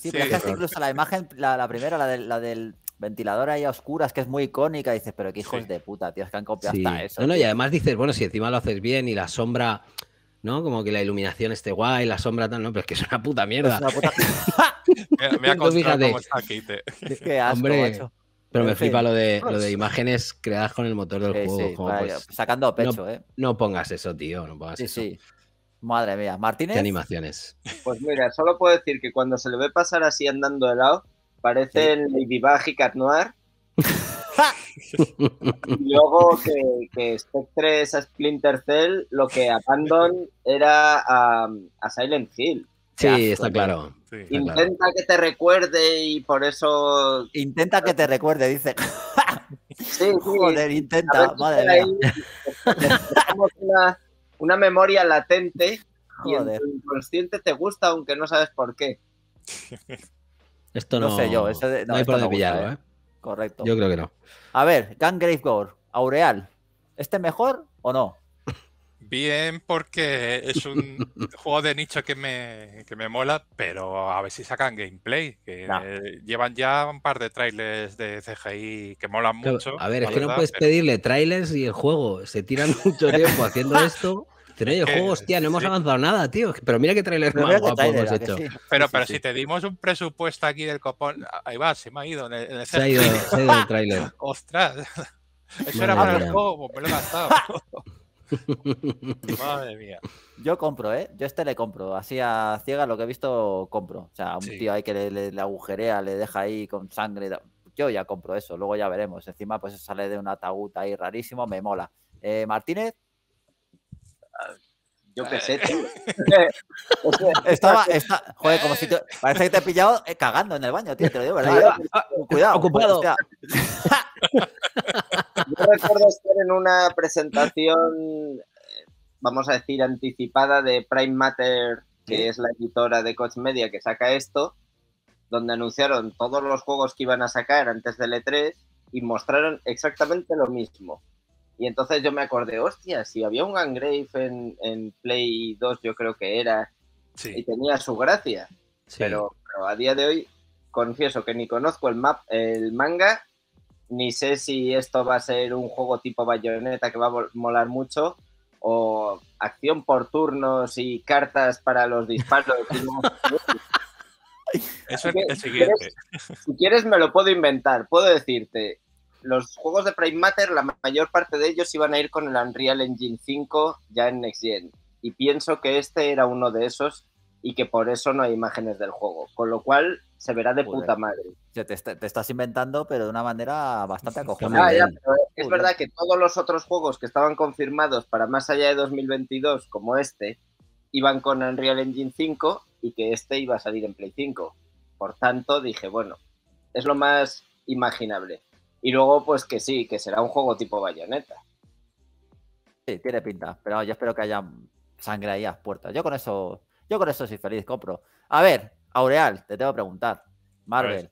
Sí, incluso la imagen, la, la primera, la, de, la del ventiladora ahí a oscuras que es muy icónica. dices, pero qué hijos de puta, tío, es que han copiado hasta eso. No, no, y además dices, bueno, si encima lo haces bien y la sombra, ¿no? Como que la iluminación esté guay, la sombra tal, no, pero es que es una puta mierda. Es una puta... me, ha costado cómo está aquí, Hombre, Pero me flipa lo de, lo de imágenes creadas con el motor del juego. Pues, sacando pecho, no, ¿eh? No pongas eso, tío, no pongas eso. Sí, sí. Madre mía, Martínez. ¿Qué animaciones? Pues mira, solo puedo decir que cuando se le ve pasar así andando de lado, Parece el Ladybug y Cat Noir. y luego que, Spectre es a Splinter Cell, lo que Abandon era a, Silent Hill. Sí, está claro. Intenta que te recuerde y por eso. Intenta que te recuerde, dice. sí, Joder, intenta, madre mía. una, memoria latente y inconsciente te gusta, aunque no sabes por qué. Esto no, sé yo. no, hay por pillarlo, ¿eh? ¿eh? Correcto. Yo creo que no. A ver, Grave Gore, Aureal, ¿este mejor o no? Bien, porque es un juego de nicho que me, me mola, pero a ver si sacan gameplay. Que llevan ya un par de trailers de CGI que molan mucho. a ver, es que no puedes pedirle trailers y el juego. Se tiran mucho tiempo haciendo esto. Tren de juegos, hostia, no hemos avanzado nada, tío. Pero mira qué trailer más guapo hemos hecho. Pero, pero si te dimos un presupuesto aquí del copón. Ahí va, se me ha ido en el, Se ha ido, el trailer. Ostras. Eso era para el juego, pues me lo he gastado. Madre mía. Yo compro, ¿eh? Yo este le compro. Así a ciega lo que he visto, compro. O sea, a un tío ahí que le, agujerea, le deja ahí con sangre. Yo ya compro eso, luego ya veremos. Encima, pues sale de un ataúd ahí rarísimo, me mola. Eh, Martínez. Yo qué eh. sé, tío. Eh, Estaba, joder, como si te, parece que te he pillado eh, cagando en el baño, tío, te lo digo, ¿verdad? Cuidado, ah, ocupado. Yo recuerdo estar en una presentación, vamos a decir, anticipada de Prime Matter, que es la editora de Coach Media que saca esto, donde anunciaron todos los juegos que iban a sacar antes del E3 y mostraron exactamente lo mismo. Y entonces yo me acordé, hostia, si había un Gangrave en, en Play 2, yo creo que era, y tenía su gracia. Pero, a día de hoy, confieso que ni conozco el, map, el manga, ni sé si esto va a ser un juego tipo bayoneta que va a molar mucho, o acción por turnos y cartas para los disparos. Eso es el siguiente. si quieres, me lo puedo inventar. Puedo decirte, los juegos de Prime Matter, la mayor parte de ellos iban a ir con el Unreal Engine 5 ya en Next Gen. Y pienso que este era uno de esos y que por eso no hay imágenes del juego. Con lo cual se verá de puta madre. Te, estás inventando, pero de una manera bastante acogida. Ah, es verdad que todos los otros juegos que estaban confirmados para más allá de 2022, como este, iban con Unreal Engine 5 y que este iba a salir en Play 5. Por tanto, dije, bueno, es lo más imaginable. Y luego, pues que sí, que será un juego tipo bayoneta. Sí, tiene pinta, pero yo espero que haya sangre ahí a las puertas. Yo con eso, yo con eso soy feliz, compro. A ver, Aureal, te tengo que preguntar. Marvel,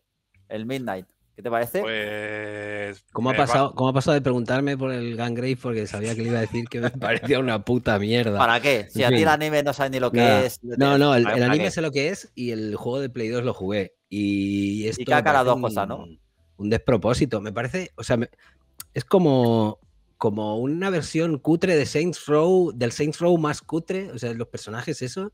el Midnight, ¿qué te parece? Pues. ¿Cómo ha, eh, pasado, ha pasado de preguntarme por el Gangrave? Porque sabía que le iba a decir que me parecía una puta mierda. ¿Para qué? Si a ti el anime no sabes ni lo que es. No, no, el, anime sé lo que es y el juego de Play 2 lo jugué. Y esto. Y caca las dos cosas, ¿no? un despropósito. Me parece, o sea, es como, como una versión cutre de Saints Row, del Saints Row más cutre, o sea, los personajes, eso.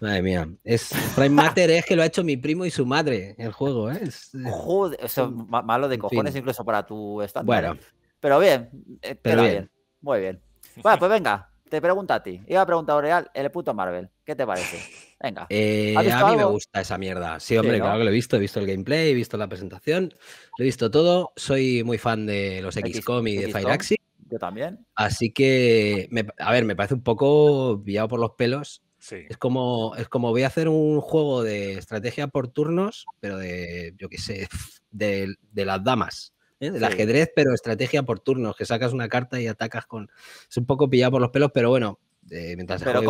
Madre mía, es Prime Matter es que lo ha hecho mi primo y su madre el juego, ¿eh? Es, malo de cojones incluso para tu estándar. Bueno, pero bien, eh, pero bien. muy bien. Bueno, pues venga, te pregunto a ti. Iba a preguntar a Real, el puto Marvel, ¿qué te parece? Venga. Eh, a mí me gusta esa mierda. Sí, hombre, claro que lo he visto. He visto el gameplay, he visto la presentación, lo he visto todo. Soy muy fan de los XCOM y de Fireaxis. Yo también. Así que, a ver, me parece un poco pillado por los pelos. Sí. Es como, es como voy a hacer un juego de estrategia por turnos, pero de, yo qué sé, de, las damas. ¿eh? Del ajedrez, pero estrategia por turnos, que sacas una carta y atacas con. Es un poco pillado por los pelos, pero bueno, eh, mientras Pero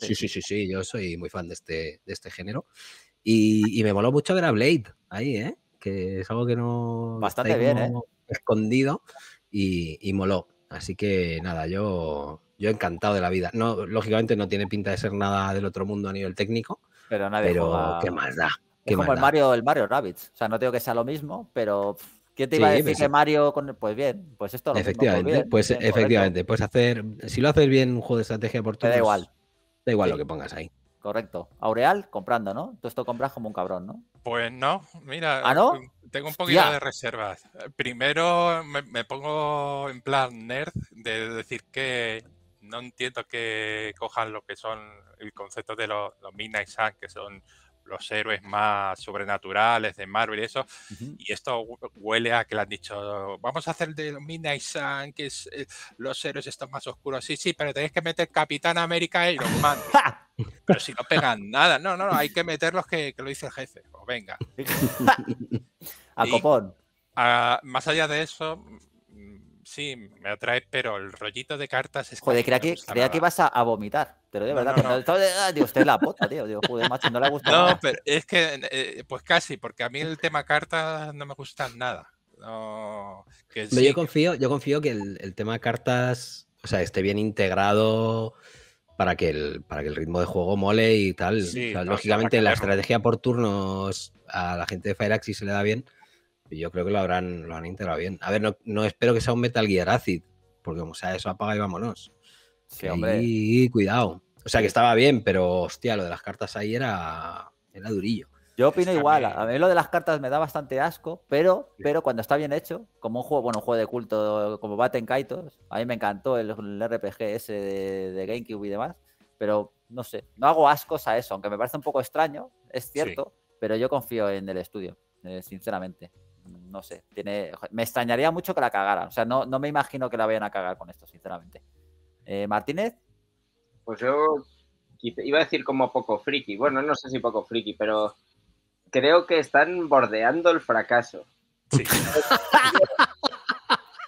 sí, sí, sí, sí, yo soy muy fan de este, de este género. Y, me moló mucho ver a Blade ahí, ¿eh? Que es algo que no. Bastante bien, ¿eh? Escondido y, moló. Así que nada, yo, yo encantado de la vida. No, lógicamente no tiene pinta de ser nada del otro mundo a nivel técnico. Pero nada Pero qué más da. Es como el Mario, el Mario Rabbits. O sea, no tengo que sea lo mismo, pero qué te iba a decir Mario con... Pues bien, pues esto lo pues, Efectivamente, pues, efectivamente, puedes hacer, si lo haces bien un juego de estrategia por todos... da igual. Da igual lo que pongas ahí. Correcto. Aureal, comprando, ¿no? Tú esto compras como un cabrón, ¿no? Pues no, mira. ¿Ah, no? Tengo un poquito de reservas. Primero me, pongo en plan nerd de decir que no entiendo que cojan lo que son el concepto de los, los Midnight Sun, que son los héroes más sobrenaturales de Marvel y eso. Y esto huele a que le han dicho, vamos a hacer de Midnight Sun, que es, eh, los héroes estos más oscuros. Sí, sí, pero tenéis que meter Capitán América y los Man. pero si no pegan nada, no, no, no, hay que meter los que, que lo dice el jefe. O pues venga. a copón. más allá de eso, mm, sí, me atrae, pero el rollito de cartas es... crea que, crea que vas a vomitar. Pero de verdad, no, no, ah, usted la pota, tío. joder, macho, no le gusta. No, nada. es que, eh, pues casi, porque a mí el tema cartas no me gusta nada. Que yo, confío, yo confío que el, el tema cartas, o sea, esté bien integrado para que el, para que el ritmo de juego mole y tal. lógicamente, la estrategia por turnos a la gente de Axis se le da bien. Y yo creo que lo habrán, lo han integrado bien. A ver, no, no espero que sea un Metal Gear Acid, porque como sea eso apaga y vámonos hombre... Sí, cuidado. O sea, que estaba bien, pero hostia, lo de las cartas ahí era, era durillo. Yo opino igual. A mí lo de las cartas me da bastante asco, pero, pero cuando está bien hecho, como un juego, bueno, un juego de culto, como Batten Kaitos, a mí me encantó el, RPG ese de, GameCube y demás, pero no sé, no hago ascos a eso, aunque me parece un poco extraño, es cierto, pero yo confío en el estudio, eh, sinceramente no sé, me extrañaría mucho que la cagaran. O sea, no, no me imagino que la vayan a cagar con esto, sinceramente. Eh, Martínez. Pues yo iba a decir como poco friki. Bueno, no sé si poco friki, pero creo que están bordeando el fracaso.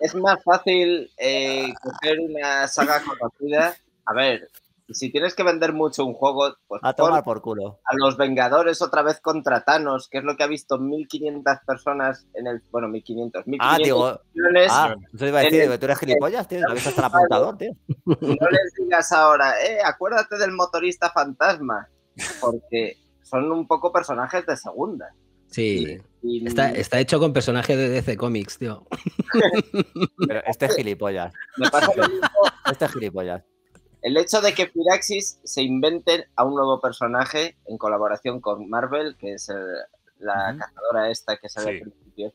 es más fácil eh, coger una saga conocida. A ver, si tienes que vender mucho un juego, pues a tomar por culo. A los Vengadores otra vez contra Thanos, que es lo que ha visto 1500 personas en el. Bueno, 1500. ah, digo. Millones ah, iba a decir, tú eres gilipollas, tío. La hasta el apuntador, tío. No les digas ahora, eh, acuérdate del motorista fantasma, porque son un poco personajes de segunda. Sí. Está, está, hecho con personajes de DC Comics, tío. Pero este es gilipollas. Me pasa Este es gilipollas. El hecho de que Piraxis se inventen a un nuevo personaje en colaboración con Marvel, que es eh, la cazadora esta que sale al principio.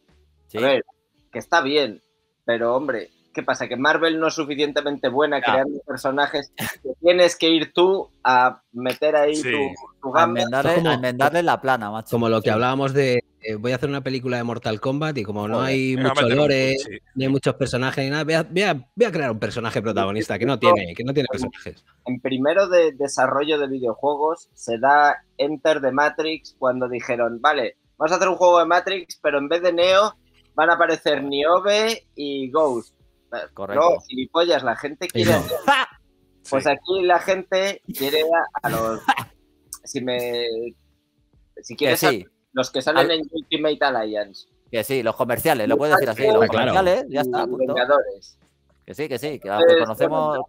A ver, que está bien, pero hombre, ¿qué pasa? Que Marvel no es suficientemente buena creando personajes que tienes que ir tú a meter ahí tu, enmendarle, la plana, macho. Como lo que hablábamos de eh, voy a hacer una película de Mortal Kombat y como no hay muchos lores, ni muchos personajes ni nada, voy a, crear un personaje protagonista que no tiene, que no tiene personajes. En primero de desarrollo de videojuegos se da Enter de Matrix cuando dijeron, vale, vamos a hacer un juego de Matrix, pero en vez de Neo van a aparecer Niobe y Ghost. Correcto. No, gilipollas, la gente quiere... Pues aquí la gente quiere a, los... si me... Si eh, quieres... Sí. Los que salen en Ultimate Alliance. Que sí, los comerciales, lo puedes decir así. Los comerciales, ya está. Que sí, que sí, que, conocemos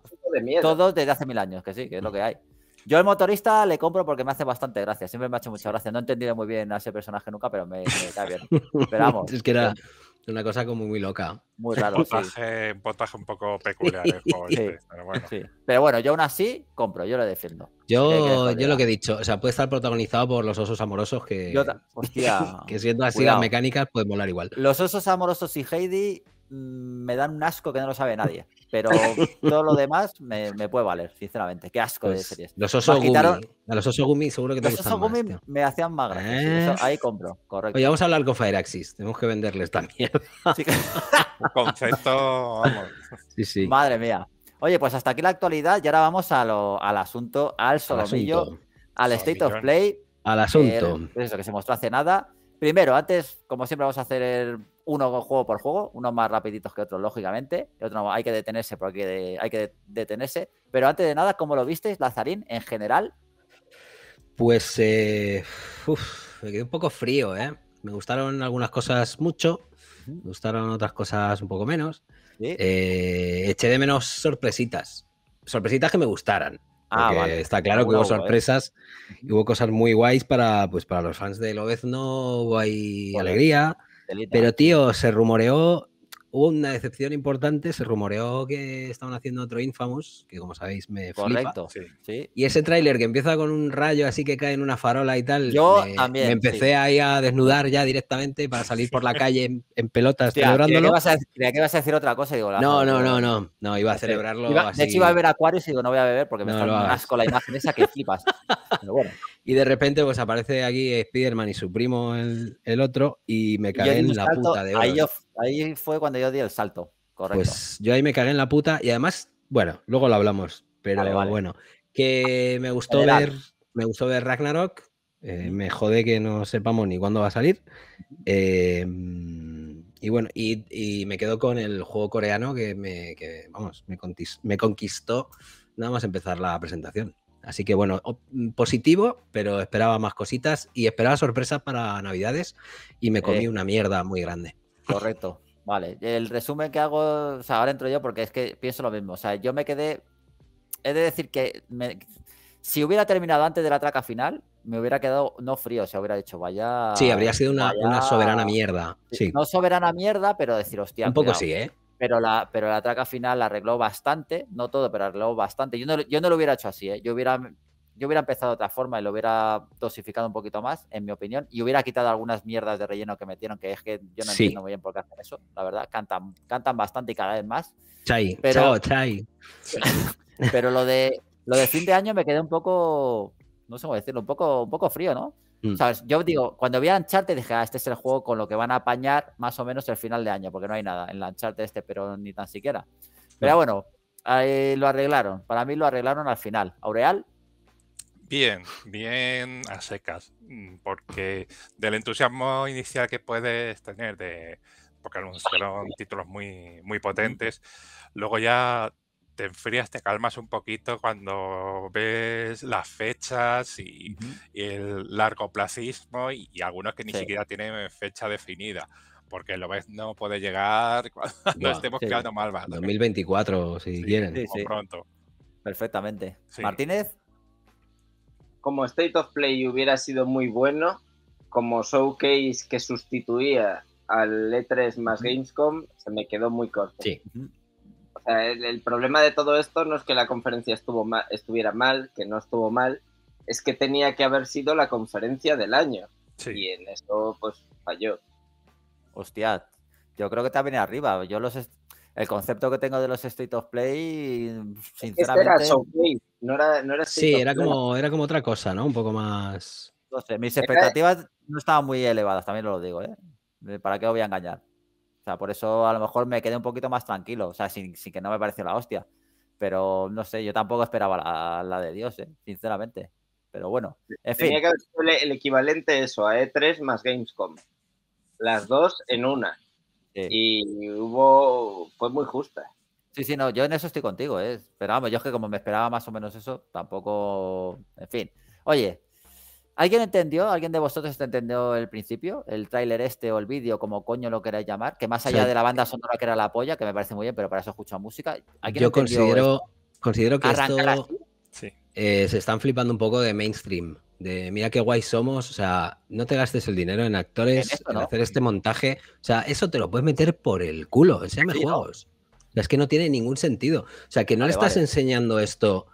todos desde hace mil años, que sí, que es lo que hay. Yo el motorista le compro porque me hace bastante gracia, siempre me ha hecho mucha gracia. No he entendido muy bien a ese personaje nunca, pero me, me bien. Esperamos. es que era... Una cosa como muy loca. Muy raro. Un sí. un poco peculiar juego este, pero, bueno. yo aún así compro, yo lo defiendo. Yo, yo lo que he dicho, o sea, puede estar protagonizado por los osos amorosos que, que siendo así las mecánicas pueden volar igual. Los osos amorosos y Heidi Mm, me dan un asco que no lo sabe nadie. Pero todo lo demás me, me puede valer, sinceramente. Qué asco de pues, series. Los osos quitaron... A los osos gumi seguro que te los me hacían más gracia. ¿Eh? ahí compro, correcto. Oye, vamos a hablar con Fireaxis. Tenemos que venderles también. Concepto, vamos. Madre mía. Oye, pues hasta aquí la actualidad y ahora vamos al asunto, al solomillo, al, State of Play. Al asunto. eso que se mostró hace nada. Primero, antes, como siempre, vamos a hacer uno juego por juego, unos más rapiditos que otros, lógicamente. otro hay que detenerse porque hay que detenerse. Pero antes de nada, ¿cómo lo visteis, Lazarín, en general? Pues eh, me quedé un poco frío, ¿eh? Me gustaron algunas cosas mucho, me gustaron otras cosas un poco menos. Eh, eché de menos sorpresitas, sorpresitas que me gustaran. Ah, Está claro que hubo sorpresas, y hubo cosas muy guays para, pues, para los fans de Lobezno, hubo ahí alegría. Pero, ¿eh? tío, se rumoreó hubo una decepción importante, se rumoreó que estaban haciendo otro Infamous, que como sabéis me Correcto, flipa. Sí. Y ese tráiler que empieza con un rayo así que cae en una farola y tal, yo me, también, empecé ahí a desnudar ya directamente para salir por la calle en, pelotas Tía, celebrándolo. Vas a, vas a decir otra cosa, digo, no, no, no, no, no, iba a este, celebrarlo así. De hecho iba a ver Aquarius y digo, no voy a beber porque me está asco la imagen esa que flipas. Pero bueno. Y de repente pues aparece aquí spider y su primo el, otro y me cae en la puta de oro. Ahí fue cuando yo di el salto, correcto. Pues yo ahí me cagué en la puta y además, bueno, luego lo hablamos, pero bueno, que me gustó ver, me gustó ver Ragnarok. Eh, me jode que no sepamos ni cuándo va a salir. Eh, y bueno, y, me quedo con el juego coreano que me, vamos, me, conquistó, nada más empezar la presentación. Así que bueno, positivo, pero esperaba más cositas y esperaba sorpresas para Navidades y me comí una mierda muy grande. Correcto. Vale, el resumen que hago, o sea, ahora entro yo porque es que pienso lo mismo. O sea, yo me quedé. He de decir que si hubiera terminado antes de la traca final, me hubiera quedado no frío, o hubiera dicho, vaya. Sí, habría sido una, soberana mierda. No soberana mierda, pero decir, hostia. Un poco ¿eh? Pero la, pero la traca final la arregló bastante, no todo, pero arregló bastante. Yo no, yo no lo hubiera hecho así, ¿eh? Yo hubiera yo hubiera empezado de otra forma y lo hubiera dosificado un poquito más, en mi opinión, y hubiera quitado algunas mierdas de relleno que metieron, que es que yo no entiendo muy bien por qué hacen eso, la verdad. Cantan, cantan bastante y cada vez más. Chai, pero, chai. pero lo de lo de fin de año me quedé un poco, no sé cómo decirlo, un poco, poco frío, ¿no? Mm. ¿Sabes? Yo digo, cuando vi a Uncharted dije, ah, este es el juego con lo que van a apañar más o menos el final de año, porque no hay nada en la este, pero ni tan siquiera. Pero bueno, lo arreglaron. Para mí lo arreglaron al final. Aureal, Bien, bien a secas, mm, porque del entusiasmo inicial que puedes tener de porque anunciaron títulos muy, muy potentes, luego ya te enfrías, te calmas un poquito cuando ves las fechas y, el largo plazismo y, algunos que ni siquiera tienen fecha definida. Porque lo ves, no puede llegar cuando no, estemos quedando mal. va. 2024, si sí, quieren. pronto. Perfectamente. Martínez como State of Play hubiera sido muy bueno, como showcase que sustituía al E3 más Gamescom, se me quedó muy corto. Sí. O sea, el, problema de todo esto no es que la conferencia estuvo estuviera mal, que no estuvo mal, es que tenía que haber sido la conferencia del año. Y en eso, pues, falló. Hostia, yo creo que también arriba. Yo los el concepto que tengo de los State of Play, sinceramente. Este era showcase. No era, no Sí, era como, era como otra cosa, ¿no? Un poco más. Entonces, mis expectativas no estaban muy elevadas, también lo digo, ¿eh? ¿Para qué os voy a engañar? O sea, por eso a lo mejor me quedé un poquito más tranquilo, o sea, sin, que no me pareció la hostia. Pero no sé, yo tampoco esperaba la, de Dios, ¿eh? sinceramente. Pero bueno, en Tenía que haber el, equivalente a eso, a E3 más Gamescom. Las dos en una. Y hubo. fue muy justa. Sí, sí, no, yo en eso estoy contigo, ¿eh? Pero vamos, yo es que como me esperaba más o menos eso, tampoco. En fin. Oye, ¿alguien entendió? ¿Alguien de vosotros entendió el principio? El tráiler este o el vídeo, como coño lo queráis llamar, que más allá de la banda sonora que era la polla, que me parece muy bien, pero para eso escucho música. ¿Alguien yo considero, considero que esto eh, se están flipando un poco de mainstream. De mira qué guay somos, o sea, no te gastes el dinero en actores, en, hacer este montaje, o sea, eso te lo puedes meter por el culo, enséñame juegos. Es que no tiene ningún sentido. O sea, que no le estás enseñando esto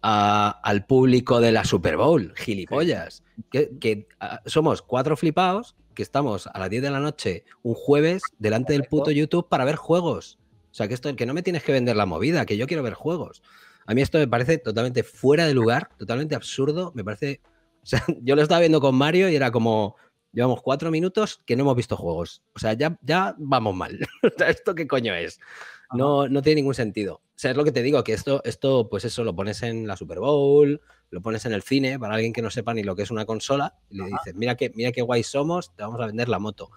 al público de la Super Bowl, gilipollas. Que, ah, somos cuatro flipados que estamos a las 10 de la noche un jueves delante del puto YouTube para ver juegos. O sea, que esto que no me tienes que vender la movida, que yo quiero ver juegos. A mí esto me parece totalmente fuera de lugar, totalmente absurdo, me parece o sea, yo lo estaba viendo con Mario y era como, llevamos cuatro minutos que no hemos visto juegos. O sea, ya, ya vamos mal. ¿Esto qué coño es? no, no tiene ningún sentido. O sea, es lo que te digo, que esto, esto, pues eso, lo pones en la Super Bowl, lo pones en el cine, para alguien que no sepa ni lo que es una consola, y le dices, mira qué, mira qué guay somos, te vamos a vender la moto.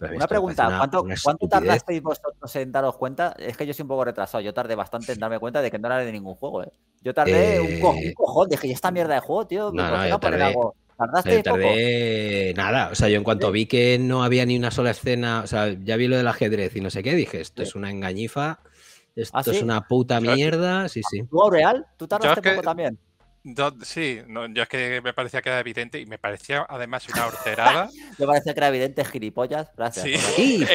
una pregunta, ¿cuánto, tardasteis vosotros en daros cuenta? Es que yo soy un poco retrasado, yo tardé bastante en darme cuenta de que no era de ningún juego, ¿eh? Yo tardé un, eh, cojón, dije, ¿y esta mierda de juego, tío? Me no, no, tardaste eh, nada. O sea, yo en cuanto vi que no había ni una sola escena, o sea, ya vi lo del ajedrez y no sé qué, dije, esto es una engañifa, ah, esto es una puta mierda. Sí, sí. ¿Tú, Aureal? ¿Tú tardaste poco también? sí, yo es que me parecía que era evidente y me parecía además una horterada. me parecía que era evidente, gilipollas, gracias. Sí, sí es,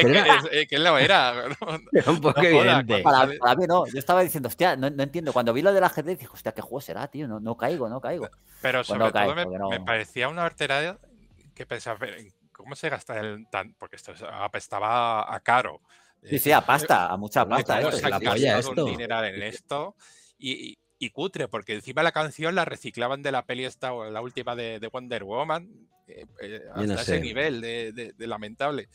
que, es, lo era. un poco evidente. Para, mí no, yo estaba diciendo, hostia, no, entiendo. Cuando vi lo de la gente dije, hostia, ¿qué juego será, tío? No, caigo, no caigo. Pero pues sobre todo me, parecía una horterada que pensaba, ¿cómo se gasta el tan? Porque esto ah, estaba a caro. Sí, sí, eh, a pasta, a mucha eh, pasta. ¿Cómo eh, se ha esto. un dineral en esto y y cutre, porque encima la canción la reciclaban de la peli esta, o la última de, Wonder Woman, eh, eh, hasta ese nivel de, lamentable.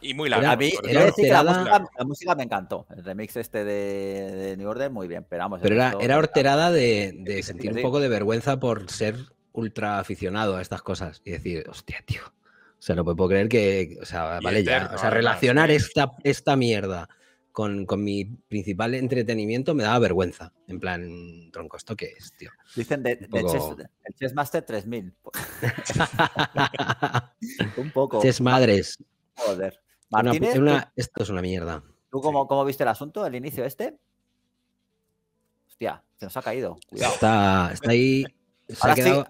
Y muy la, música, la, música, me encantó. El remix este de, New Order, muy bien, pero Pero era, era horterada de, sentir un poco de vergüenza por ser ultra aficionado a estas cosas y decir, hostia, tío. O sea, no puedo creer que. O sea, O sea, relacionar esta, esta mierda con, mi principal entretenimiento me daba vergüenza. En plan, Troncos, ¿esto qué es, tío? Dicen de, de chess, Master 3000. un poco. Chess Madres. Joder. esto es una mierda. ¿Tú cómo, viste el asunto, el inicio este? Hostia, se nos ha caído. Cuidado. Está, ahí. Ahora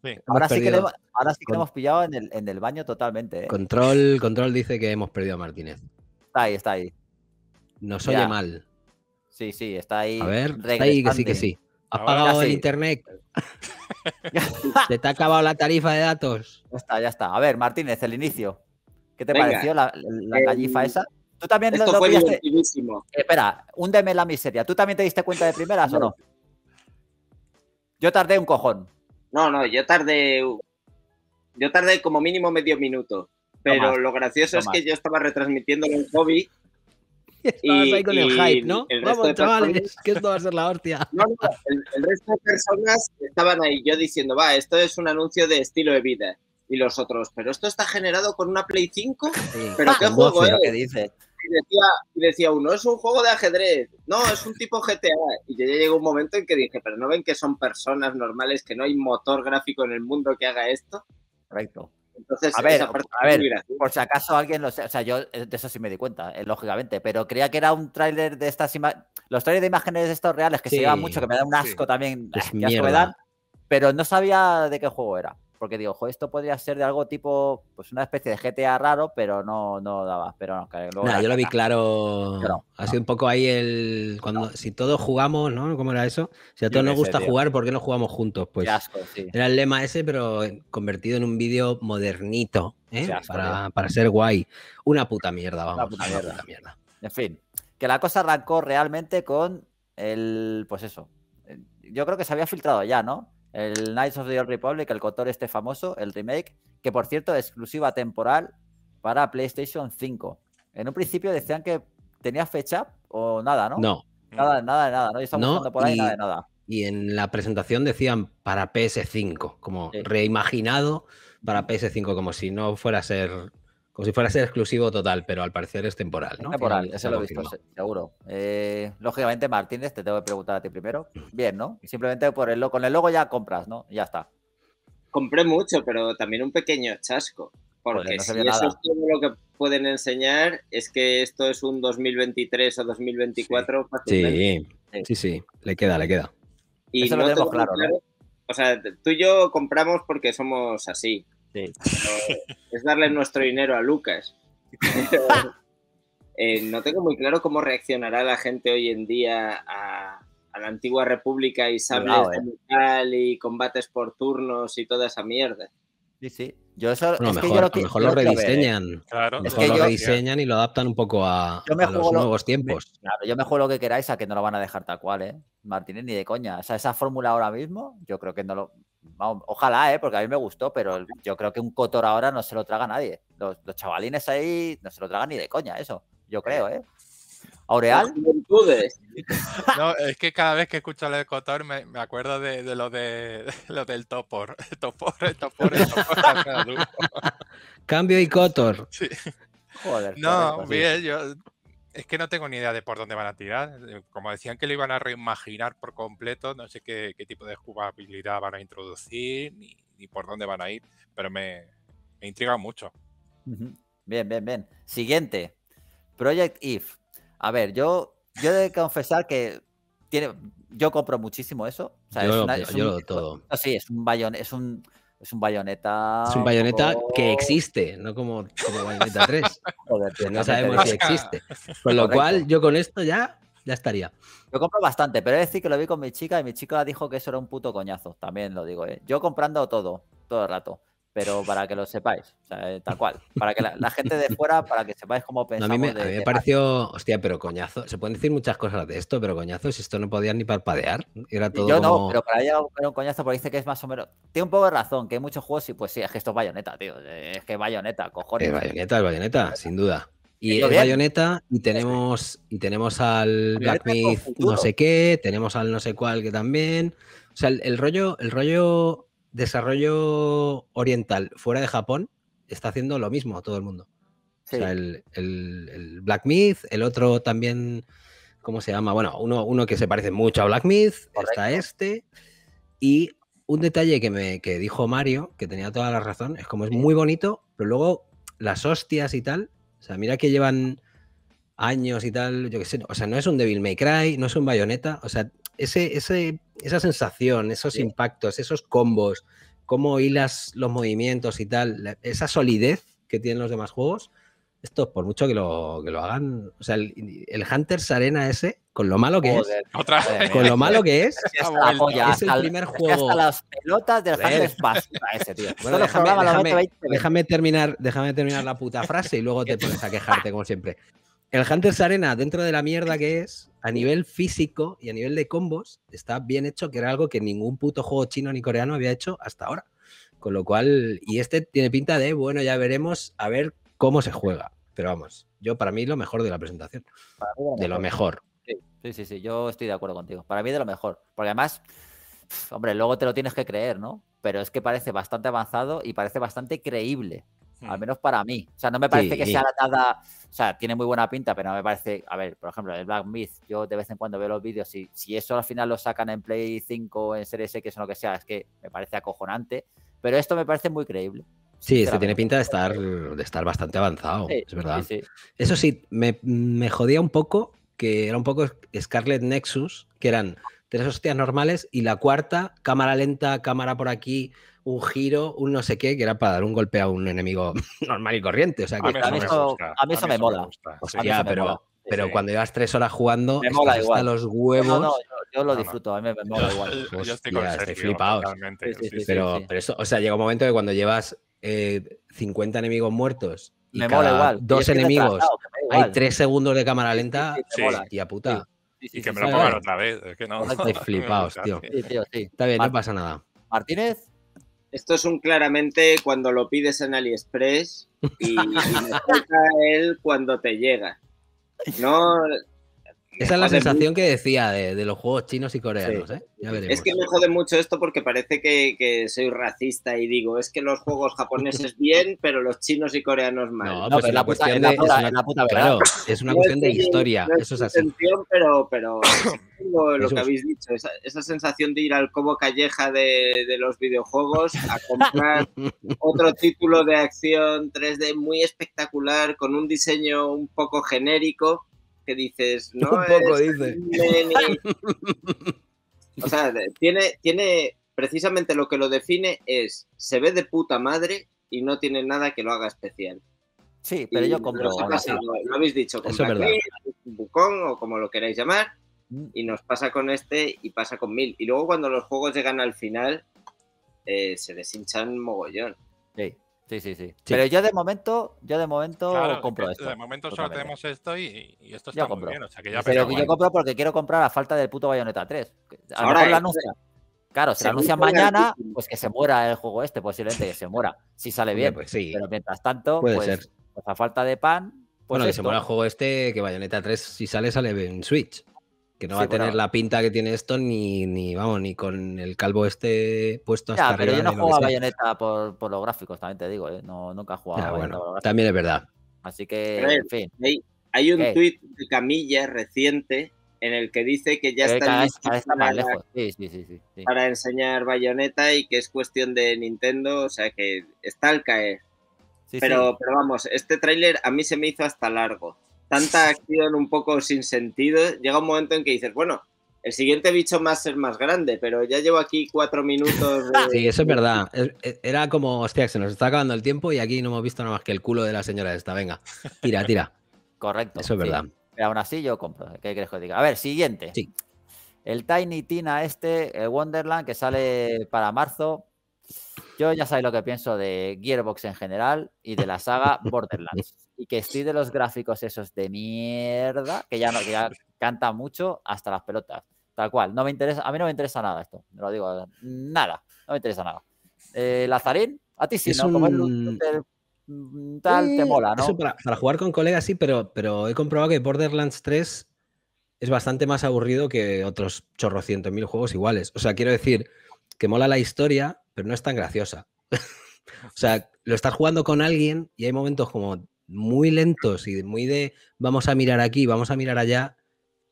Sí. que ahora, sí que hemos pillado en el, baño totalmente. ¿eh? Control, control dice que hemos perdido a Martínez. Está ahí, está ahí. Nos mal. Sí, sí, está ahí. A ver, está ahí que sí, que sí. Has el internet. Se te ha acabado la tarifa de datos. Ya está, ya está. A ver, Martínez, el inicio. ¿Qué te pareció la, la esa? Tú también esto lo, fue Espera, húndeme la miseria. ¿Tú también te diste cuenta de primeras o no? Yo tardé un cojón. No, no, yo tardé. Yo tardé como mínimo medio minuto. Pero lo gracioso es que yo estaba retransmitiendo en el hobby Estabas y, ahí con el hype, ¿no? Vamos, chavales, que esto va a ser la hostia. No, no, el, resto de personas estaban ahí, yo diciendo, va, esto es un anuncio de estilo de vida. Y los otros, pero esto está generado con una Play 5, pero qué juego es. Y decía, uno, es un juego de ajedrez, no, es un tipo GTA. Y yo ya llegó un momento en que dije, pero no ven que son personas normales, que no hay motor gráfico en el mundo que haga esto. Correcto a ver, a ver por si acaso alguien lo sé, o sea, yo de eso sí me di cuenta, eh, lógicamente, pero creía que era un tráiler de estas imágenes, los trailers de imágenes de estos reales que se llevan mucho, que me da un asco también, que asco pero no sabía de qué juego era porque digo, esto podría ser de algo tipo, pues una especie de GTA raro, pero no, no daba. Pero no, yo lo vi claro. ha sido un poco ahí el. cuando Si todos jugamos, ¿no? ¿Cómo era eso? Si a todos nos gusta jugar, ¿por qué no jugamos juntos? Pues era el lema ese, pero convertido en un vídeo modernito, ¿eh? para, ser guay. Una puta mierda, vamos. Una mierda. En fin, que la cosa arrancó realmente con el. Pues eso. Eh, yo creo que se había filtrado ya, ¿no? El Knights of the Old Republic, el cotor este famoso, el remake, que por cierto, exclusiva temporal para PlayStation 5. En un principio decían que tenía fecha o nada, ¿no? No. Nada, nada, nada. No, estamos no, por ahí y, nada, Y en la presentación decían para PS5, como reimaginado para PS5, como si no fuera a ser como si fuera ser exclusivo total, pero al parecer es temporal, ¿no? temporal, eso lo he visto, seguro. Eh, lógicamente, Martínez, te tengo que preguntar a ti primero. Bien, ¿no? Simplemente por con el logo ya compras, ¿no? Ya está. Compré mucho, pero también un pequeño chasco. Porque si eso es todo lo que pueden enseñar, es que esto es un 2023 o 2024 sí. Sí. sí. le queda, le queda. Y eso no lo tenemos claro, ¿no? O sea, tú y yo compramos porque somos así. es darle nuestro dinero a Lucas. Eh, no tengo muy claro cómo reaccionará la gente hoy en día a, la antigua república y sables eh. y combates por turnos y toda esa mierda. Sí, sí. Yo lo lo rediseñan. mejor lo rediseñan y lo adaptan un poco a, los nuevos tiempos. yo mejor lo que queráis a que no lo van a dejar tal cual, ¿eh? Martínez, ni de coña. esa fórmula ahora mismo, yo creo que no lo ojalá, ¿eh? porque a mí me gustó, pero yo creo que un Cotor ahora no se lo traga nadie. Los, chavalines ahí no se lo tragan ni de coña, eso, yo creo, ¿eh? ¿Aureal? No, es que cada vez que escucho el Cotor me, acuerdo de, lo de, lo del Topor. El topor, Topor, Topor. Cambio y Cotor. Sí. Joder, no, bien, pues yo es que no tengo ni idea de por dónde van a tirar. Eh, como decían que lo iban a reimaginar por completo, no sé qué, tipo de jugabilidad van a introducir ni, por dónde van a ir, pero me, me intriga mucho. Bien, bien, bien. Siguiente, Project If. A ver, yo, yo he confesar que tiene, yo compro muchísimo eso. todo. Sí, es un es un es un bayoneta. Es un bayoneta que existe, no como, como bayoneta 3. no sabemos si existe. Con lo cual, yo con esto ya, ya estaría. Yo compro bastante, pero es decir que lo vi con mi chica y mi chica dijo que eso era un puto coñazo. También lo digo, ¿eh? Yo comprando todo, todo el rato pero para que lo sepáis, eh, tal cual. Para que la, gente de fuera, para que sepáis cómo pensamos. a mí me, pareció, hostia, pero coñazo. Se pueden decir muchas cosas de esto, pero coñazo, si esto no podía ni parpadear. Era todo Yo no, pero para ella era un coñazo porque dice que es más o menos. Tiene un poco de razón, que hay muchos juegos y pues sí, es que esto es bayoneta, tío. Es que bayoneta, cojones. Es bayoneta, es bayoneta, sin duda. Y es bayoneta y tenemos, y tenemos al Black no sé qué, tenemos al no sé cuál que también. O sea, el rollo, el rollo desarrollo oriental fuera de Japón está haciendo lo mismo todo el mundo. el, el, Black Myth, el otro también, ¿cómo se llama? Bueno, uno, que se parece mucho a Black Myth, está este. Y un detalle que me que dijo Mario, que tenía toda la razón, es como es muy bonito, pero luego las hostias y tal, o sea, mira que llevan años y tal, yo que sé, o sea, no es un Devil May Cry, no es un Bayonetta, o sea, ese, esa sensación, esos impactos, esos combos, cómo hilas los movimientos y tal, esa solidez que tienen los demás juegos, esto por mucho que lo, lo hagan, o sea, el, Hunters Arena ese, con lo malo que es, con lo malo que es, es, el primer juego. Hasta las pelotas ese, tío. déjame, terminar, déjame terminar la puta frase y luego te pones a quejarte como siempre. El Hunters Arena, dentro de la mierda que es, a nivel físico y a nivel de combos, está bien hecho, que era algo que ningún puto juego chino ni coreano había hecho hasta ahora. Con lo cual, y este tiene pinta de, bueno, ya veremos a ver cómo se juega. Pero vamos, yo para mí lo mejor de la presentación. De lo mejor. Sí, sí, sí, yo estoy de acuerdo contigo. Para mí de lo mejor. Porque además, hombre, luego te lo tienes que creer, ¿no? Pero es que parece bastante avanzado y parece bastante creíble. Al mm. menos para mí. O sea, no me parece que sea nada. O sea, tiene muy buena pinta, pero no me parece. A ver, por ejemplo, el Black Myth, yo de vez en cuando veo los vídeos y si eso al final lo sacan en Play 5, en Series X o lo que sea, es que me parece acojonante. Pero esto me parece muy creíble. Sí, esto tiene pinta de estar, de estar bastante avanzado, es verdad. Eso sí, me, me, jodía un poco que era un poco Scarlet Nexus, que eran tres hostias normales y la cuarta, cámara lenta, cámara por aquí, un giro, un no sé qué, que era para dar un golpe a un enemigo normal y corriente. O sea, que a, mí eso, me mola. pero, pero cuando llevas tres horas jugando, me mola los huevos. No, yo, lo disfruto, a mí me, mola igual. yo estoy, flipado. pero, pero eso, o sea, llega un momento que cuando llevas eh, 50 enemigos muertos y dos enemigos, hay tres segundos de cámara lenta, y a puta. y que me lo pongan otra vez, es que Estoy flipados, tío. Está bien, no pasa nada. Martínez. Esto es un claramente cuando lo pides en AliExpress y, me toca él cuando te llega. No, esa es la sensación que decía de, los juegos chinos y coreanos. ¿eh? es que me jode mucho esto porque parece que, soy racista y digo, es que los juegos japoneses bien, pero los chinos y coreanos mal. No, no pues es una, cuestión de historia. eso es así. Pero, pero lo, que habéis dicho, esa, sensación de ir al como calleja de, de los videojuegos a comprar otro título de acción 3D muy espectacular con un diseño un poco genérico que dices, no. Un o sea, tiene, tiene precisamente lo que lo define es se ve de puta madre y no tiene nada que lo haga especial. Sí, pero yo compro. lo, habéis dicho con Bucón o como lo queráis llamar. Mm. Y nos pasa con este y pasa con mil. Y luego cuando los juegos llegan al final, eh, se deshinchan mogollón. Sí, sí, sí, Pero yo de momento, yo de momento compro esto. De momento solo tenemos esto y, esto está bien. que Pero yo compro porque quiero comprar la falta del puto Bayonetta 3. Ahora la anuncia. Claro, se anuncia mañana, pues que se muera el juego este, posiblemente que se muera. Si sale bien. Pues sí. Pero mientras tanto, pues, ser. Pues, falta de pan. Pues bueno, que se muera el juego este, que Bayonetta 3, si sale, sale en Switch. Que no va a tener la pinta que tiene esto ni, ni, vamos, ni con el calvo este puesto hasta ya, Pero yo no juego a Bayonetta por, por, los gráficos, también te digo, ¿eh? nunca he jugado También es verdad. Así que, Hay, un tuit de Camilla reciente en el que dice que ya está, en para, para enseñar Bayonetta y que es cuestión de Nintendo, o sea que está al caer. pero, pero vamos, este tráiler a mí se me hizo hasta largo tanta acción un poco sin sentido, llega un momento en que dices, bueno, el siguiente bicho más es más grande, pero ya llevo aquí cuatro minutos. Sí, eso es verdad. E, era como, hostia, se nos está acabando el tiempo y aquí no hemos visto nada más que el culo de la señora esta. Venga, tira, tira. Correcto. Eso es verdad. Pero aún así yo compro. ¿Qué crees que diga? A ver, siguiente. Sí. El Tiny Tina este, Wonderland, que sale para marzo. Yo ya sabéis lo que pienso de Gearbox en general y de la saga Borderlands y que estoy de los gráficos esos de mierda, que ya, no, canta mucho hasta las pelotas. Tal cual, no me interesa, a mí no me interesa nada esto, no lo digo, nada, no me interesa nada. Eh, Lazarín, a ti sí, ¿no? Como mm, tal, te eh, mola, ¿no? para, jugar con colegas sí, pero, pero he comprobado que Borderlands 3 es bastante más aburrido que otros chorrocientos mil juegos iguales. O sea, quiero decir que mola la historia, pero no es tan graciosa. o sea, lo estás jugando con alguien y hay momentos como muy lentos y muy de vamos a mirar aquí, vamos a mirar allá,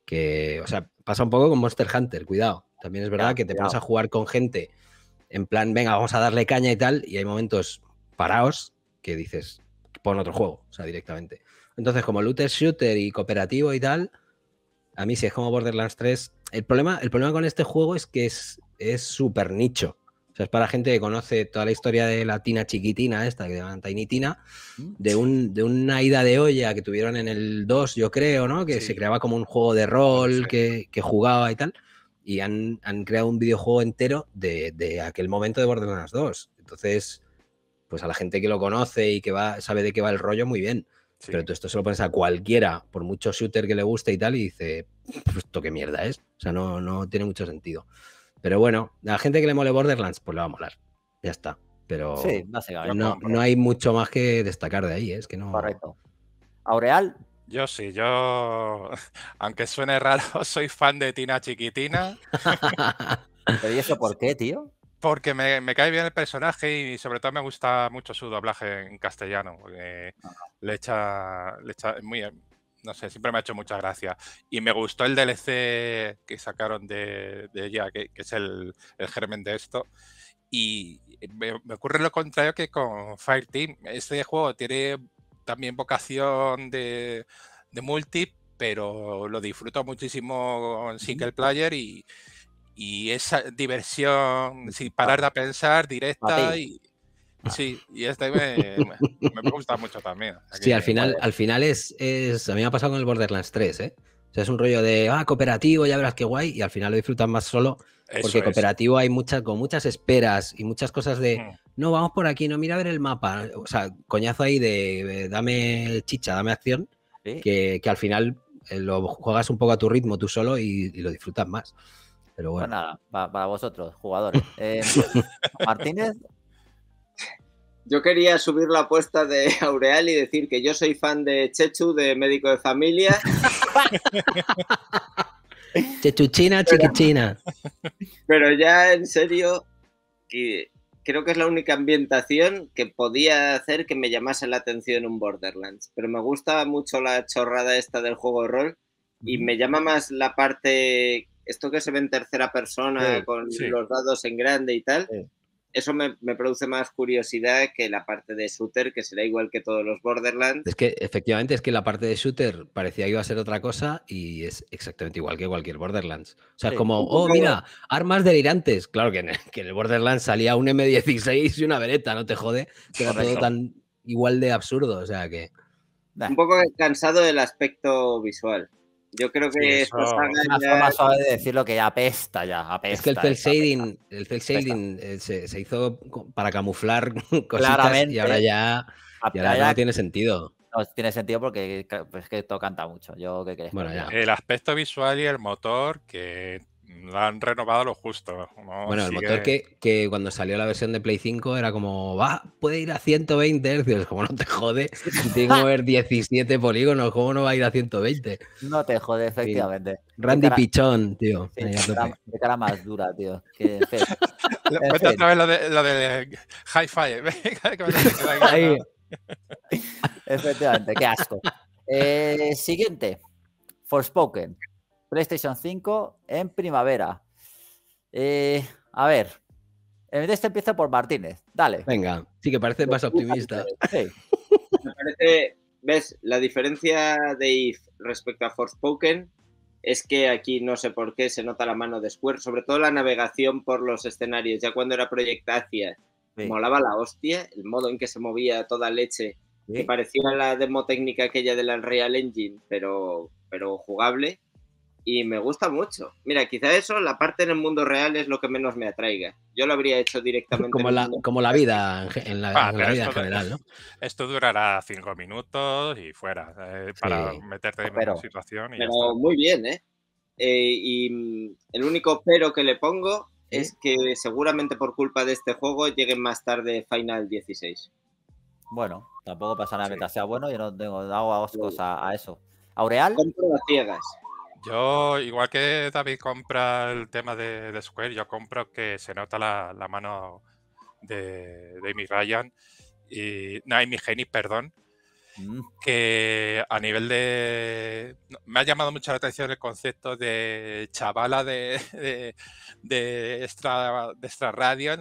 que, o sea, pasa un poco con Monster Hunter, cuidado. También es verdad que te pones a jugar con gente en plan, venga, vamos a darle caña y tal, y hay momentos paraos que dices, pon otro juego, o sea, directamente. Entonces, como looter shooter y cooperativo y tal, a mí si es como Borderlands 3, el problema, el problema con este juego es que es súper nicho. O sea, es para gente que conoce toda la historia de la tina chiquitina esta, que llaman Tainitina, de, mm. un, de una ida de olla que tuvieron en el 2, yo creo, ¿no? Que se creaba como un juego de rol que, jugaba y tal. Y han, creado un videojuego entero de, aquel momento de Borderlands 2. Entonces, pues a la gente que lo conoce y que va, sabe de qué va el rollo, muy bien. Pero tú esto se lo pones a cualquiera, por mucho shooter que le guste y tal, y dice, pues esto qué mierda es. O sea, no, no tiene mucho sentido. Pero bueno, a la gente que le mole Borderlands, pues le va a molar. Ya está. Pero no, hay mucho más que destacar de ahí, ¿eh? es que no. Correcto. Aureal. Yo sí, yo, aunque suene raro, soy fan de Tina Chiquitina. y eso por qué, tío? Porque me, me, cae bien el personaje y sobre todo me gusta mucho su doblaje en castellano. Porque ah. le echa, le echa muy, no sé, siempre me ha hecho mucha gracia. Y me gustó el DLC que sacaron de, de ella, que, es el, germen de esto. Y me, ocurre lo contrario que con Fireteam. Este juego tiene también vocación de, multi, pero lo disfruto muchísimo con single player y, y esa diversión sin parar de pensar directa. Y, Sí, y este me, gusta mucho también. sí, al final, al final es, es. A mí me ha pasado con el Borderlands 3, ¿eh? O sea, es un rollo de, ah, cooperativo, ya verás qué guay, y al final lo disfrutas más solo, porque cooperativo hay muchas, con muchas esperas y muchas cosas de, mm. no, vamos por aquí, no, mira a ver el mapa, o sea, coñazo ahí de, eh, dame chicha, dame acción, que, al final eh, lo juegas un poco a tu ritmo tú solo y, lo disfrutas más. Pero bueno. Pues nada, para, vosotros, jugadores. Eh, pues, Martínez yo quería subir la apuesta de Aureal y decir que yo soy fan de Chechu, de médico de familia. Chechuchina, chiquichina. Pero ya en serio, creo que es la única ambientación que podía hacer que me llamase la atención un Borderlands. Pero me gusta mucho la chorrada esta del juego de rol y me llama más la parte, esto que se ve en tercera persona con los dados en grande y tal eso me, produce más curiosidad que la parte de shooter, que será igual que todos los Borderlands. Es que efectivamente es que la parte de shooter parecía que iba a ser otra cosa y es exactamente igual que cualquier Borderlands. O sea, como, oh, mira, armas delirantes. Claro que en, el, que el Borderlands salía un M16 y una vereta, no te jode. Pero todo tan igual de absurdo, o sea que. Un poco cansado del aspecto visual. Yo creo que es una forma suave de decirlo que ya apesta ya. Apesta, es que el cel shading, el eh, se, se, hizo para camuflar cositas y ahora ya, ahora ya no tiene sentido. No tiene sentido porque pues, es que esto canta mucho. Yo, Bueno, ya. El aspecto visual y el motor que han renovado lo justo. Bueno, el motor que, cuando salió la versión de Play 5 era como, va, puede ir a 120 Hz, como no te jode, tengo que ver 17 polígonos, ¿cómo no va a ir a 120? No te jode, efectivamente. Randy Pichón, tío. de, cara, más dura, tío. otra vez lo de, Hi-Fi. efectivamente, qué asco. Eh, siguiente, Forspoken. PlayStation 5 en primavera. Eh, a ver, en este empieza por Martínez. Dale. Venga, sí que parece más pues, optimista. Me parece, ves, la diferencia de If respecto a Forspoken es que aquí no sé por qué se nota la mano de Square, sobre todo la navegación por los escenarios. Ya cuando era Proyectacia, molaba la hostia, el modo en que se movía toda leche, que parecía la demo técnica aquella de la Unreal Engine, pero, pero jugable y me gusta mucho. Mira, quizá eso, la parte en el mundo real es lo que menos me atraiga. Yo lo habría hecho directamente. Como, la, vida en, la, general, ¿no? Esto durará cinco minutos y fuera, eh, para meterte en una situación. pero muy bien, ¿eh? eh y mm, el único pero que le pongo es que seguramente por culpa de este juego lleguen más tarde Final 16. Bueno, tampoco pasa nada sea bueno, yo no tengo, dado cosas a eso. ¿Aureal? ciegas. Yo, igual que David compra el tema de, Square, yo compro que se nota la, mano de, Amy Ryan y no, Amy perdón, mm. que a nivel de... Me ha llamado mucho la atención el concepto de chavala de, de, extra, radio,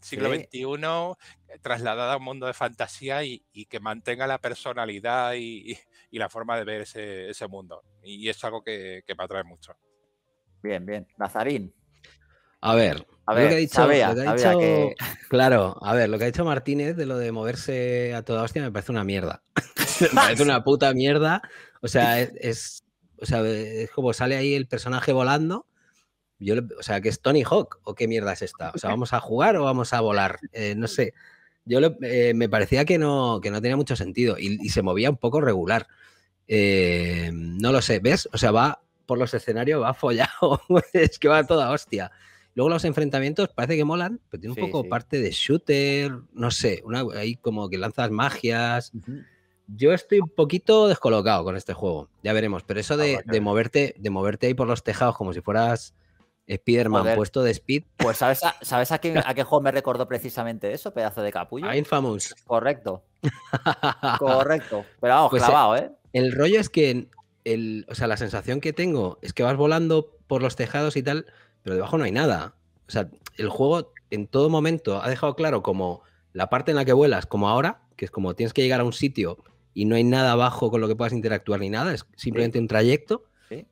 siglo XXI eh, trasladada a un mundo de fantasía y, que mantenga la personalidad y, la forma de ver ese, mundo. Y es algo que, me atrae mucho. Bien, bien. Nazarín. A ver, lo que ha dicho, claro, a ver, lo que ha dicho Martínez de lo de moverse a toda hostia me parece una mierda. me parece una puta mierda. O sea, es o sea, es como sale ahí el personaje volando yo, o sea, que es Tony Hawk o qué mierda es esta. O sea, vamos a jugar o vamos a volar. Eh, no sé. Yo eh, me parecía que no, que no tenía mucho sentido y, se movía un poco regular. Eh, no lo sé, ¿ves? O sea, va por los escenarios, va follado. es que va toda hostia. Luego los enfrentamientos parece que molan, pero tiene un poco parte de shooter, no sé, una, ahí como que lanzas magias. Yo estoy un poquito descolocado con este juego, ya veremos, pero eso ah, de, de moverte, de moverte ahí por los tejados como si fueras Spiderman puesto de Speed. Pues ¿sabes a, ¿sabes a, a qué juego me recordó precisamente eso, pedazo de capullo? A Infamous. Correcto. Correcto. Pero vamos, pues, eh, clavado, ¿eh? El rollo es que, el, o sea, la sensación que tengo es que vas volando por los tejados y tal, pero debajo no hay nada. O sea, el juego en todo momento ha dejado claro como la parte en la que vuelas, como ahora, que es como tienes que llegar a un sitio y no hay nada abajo con lo que puedas interactuar ni nada, es simplemente un trayecto.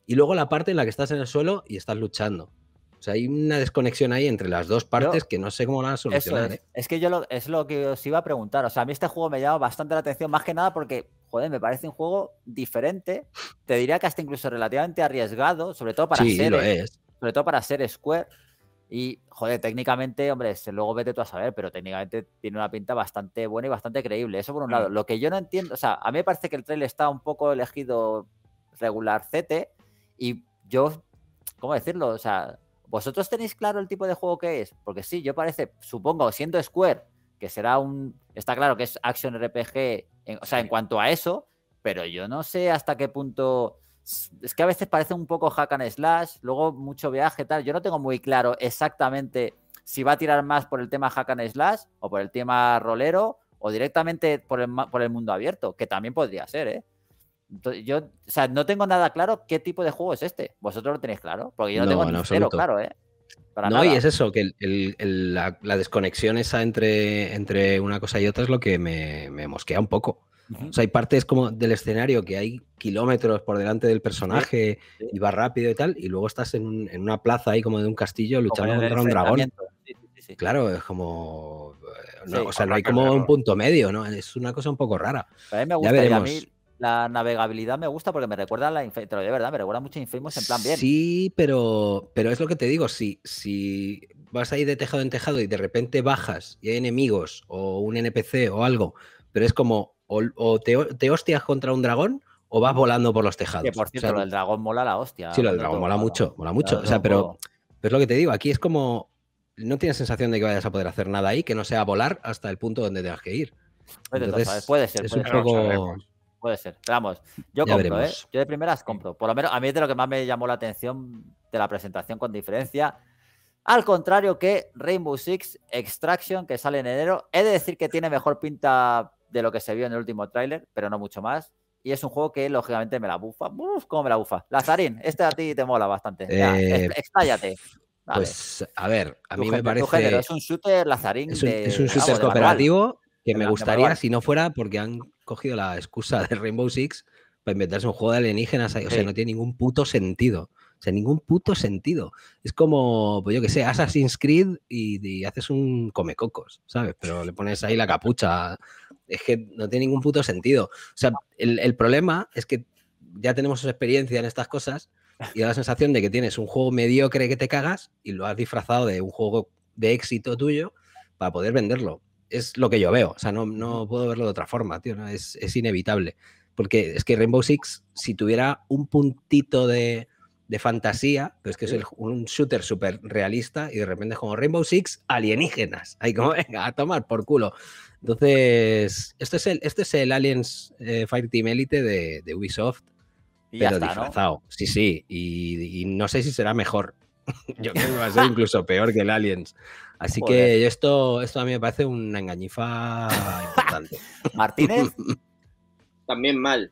Y luego la parte en la que estás en el suelo y estás luchando. O sea, hay una desconexión ahí entre las dos partes que no sé cómo la van a solucionar. ¿eh? Es, que yo es lo que os iba a preguntar. O sea, a mí este juego me llama bastante la atención, más que nada porque, joder, me parece un juego diferente. Te diría que hasta incluso relativamente arriesgado, sobre todo para ser. Sobre todo para ser Square. Y, joder, técnicamente, hombre, luego vete tú a saber, pero técnicamente tiene una pinta bastante buena y bastante creíble. Eso por un mm. lado. Lo que yo no entiendo, o sea, a mí me parece que el trailer está un poco elegido regular CT y yo, ¿cómo decirlo? O sea, ¿Vosotros tenéis claro el tipo de juego que es? Porque sí, yo parece, supongo, siendo Square, que será un. Está claro que es Action RPG, o sea, en cuanto a eso, pero yo no sé hasta qué punto. Es que a veces parece un poco hack and slash, luego mucho viaje, tal. Yo no tengo muy claro exactamente si va a tirar más por el tema hack and slash o por el tema rolero o directamente por el, por el mundo abierto, que también podría ser, ¿eh? Yo, o sea, no tengo nada claro qué tipo de juego es este. ¿Vosotros lo tenéis claro? Porque yo no, tengo ni cero claro, ¿eh? no, y es eso, que la, desconexión esa entre, entre una cosa y otra es lo que me, me mosquea un poco. O sea, hay partes como del escenario que hay kilómetros por delante del personaje y va rápido y tal, y luego estás en, una plaza ahí como de un castillo luchando contra un dragón. claro, es como... Eh, o sea, no hay como un punto medio, ¿no? Es una cosa un poco rara. A mí me gusta a mí la navegabilidad me gusta porque me recuerda a la Infamous, te de verdad, me recuerda mucho a Infamous en plan bien. Sí, pero, pero es lo que te digo, si, si vas ahí de tejado en tejado y de repente bajas y hay enemigos o un NPC o algo, pero es como o, te, hostias contra un dragón o vas volando por los tejados. por cierto, o dragón mola la hostia. Sí, lo del dragón mola mucho, mola mucho. O sea, pero, es lo que te digo, aquí es como no tienes sensación de que vayas a poder hacer nada ahí que no sea volar hasta el punto donde tengas que ir. Pues entonces, puede ser. Es un Puede ser. Pero vamos, yo compro, ¿eh? Yo de primeras compro. Por lo menos a mí es de lo que más me llamó la atención de la presentación con diferencia. Al contrario que Rainbow Six Extraction, que sale en enero. He de decir que tiene mejor pinta de lo que se vio en el último tráiler, pero no mucho más. Y es un juego que, lógicamente, me la bufa. ¿Cómo me la bufa? Lazarín, este a ti te mola bastante. Ya, eh, Pues, a ver, a mí me parece. Es un shooter lazarín. Es un, es un shooter cooperativo que me gustaría si no fuera porque han cogido la excusa de Rainbow Six para inventarse un juego de alienígenas. O sea, no tiene ningún puto sentido. O sea, ningún puto sentido. Es como, pues yo que sé, Assassin's Creed y, haces un comecocos, ¿sabes? Pero le pones ahí la capucha. Es que no tiene ningún puto sentido. O sea, el, el problema es que ya tenemos experiencia en estas cosas y da la sensación de que tienes un juego mediocre que te cagas y lo has disfrazado de un juego de éxito tuyo para poder venderlo es lo que yo veo. O sea, no, no puedo verlo de otra forma, tío. Es, es, inevitable. Porque es que Rainbow Six, si tuviera un puntito de, fantasía, pero es que es un shooter súper realista y de repente es como Rainbow Six alienígenas. Ahí como, venga, a tomar por culo. Entonces, este es el, este es el Aliens eh, Fireteam Elite de, de Ubisoft, pero disfrazado. Sí, sí. y no sé si será mejor yo creo que va a ser incluso peor que el Aliens. Así que esto, esto a mí me parece una engañifa importante. ¿Martínez? También mal.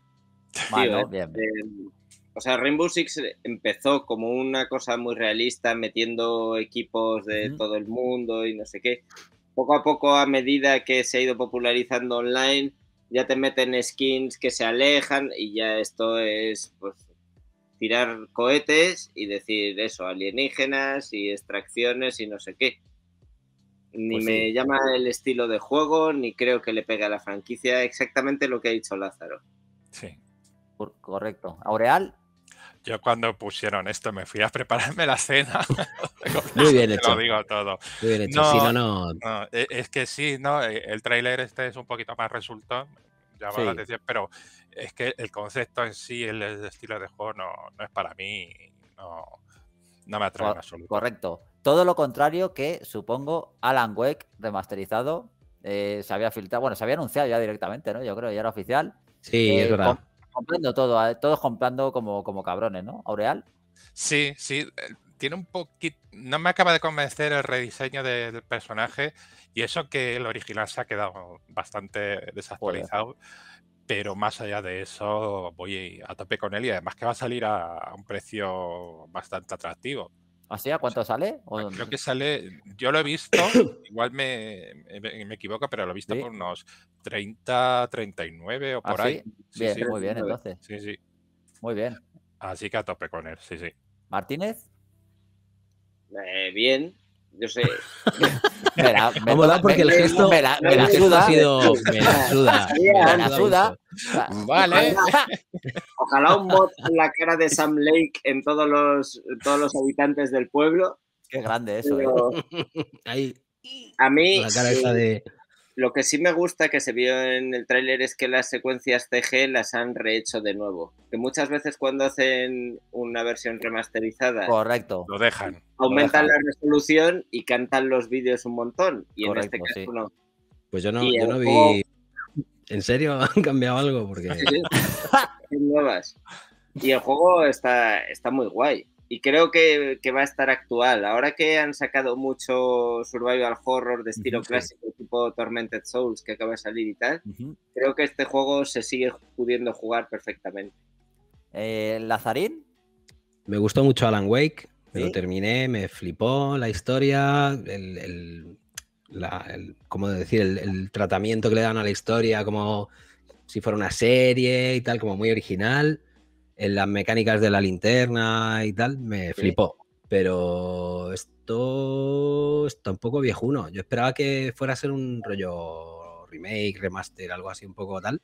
mal ¿eh? em, o sea, Rainbow Six empezó como una cosa muy realista, metiendo equipos de todo el mundo y no sé qué. Poco a poco, a medida que se ha ido popularizando online, ya te meten skins que se alejan y ya esto es pues, tirar cohetes y decir eso, alienígenas y extracciones y no sé qué. Ni pues me llama el estilo de juego, ni creo que le pegue a la franquicia exactamente lo que ha dicho Lázaro. Sí. Correcto. ¿Aureal? Yo cuando pusieron esto me fui a prepararme la cena. Muy bien hecho. Lo digo todo. Muy bien hecho. no, e-, es que sí, no, e-, el tráiler este es un poquito más resultón, ya sí. la pero es que el concepto en sí, el, estilo de juego no, es para mí, no, me atrae en absoluto. Correcto. Todo lo contrario que, supongo, Alan Wake remasterizado eh, se había filtrado, bueno, se había anunciado ya directamente, ¿no? Yo creo, ya era oficial. Sí, eh, es verdad. comprando todo, eh, todos comprando como, como cabrones, ¿no? Aureal. Sí, sí, tiene un poquito. No me acaba de convencer el rediseño del personaje y eso que el original se ha quedado bastante desactualizado pero más allá de eso voy a tope con él y además que va a salir a un precio bastante atractivo. ¿Así? ¿Ah, ¿A cuánto sale? Ah, creo que sale, yo lo he visto, igual me, me, equivoco, pero lo he visto por unos 30, 39 o ¿Ah, por ahí. Sí? Sí, muy bien, entonces. Sí, sí. Muy bien. Así que a tope con él, sí, sí. ¿Martínez? Eh, bien, yo sé. me la, me porque el gesto, me la, ha sido. Me la suda. Me la suda. Vale. Ojalá un bot en la cara de Sam Lake en todos los, todos los habitantes del pueblo. Qué grande eso. Eh. Ahí, a mí. La cara esa de. Lo que sí me gusta que se vio en el tráiler es que las secuencias CG las han rehecho de nuevo. Que muchas veces cuando hacen una versión remasterizada, lo dejan, aumentan la resolución y cantan los vídeos un montón. Y en este caso no. Pues yo no, no vi. ¿En serio han cambiado algo? Porque nuevas. Y el juego está, está muy guay y creo que, va a estar actual. Ahora que han sacado mucho survival horror de estilo clásico, tipo Tormented Souls, que acaba de salir y tal, creo que este juego se sigue pudiendo jugar perfectamente. Eh, ¿Lazarín? Me gustó mucho Alan Wake, lo terminé, me flipó la historia, el, decir? el, tratamiento que le dan a la historia, como si fuera una serie y tal, como muy original en las mecánicas de la linterna y tal, me flipó. Pero esto está un poco viejuno. Yo esperaba que fuera a ser un rollo remake, remaster, algo así un poco tal.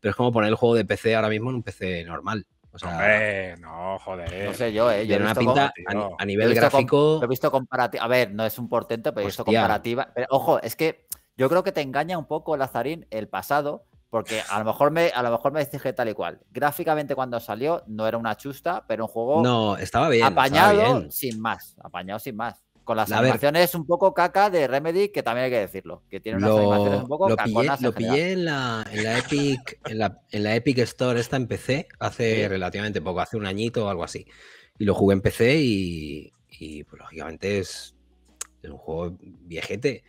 Pero es como poner el juego de PC ahora mismo en un PC normal. O sea, no, joder. No sé yo, ¿eh? Yo una pinta a, nivel gráfico. he visto comparativa. A ver, no es un portento, pero he visto comparativa. Pero, ojo, es que yo creo que te engaña un poco, Lazarín, el pasado, porque a lo mejor me, a lo mejor me dije tal y cual. Gráficamente cuando salió no era una chusta, pero un juego no, estaba bien, apañado sin más. Apañado sin más. Con las animaciones un poco caca de Remedy, que también hay que decirlo. Que tiene unas animaciones un poco lo pillé, en, pillé en, la, Epic, en la, en la, Epic Store esta pc hace relativamente poco, hace un añito o algo así. Y lo jugué en PC y, pues, lógicamente es un juego viejete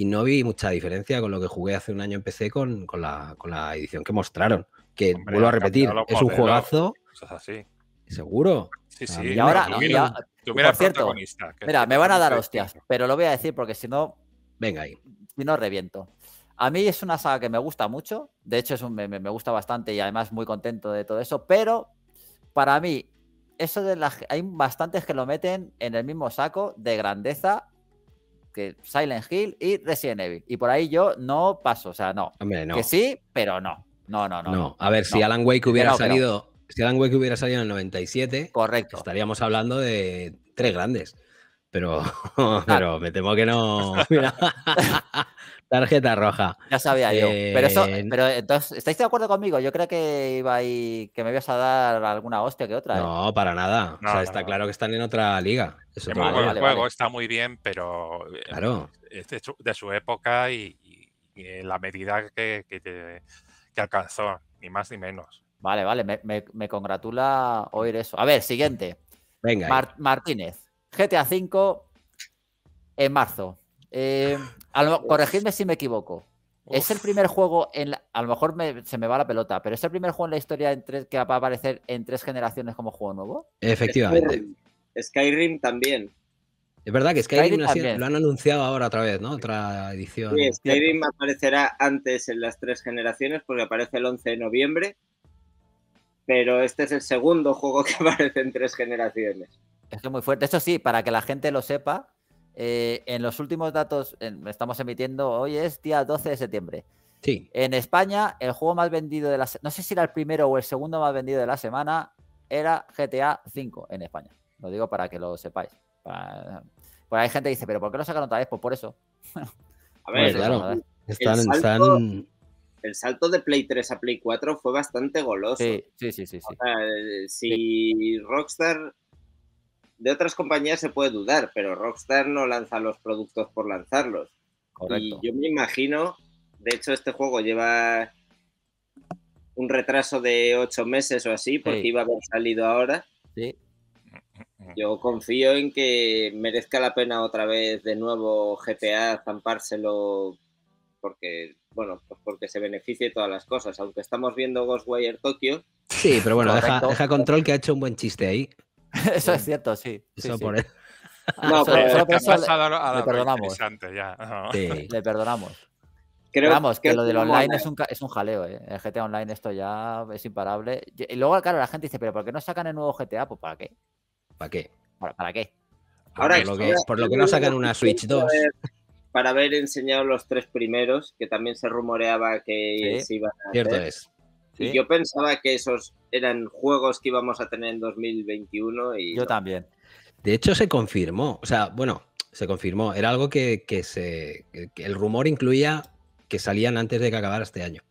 y no vi mucha diferencia con lo que jugué hace un año en PC con, la, edición que mostraron. Que vuelvo a repetir, es un juegazo. así. Seguro. Sí, ah, sí. Y ahora, por cierto, mira, me van a dar hostias, pero lo voy a decir porque si no. Venga ahí. Si no, reviento. A mí es una saga que me gusta mucho. De hecho, es me, me, gusta bastante y además muy contento de todo eso. Pero para mí, eso de las. Hay bastantes que lo meten en el mismo saco de grandeza Silent Hill y Resident Evil. Y por ahí yo no paso, o sea, no. Que sí, pero no. No, no, no. No, a ver, si Alan Wake hubiera salido, si Alan Wake hubiera salido en el 97, correcto. Estaríamos hablando de tres grandes pero, ah. pero me temo que no. Tarjeta roja. Ya sabía yo. Pero eso, eh, pero entonces, ¿estáis de acuerdo conmigo? Yo creo que iba que me ibas a dar alguna hostia que otra. ¿eh? No, para nada. está claro que están en otra liga. el juego está muy bien, pero eh, claro. de su, época y, la medida que, alcanzó, ni más ni menos. Vale, vale, me, congratula oír eso. A ver, siguiente. Venga. Martínez. GTA V en marzo. Eh, corregidme si me equivoco. Es el primer juego en a lo mejor se me va la pelota, pero es el primer juego en la historia que va a aparecer en tres generaciones como juego nuevo. Efectivamente. Skyrim, también. Es verdad que Skyrim, lo han anunciado ahora otra vez, ¿no? Otra edición. Sí, Skyrim aparecerá antes en las tres generaciones porque aparece el 11 de noviembre, pero este es el segundo juego que aparece en tres generaciones. Es que muy fuerte. Eso sí, para que la gente lo sepa, eh, en los últimos datos, estamos emitiendo, hoy es día 12 de septiembre. Sí. En España, el juego más vendido de la no sé si era el primero o el segundo más vendido de la semana, era GTA V en España. Lo digo para que lo sepáis. Pues hay gente que dice, ¿pero por qué lo sacaron otra vez? Pues por eso. Pues a ver, claro. el, salto, de Play 3 a Play 4 fue bastante goloso. Sí, sí, sí. sí, eh, si Rockstar de otras compañías se puede dudar, pero Rockstar no lanza los productos por lanzarlos. Y yo me imagino, de hecho este juego lleva un retraso de ocho meses o así, porque iba a haber salido ahora. Sí. Yo confío en que merezca la pena otra vez de nuevo GTA zampárselo porque, bueno, pues porque se beneficie todas las cosas, aunque estamos viendo Ghostwire Tokyo. Sí, pero bueno, deja, control que ha hecho un buen chiste ahí. eso es cierto, sí. Eso por No, pero le, perdonamos. Le perdonamos. Creo, Vamos, que lo del online es un, es un jaleo. ¿eh? El GTA Online esto ya es imparable. Y luego, claro, la gente dice, pero ¿por qué no sacan el nuevo GTA? Pues ¿para qué? ¿Para qué? ¿Para, qué? Ahora, lo por lo que no sacan una Switch 2. Para haber enseñado los tres primeros, que también se rumoreaba que se iban a Cierto es. Y yo pensaba que esos eran juegos que íbamos a tener en 2021. Y yo también. De hecho, se confirmó. O sea, bueno, se confirmó. Era algo que, se. el rumor incluía que salían antes de que acabara este año.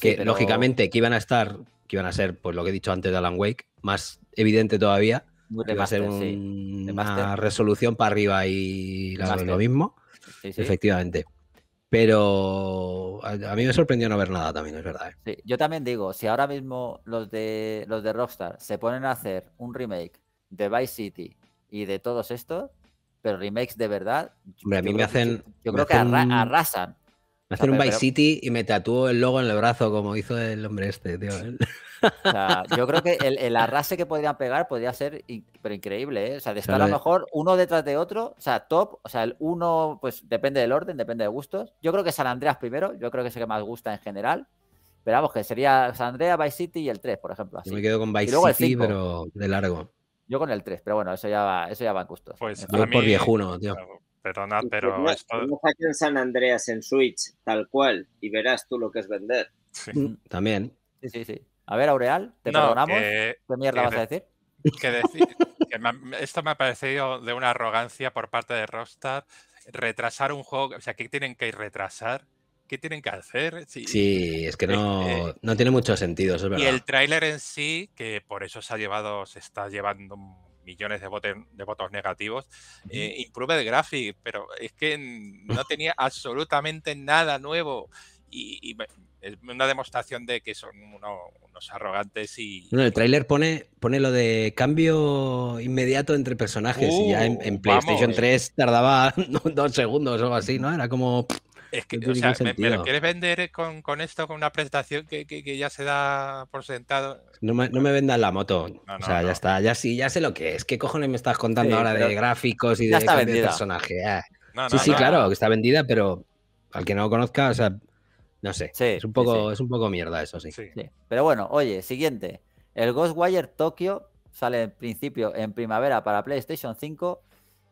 que lógicamente que iban a estar, que iban a ser, pues lo que he dicho antes de Alan Wake, más evidente todavía. va a ser una resolución para arriba y lo mismo. Efectivamente. Pero a, mí me sorprendió no ver nada también, es verdad. ¿eh? yo también digo, si ahora mismo los de, los de Rockstar se ponen a hacer un remake de Vice City y de todos estos, pero remakes de verdad. me hacen. yo creo que arrasan. Me hacen un Vice City y me tatúo el logo en el brazo, como hizo el hombre este, tío. ¿eh? sea, yo creo que el, arrase que podrían pegar podría ser pero increíble, ¿eh? O sea, de estar a lo mejor uno detrás de otro, o sea, top, o sea, el uno, pues depende del orden, depende de gustos. Yo creo que San Andreas primero, yo creo que es el que más gusta en general. Pero vamos, que sería San Andreas, Vice City y el 3, por ejemplo. Yo me quedo con Vice City, pero de largo. Yo con el 3, pero bueno, eso ya va, eso ya va en gustos. Pues yo por viejuno, tío. pero. No, esto... San Andreas en Switch, tal cual, y verás tú lo que es vender. También. Sí, sí, sí. A ver, Aureal, te perdonamos. ¿Qué mierda vas a decir? esto me ha parecido de una arrogancia por parte de Rockstar. Retrasar un juego, o sea, ¿qué tienen que retrasar? ¿Qué tienen que hacer? Sí, es que eh, eh, no, tiene mucho sentido, Y el tráiler en sí, que por eso se ha llevado, se está llevando millones de, votos, de votos negativos. Eh, el Graphic, pero es que no tenía absolutamente nada nuevo. y es una demostración de que son unos arrogantes y... Bueno, el tráiler pone, pone lo de cambio inmediato entre personajes y ya en, uh, PlayStation 3 eh. tardaba dos segundos o algo así, ¿no? Era como... Es que, quieres vender con, esto, con una prestación que, ya se da por sentado. No me, no la moto. o sea, ya está, ya sí, ya sé lo que es. ¿Qué cojones me estás contando ahora de gráficos y de, personaje? Ah. sí, sí, claro, que está vendida, pero al que no lo conozca, o sea, no sé. es, un poco, es un poco mierda eso, sí. Pero bueno, oye, siguiente. El Ghostwire Tokyo sale en principio en primavera para PlayStation 5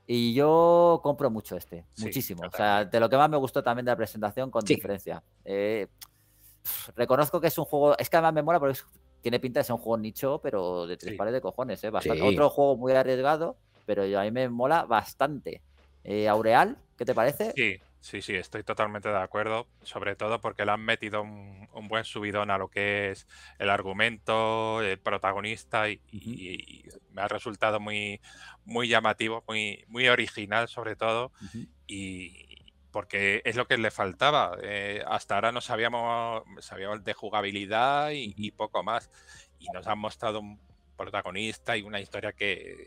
y yo compro mucho este, muchísimo. O sea, de lo que más me gustó también de la presentación, con diferencia. Eh, reconozco que es un juego, es que además me mola porque tiene pinta de ser un juego nicho, pero de tres pares de cojones, ¿eh? Otro juego muy arriesgado, pero a mí me mola bastante. Eh, Aureal, ¿qué te parece? Sí, Sí, sí, estoy totalmente de acuerdo, sobre todo porque le han metido un, buen subidón a lo que es el argumento, el protagonista y, me ha resultado muy, muy llamativo, muy, muy original sobre todo y porque es lo que le faltaba. Eh, hasta ahora no sabíamos, sabíamos de jugabilidad y, poco más y nos han mostrado un protagonista y una historia que,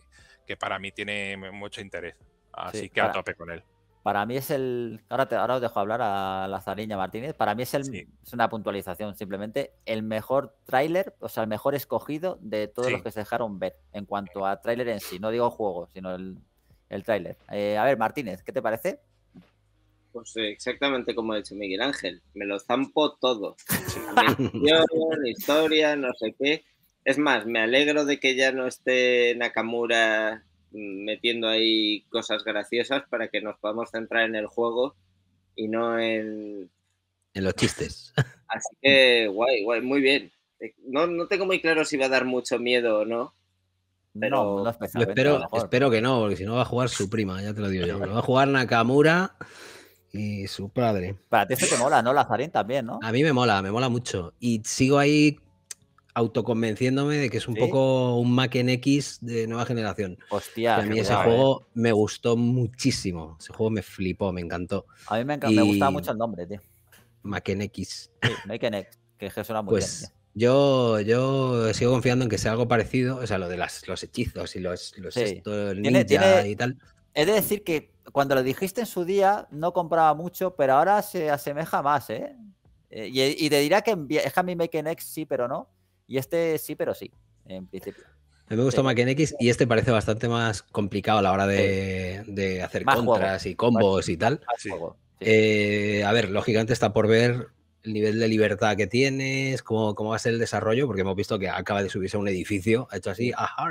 para mí tiene mucho interés. Así que a tope con él. Para mí es el. Ahora, te, ahora os dejo hablar a Lazariña Martínez. Para mí es, el, es una puntualización, simplemente el mejor tráiler, o sea, el mejor escogido de todos los que se dejaron ver en cuanto a tráiler en sí. No digo juego, sino el, el tráiler. Eh, a ver, Martínez, ¿qué te parece? Pues eh, exactamente como ha dicho Miguel Ángel. Me lo zampo todo. la historia, no sé qué. Es más, me alegro de que ya no esté Nakamura metiendo ahí cosas graciosas para que nos podamos centrar en el juego y no en... los chistes. Así que guay, guay, muy bien. No, tengo muy claro si va a dar mucho miedo o no. Pero ¿eh? espero, que no, porque si no va a jugar su prima, ya te lo digo yo. va a jugar Nakamura y su padre. Para ti eso te mola, ¿no? Lazarín también, ¿no? A mí me mola, me mola mucho. Y sigo ahí autoconvenciéndome de que es un poco un Mac X de nueva generación. Hostia. a mí ese juego me gustó muchísimo. Ese juego me flipó, me encantó. A mí me, me gustaba mucho el nombre, tío. Mac X. X, que es suena muy pues, bien, Yo, yo sigo confiando en que sea algo parecido, o sea, lo de las, los hechizos y los, los ninja y tal. He de decir que cuando lo dijiste en su día no compraba mucho, pero ahora se asemeja más, ¿eh? eh y, te dirá que es que a mí X sí, pero no. Y este sí, pero sí, en principio. A mí me gustó sí. X y este parece bastante más complicado a la hora de, hacer contras y combos y tal. Eh, a ver, lógicamente está por ver el nivel de libertad que tienes, cómo, cómo va a ser el desarrollo, porque hemos visto que acaba de subirse a un edificio, ha hecho así, ajá,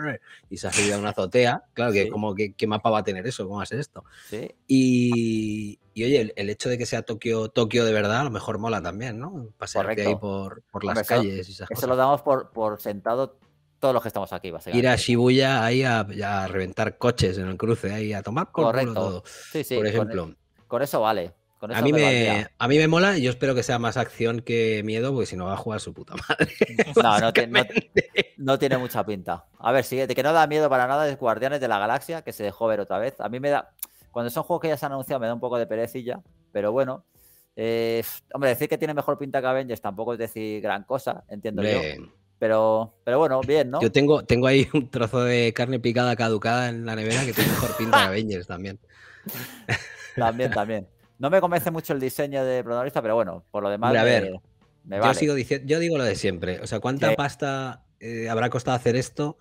y se ha subido a una azotea. Claro, que como qué mapa va a tener eso, cómo va a ser esto. Y, oye, el, hecho de que sea Tokio, Tokio de verdad, a lo mejor mola también, ¿no? ...pasear por, las calles y eso lo damos por, por sentado todos los que estamos aquí, básicamente. Ir a Shibuya ahí a, reventar coches en el cruce, ahí a tomar por Correcto. todo. Sí, sí, por ejemplo. E, con eso vale a, mí me, a mí me mola y yo espero que sea más acción que miedo, porque si no va a jugar su puta madre. No, no, tiene mucha pinta. A ver, siguiente, que no da miedo para nada es Guardianes de la Galaxia, que se dejó ver otra vez. A mí me da. Cuando son juegos que ya se han anunciado, me da un poco de perecilla, pero bueno. Eh, hombre, decir que tiene mejor pinta que Avengers tampoco es decir gran cosa, entiendo yo. Pero, pero bueno, bien, ¿no? Yo tengo, tengo ahí un trozo de carne picada caducada en la nevera que tiene mejor pinta que Avengers también. también, también. No me convence mucho el diseño de protagonista, pero bueno, por lo demás. a ver, yo, sigo diciendo, yo digo lo de siempre. O sea, ¿cuánta pasta eh, habrá costado hacer esto?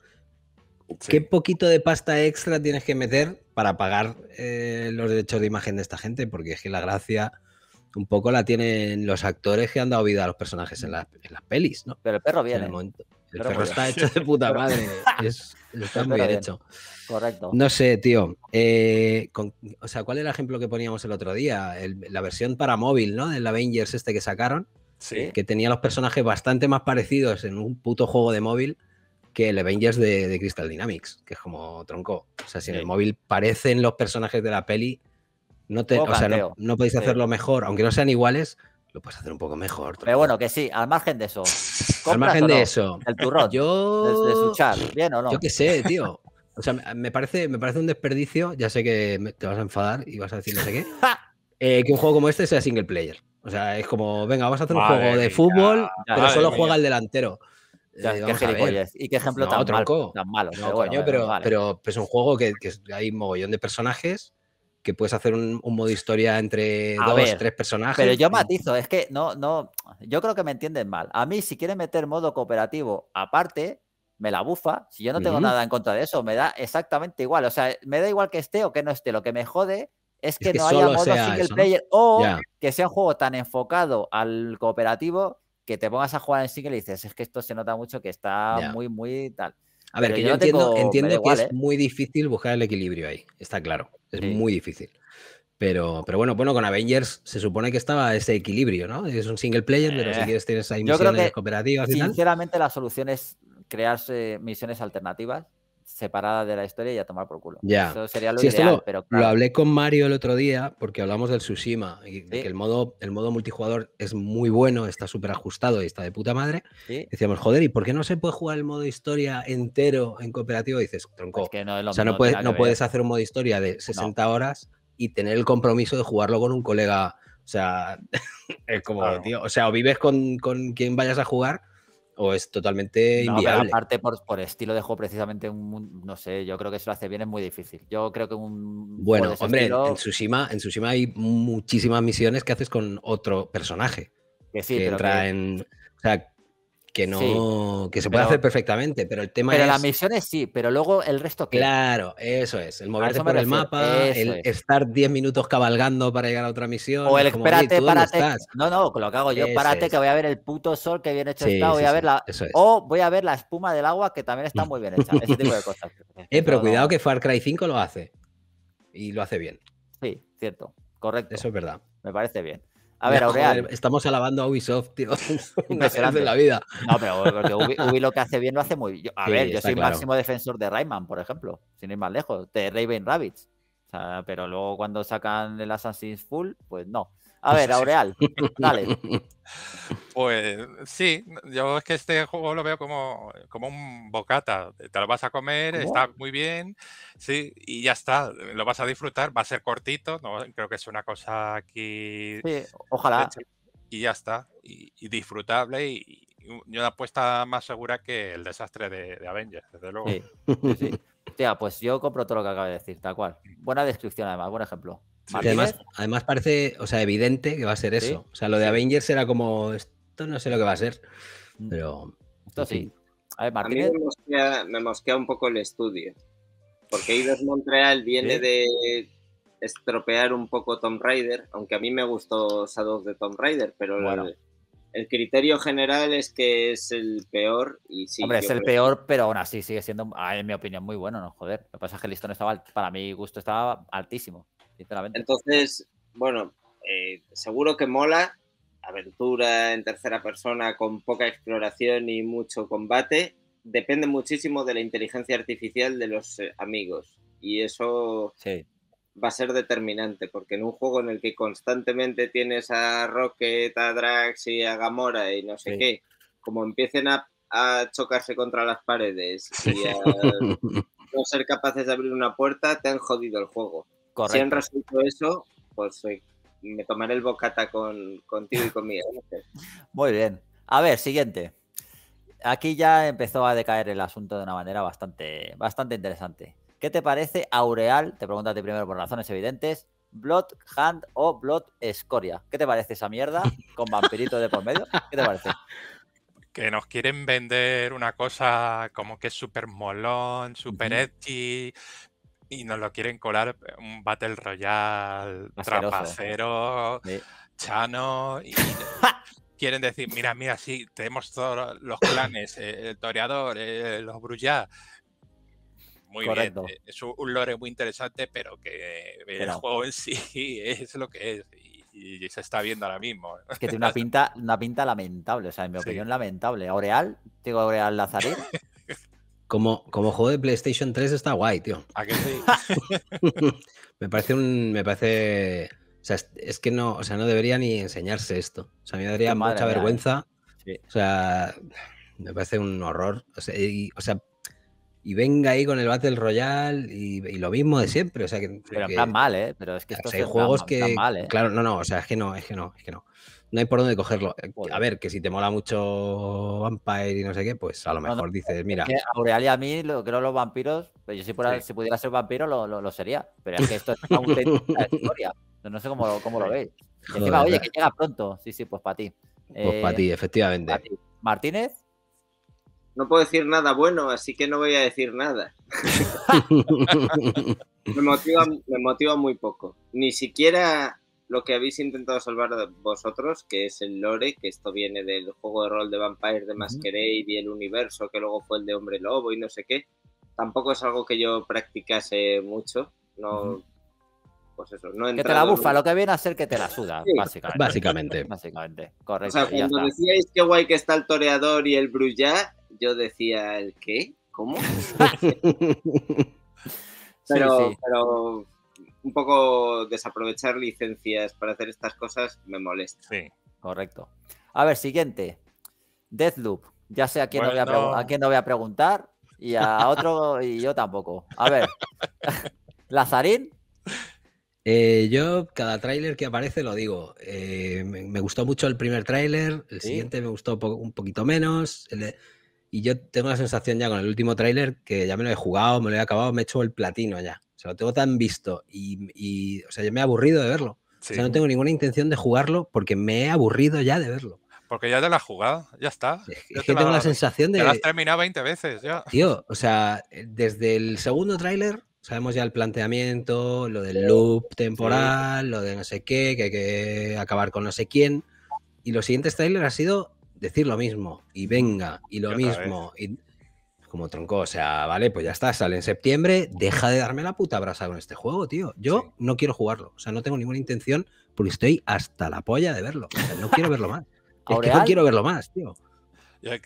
¿Qué poquito de pasta extra tienes que meter para pagar eh, los derechos de imagen de esta gente? Porque es que la gracia un poco la tienen los actores que han dado vida a los personajes en, las pelis, ¿no? Pero el perro viene. el, perro, está hecho de puta madre. es, está muy bien hecho. Correcto. No sé, tío. Eh, o sea, ¿cuál era el ejemplo que poníamos el otro día? la versión para móvil, ¿no? Del Avengers este que sacaron. Que tenía los personajes bastante más parecidos en un puto juego de móvil que el Avengers de, Crystal Dynamics, que es como tronco. O sea, si en el móvil parecen los personajes de la peli, no, te, o sea, no, podéis hacerlo mejor, aunque no sean iguales, lo puedes hacer un poco mejor. Pero bueno, que sí, al margen de eso. Al margen de eso. El turrón. Yo. no? Yo qué sé, tío. O sea, me parece, me parece un desperdicio, ya sé que te vas a enfadar y vas a decir no sé qué, eh, que un juego como este sea single player. O sea, es como, venga, vamos a hacer un juego de fútbol, pero solo juega el delantero. Eh, y qué ejemplo tan, malo, tan, malo, pero, es un juego que, hay mogollón de personajes que puedes hacer un, modo historia entre dos, tres personajes. Pero yo matizo, es que no, no, yo creo que me entienden mal. A mí, si quieren meter modo cooperativo aparte, me la bufa. Si yo no tengo nada en contra de eso, me da exactamente igual. O sea, me da igual que esté o que no esté. Lo que me jode es que, no haya modo single player o que sea un juego tan enfocado al cooperativo que te pongas a jugar en single y dices, es que esto se nota mucho que está muy, muy tal. A ver, que yo, entiendo, que es ¿eh? muy difícil buscar el equilibrio ahí, está claro, es muy difícil. Pero, pero, bueno, bueno, con Avengers se supone que estaba ese equilibrio, ¿no? Es un single player, pero si eh, quieres tienes ahí misiones sinceramente, la solución es crearse misiones alternativas separadas de la historia y a tomar por culo. Eso sería lo ideal, lo, pero claro. Lo hablé con Mario el otro día porque hablamos del Tsushima y de que el modo, el modo multijugador es muy bueno, está súper ajustado y está de puta madre. Decíamos, joder, ¿y por qué no se puede jugar el modo historia entero en cooperativo? dices, tronco. no o sea, no, puedes, hacer un modo historia de 60 horas y tener el compromiso de jugarlo con un colega. O sea, es como, tío, o sea, o vives con, con quien vayas a jugar o es totalmente no, aparte, por, estilo de juego, precisamente, un, no sé, yo creo que eso lo hace bien es muy difícil. Yo creo que un. Bueno, hombre, en, Tsushima, en hay muchísimas misiones que haces con otro personaje. Que sí, pero que no, que se puede hacer perfectamente, pero el tema es. Pero las misiones sí, pero luego el resto. Claro, eso es. El moverse por el mapa, el estar 10 minutos cabalgando para llegar a otra misión. O el espérate, párate. No, no, lo que hago yo, párate, que voy a ver el puto sol que viene hecho está, voy a ver O voy a ver la espuma del agua que también está mm. muy bien hecha. ese tipo de cosas. eh, pero cuidado que Far Cry 5 lo hace. Y lo hace bien. Sí, cierto. Correcto. Eso es verdad. Me parece bien. A ver, estamos alabando a Ubisoft, tío. Impresionante. de la vida. No, pero lo que hace bien lo hace muy bien. A ver, yo soy máximo defensor de Rayman, por ejemplo, sin ir más lejos, de Raven Rabbits. pero luego cuando sacan el Assassin's Full, pues no. A ver, Aureal, dale. Pues sí, yo es que este juego lo veo como, como un bocata. Eh, te lo vas a comer, está muy bien, sí, y ya está. Lo vas a disfrutar, va a ser cortito, creo que es una cosa aquí. Sí, ojalá. Y ya está. Y, disfrutable y, una apuesta más segura que el desastre de, Avengers, desde luego. Sí, pues yo compro todo lo que acaba de decir, tal cual. Mm. Buena descripción, además, buen ejemplo. Además, parece, o sea, evidente que va a ser eso. O sea, lo de Avengers era como, esto no sé lo que va a ser, mm. pero... Esto sí. A ver, mí me mosquea, un poco el estudio, porque Ives Montreal viene de estropear un poco Tomb Raider, aunque a mí me gustó Shadows de Tomb Raider, pero bueno. el, criterio general es que es el peor y sí, Hombre, es el peor, pero aún así sigue siendo, ah, en mi opinión, muy bueno, ¿no? Joder, el pasaje listón estaba, para mi gusto, estaba altísimo. Entonces, bueno, eh, seguro que mola. Aventura en tercera persona con poca exploración y mucho combate. Depende muchísimo de la inteligencia artificial de los eh, amigos. Y eso va a ser determinante, porque en un juego en el que constantemente tienes a Rocket, a Drax y a Gamora y no sé qué, como empiecen a, a, chocarse contra las paredes y a no ser capaces de abrir una puerta, te han jodido el juego. Si han resuelto eso, pues me tomaré el bocata con, contigo y conmigo. Muy bien. A ver, siguiente. Aquí ya empezó a decaer el asunto de una manera bastante, bastante interesante. ¿Qué te parece Aureal? Te preguntaste primero por razones evidentes. Blood Hand o Blood Escoria. ¿Qué te parece esa mierda con vampirito de por medio? ¿Qué te parece? Que nos quieren vender una cosa como que es súper molón, súper edgy, y nos lo quieren colar eh, un Battle Royale trapacero, chano. Y, quieren decir, mira, mira, sí, tenemos todos los clanes, eh, el toreador, eh, los brujas. Muy bien, es un lore muy interesante, pero que el juego en sí es lo que es. Y, se está viendo ahora mismo. Es que tiene una pinta, una pinta lamentable, o sea, en mi opinión, lamentable. Aureal, digo Aureal Lazarín, Como, juego de PlayStation 3 está guay, tío. ¿A qué sí? me parece un. Me parece. O sea, es que no, o sea, no debería ni enseñarse esto. O sea, me daría mucha vergüenza. O sea, me parece un horror. O sea, y, venga ahí con el Battle Royale y, lo mismo de siempre. O sea, que, pero que, mal, ¿eh? Pero es que estos hay juegos que. ¿eh? Claro, no, no, o sea, es que no, es que no, es que no no hay por dónde cogerlo. Eh, a ver, que si te mola mucho Vampire y no sé qué, pues a lo mejor dices, mira. a mí, lo, creo los vampiros, pero pues yo si, sí. pudiera ser vampiro lo, sería. Pero es que esto es una historia. No sé cómo, lo veis. encima, oye, que llega pronto. Sí, sí, pues para ti. Pues para eh, ti, efectivamente. Martínez. No puedo decir nada bueno, así que no voy a decir nada. me, motiva, me motiva muy poco. Ni siquiera lo que habéis intentado salvar vosotros, que es el lore, que esto viene del juego de rol de Vampire de Masquerade y el universo que luego fue el de Hombre Lobo y no sé qué, tampoco es algo que yo practicase mucho. No, pues eso, no Que te la bufa, lo que viene a ser que te la suda, básicamente. Básicamente. Correcto. O sea, cuando decíais que guay que está el toreador y el bruyá, yo decía, ¿el qué? ¿Cómo? pero, pero un poco desaprovechar licencias para hacer estas cosas me molesta. Sí, correcto. A ver, siguiente. Deathloop. Ya sé a quién, no, voy a no voy a preguntar y a otro y yo tampoco. A ver. Lazarín. Eh, yo cada tráiler que aparece lo digo. Eh, me, gustó mucho el primer tráiler, el siguiente me gustó un poquito menos. y yo tengo la sensación ya con el último tráiler que ya me lo he jugado, me lo he acabado, me he hecho el platino ya sea, lo tengo tan visto y, o sea, yo me he aburrido de verlo. O sea, no tengo ninguna intención de jugarlo porque me he aburrido ya de verlo. Porque ya te la has jugado, ya está. Es que, tengo la, sensación de. Te has terminado 20 veces ya. Tío, o sea, eh, desde el segundo tráiler sabemos ya el planteamiento, lo del loop temporal, lo de no sé qué, que hay que acabar con no sé quién. Y los siguientes trailers ha sido decir lo mismo, y venga, y lo mismo. Y como tronco, o sea, vale, pues ya está, sale en septiembre, deja de darme la puta brasa con este juego, tío. Yo no quiero jugarlo, o sea, no tengo ninguna intención porque estoy hasta la polla de verlo. no quiero verlo más. es que no quiero verlo más, tío. Eh,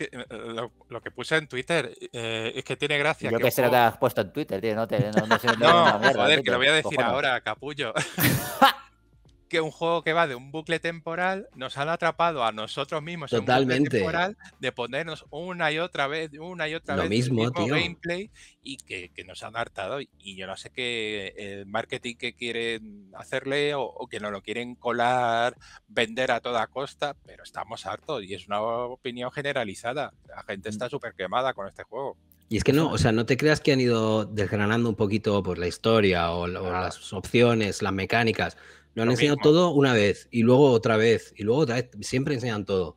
lo, que puse en Twitter eh, es que tiene gracia. Yo que, sé lo que has puesto en Twitter, tío. No, te, no, no, joder, que lo voy a decir ahora, capullo. que un juego que va de un bucle temporal nos han atrapado a nosotros mismos en un bucle temporal de ponernos una y otra vez, una y otra vez mismo, el gameplay y que, nos han hartado. Y yo no sé qué el marketing que quieren hacerle o, que no lo quieren colar, vender a toda costa, pero estamos hartos y es una opinión generalizada. La gente mm. está súper quemada con este juego. Y es que no, o sea, no te creas que han ido desgranando un poquito por pues, la historia o las opciones, las mecánicas. Lo han enseñado todo una vez y luego otra vez y luego otra vez. Siempre enseñan todo.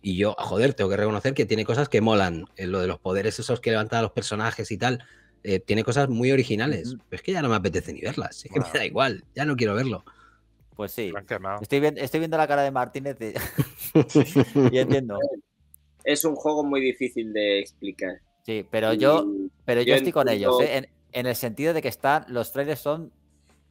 Y yo, joder, tengo que reconocer que tiene cosas que molan. Eh, lo de los poderes esos que levantan a los personajes y tal. Eh, tiene cosas muy originales. es que ya no me apetece ni verlas. Es que me da igual. Ya no quiero verlo. Pues sí. Estoy, estoy viendo la cara de Martínez y, entiendo. Es un juego muy difícil de explicar. Sí, pero yo, pero yo, estoy con ellos. ¿eh? En, en, el sentido de que están, los trailers son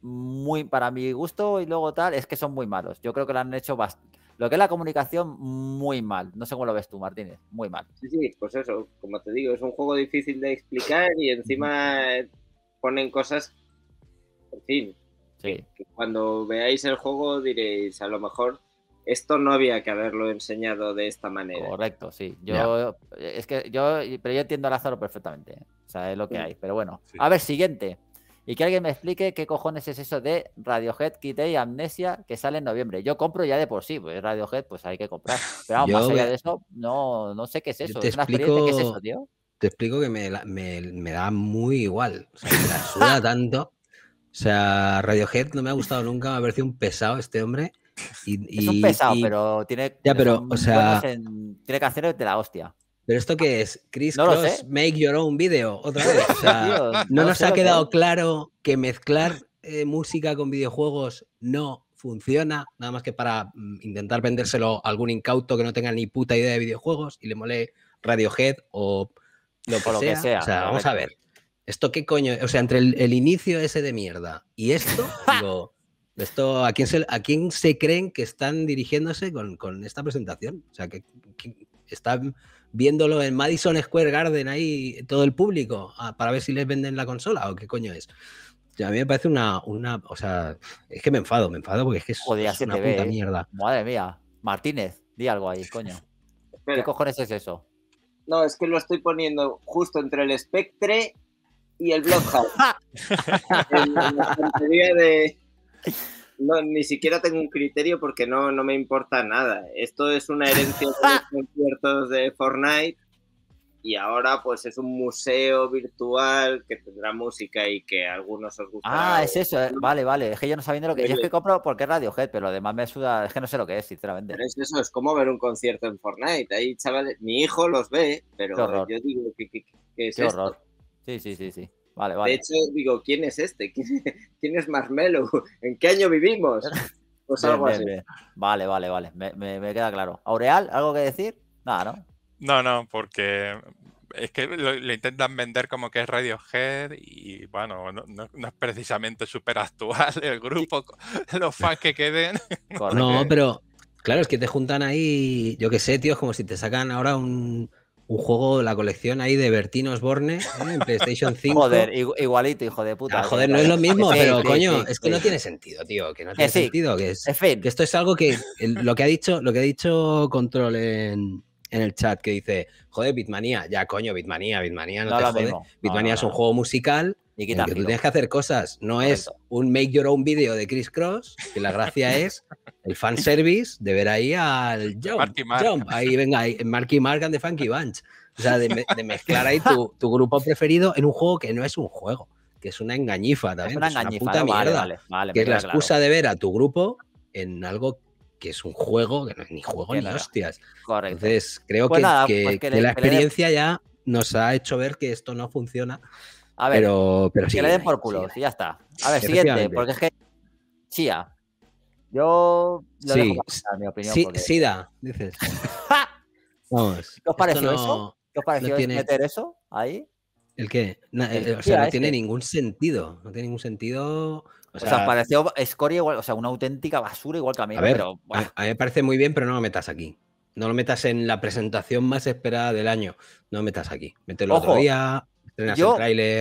muy, para mi gusto y luego tal, es que son muy malos. Yo creo que lo han hecho bastante lo que es la comunicación muy mal. No sé cómo lo ves tú, Martínez, muy mal. Sí, sí, pues eso, como te digo, es un juego difícil de explicar y encima ponen cosas, Por fin, sí. cuando veáis el juego diréis, a lo mejor esto no había que haberlo enseñado de esta manera. Correcto, sí. Yo es que yo pero yo entiendo al azar perfectamente, ¿eh? o sea, es lo que hay, pero bueno. A ver, siguiente. Y que alguien me explique qué cojones es eso de Radiohead, Kite y Amnesia que sale en noviembre. Yo compro ya de por sí, pues Radiohead pues hay que comprar. Pero vamos, más allá de eso, no, sé qué es eso. Te explico, Te explico que me, da muy igual. O sea, me la suda tanto. O sea, Radiohead no me ha gustado nunca, me ha parecido un pesado este hombre. Y, es un pesado, pero tiene, ya, pero, o sea, tiene que hacer de la hostia. ¿Pero esto qué es? Chris Cross, make your own video, otra vez. O sea, no, nos ha quedado claro que mezclar eh, música con videojuegos no funciona, nada más que para mm, intentar vendérselo a algún incauto que no tenga ni puta idea de videojuegos y le mole Radiohead o lo que, sea. que sea. O sea, vamos a ver. ¿Esto qué coño? O sea, entre el, inicio ese de mierda y esto, digo, esto, ¿a quién, se, ¿a quién se creen que están dirigiéndose con, esta presentación? O sea, que están viéndolo en Madison Square Garden ahí todo el público ah, para ver si les venden la consola o qué coño es. a mí me parece una, una, o sea, es que me enfado, me enfado porque es que una puta ¿eh? mierda. Madre mía, Martínez, di algo ahí, coño. ¿Qué cojones es eso? No, es que lo estoy poniendo justo entre el Spectre y el Blockhouse. en, en la de no, ni siquiera tengo un criterio porque no, no me importa nada. Esto es una herencia de los conciertos de Fortnite y ahora pues es un museo virtual que tendrá música y que a algunos os gustará. Ah, es eso, eh. vale, vale, es que yo no sabiendo lo que... Yo es que compro porque es Radiohead, pero además me suda, es que no sé lo que es, sinceramente. Pero es eso, es como ver un concierto en Fortnite, ahí chavales, mi hijo los ve, pero yo digo, que es Sí, sí, sí, sí. De hecho, digo, ¿quién es este? ¿Quién, es Marmelo? ¿En qué año vivimos? algo así. Vale, vale, vale. Me, queda claro. ¿Aureal, algo que decir? Nada, ¿no? No, no, porque es que le intentan vender como que es Radiohead y bueno, no, es precisamente súper actual el grupo, los fans que queden. No, pero claro, es que te juntan ahí, yo qué sé, tío, es como si te sacan ahora un un juego, la colección ahí de Bertín Osborne ¿eh? en PlayStation 5. joder, igualito, hijo de puta. Ah, joder, no es lo mismo, pero coño, es que no tiene sentido, tío, que no tiene sentido. Que, esto es algo que lo que ha dicho, lo que ha dicho Control en, el chat, que dice, joder, Bitmania, ya coño, Bitmania, Bitmania no, te jode. Bitmania es un juego musical que Tú tienes que hacer cosas, no es un make your own video de Chris Cross, que la gracia es el fanservice de ver ahí al Jump, ahí venga, ahí, Marky Mark and the Funky Bunch. O sea, de, mezclar ahí tu, grupo preferido en un juego que no es un juego, que es una engañifa también, es una, engañifa, que es la excusa de ver a tu grupo en algo que es un juego, que no es ni juego ni hostias. Entonces, creo pues que pues la experiencia ya nos ha hecho ver que esto no funciona a ver, pero, pero que sí, le den por culo, sí, ya está. A ver, siguiente, porque es que Chía. Yo lo sí, dejo mi opinión. Sí, porque... Sida, dices. Vamos. ¿Qué os pareció eso? ¿Qué os pareció meter eso ahí? ¿El qué? Eh, o sea, no tiene este. ningún sentido. No tiene ningún sentido. O sea, o sea, pareció escoria igual, o sea, una auténtica basura igual que a mí. A, ver, pero, bueno. a, mí me parece muy bien, pero no lo metas aquí. No lo metas en la presentación más esperada del año. No lo metas aquí. Mételo Ojo, otro día yo,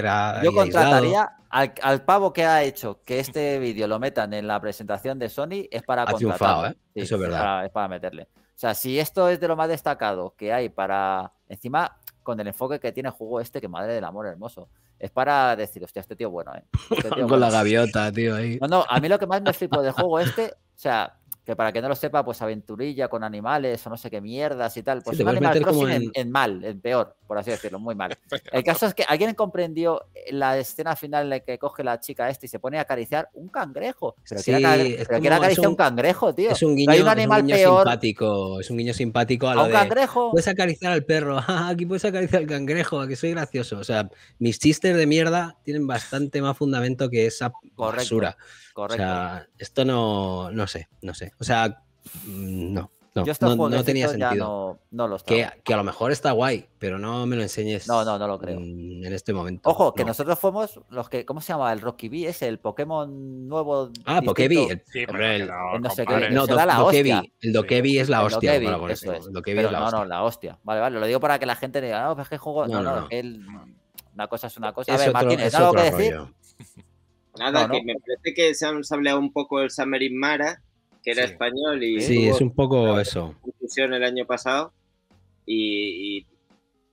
ah, contrataría al, pavo que ha hecho que este vídeo lo metan en la presentación de Sony es para ha ¿eh? Eso es verdad. Es para, meterle. O sea, si esto es de lo más destacado que hay para. Encima, con el enfoque que tiene el juego este, que madre del amor hermoso. Es para decir, hostia, este tío bueno, ¿eh? Este con la gaviota, tío, ahí. No, a mí lo que más me flipo de juego este, o sea, que para que no lo sepa, pues aventurilla con animales o no sé qué mierdas y tal. Pues un en... mal, en peor, por así decirlo, muy mal. El caso es que alguien comprendió eh, la escena final en la que coge la chica este y se pone a acariciar un cangrejo. Pero sí, quiere, acariciar un, cangrejo, tío. Es un guiño, simpático, es un guiño simpático a, un de, cangrejo. Puedes acariciar al perro, ah, aquí puedes acariciar al cangrejo, aquí soy gracioso. O sea, mis chistes de mierda tienen bastante más fundamento que esa correcto, basura. Correcto. O sea, esto no, no sé, no sé. O sea, mm, no. No, no, tenía sentido. que, a lo mejor está guay, pero no me lo enseñes. No, no, no lo creo. Mm, en este momento. Ojo, que nosotros fuimos los que. ¿Cómo se llama? El Rocky B, es el Pokémon nuevo. Ah, Pokebi. no sé qué. No, El Dokebi es la hostia. no, no, la hostia. Vale, vale. Lo digo para que la gente diga, no, oh, es pues que juego. No, no, Una cosa es una cosa. A ver, Martín, algo que decir? Nada, que me parece que se han sableado un poco el Summer Mara que era español y... Sí, es un poco eso. El año pasado y,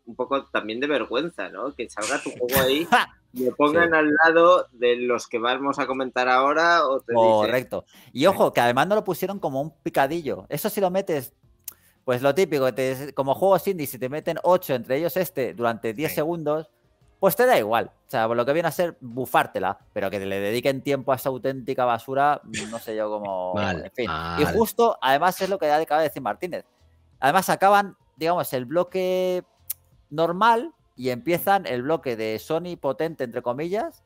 un poco también de vergüenza, ¿no? Que salga tu juego ahí. y me pongan al lado de los que vamos a comentar ahora. Correcto. Y ojo, que además no lo pusieron como un picadillo. Eso si lo metes, pues lo típico, como juegos indie, si te meten 8, entre ellos este, durante 10 segundos, pues te da igual. O sea, lo que viene a ser bufártela, pero que le dediquen tiempo a esa auténtica basura, no sé yo cómo. en fin. Y justo, además, es lo que acaba de decir Martínez. Además, acaban, digamos, el bloque normal y empiezan el bloque de Sony potente, entre comillas,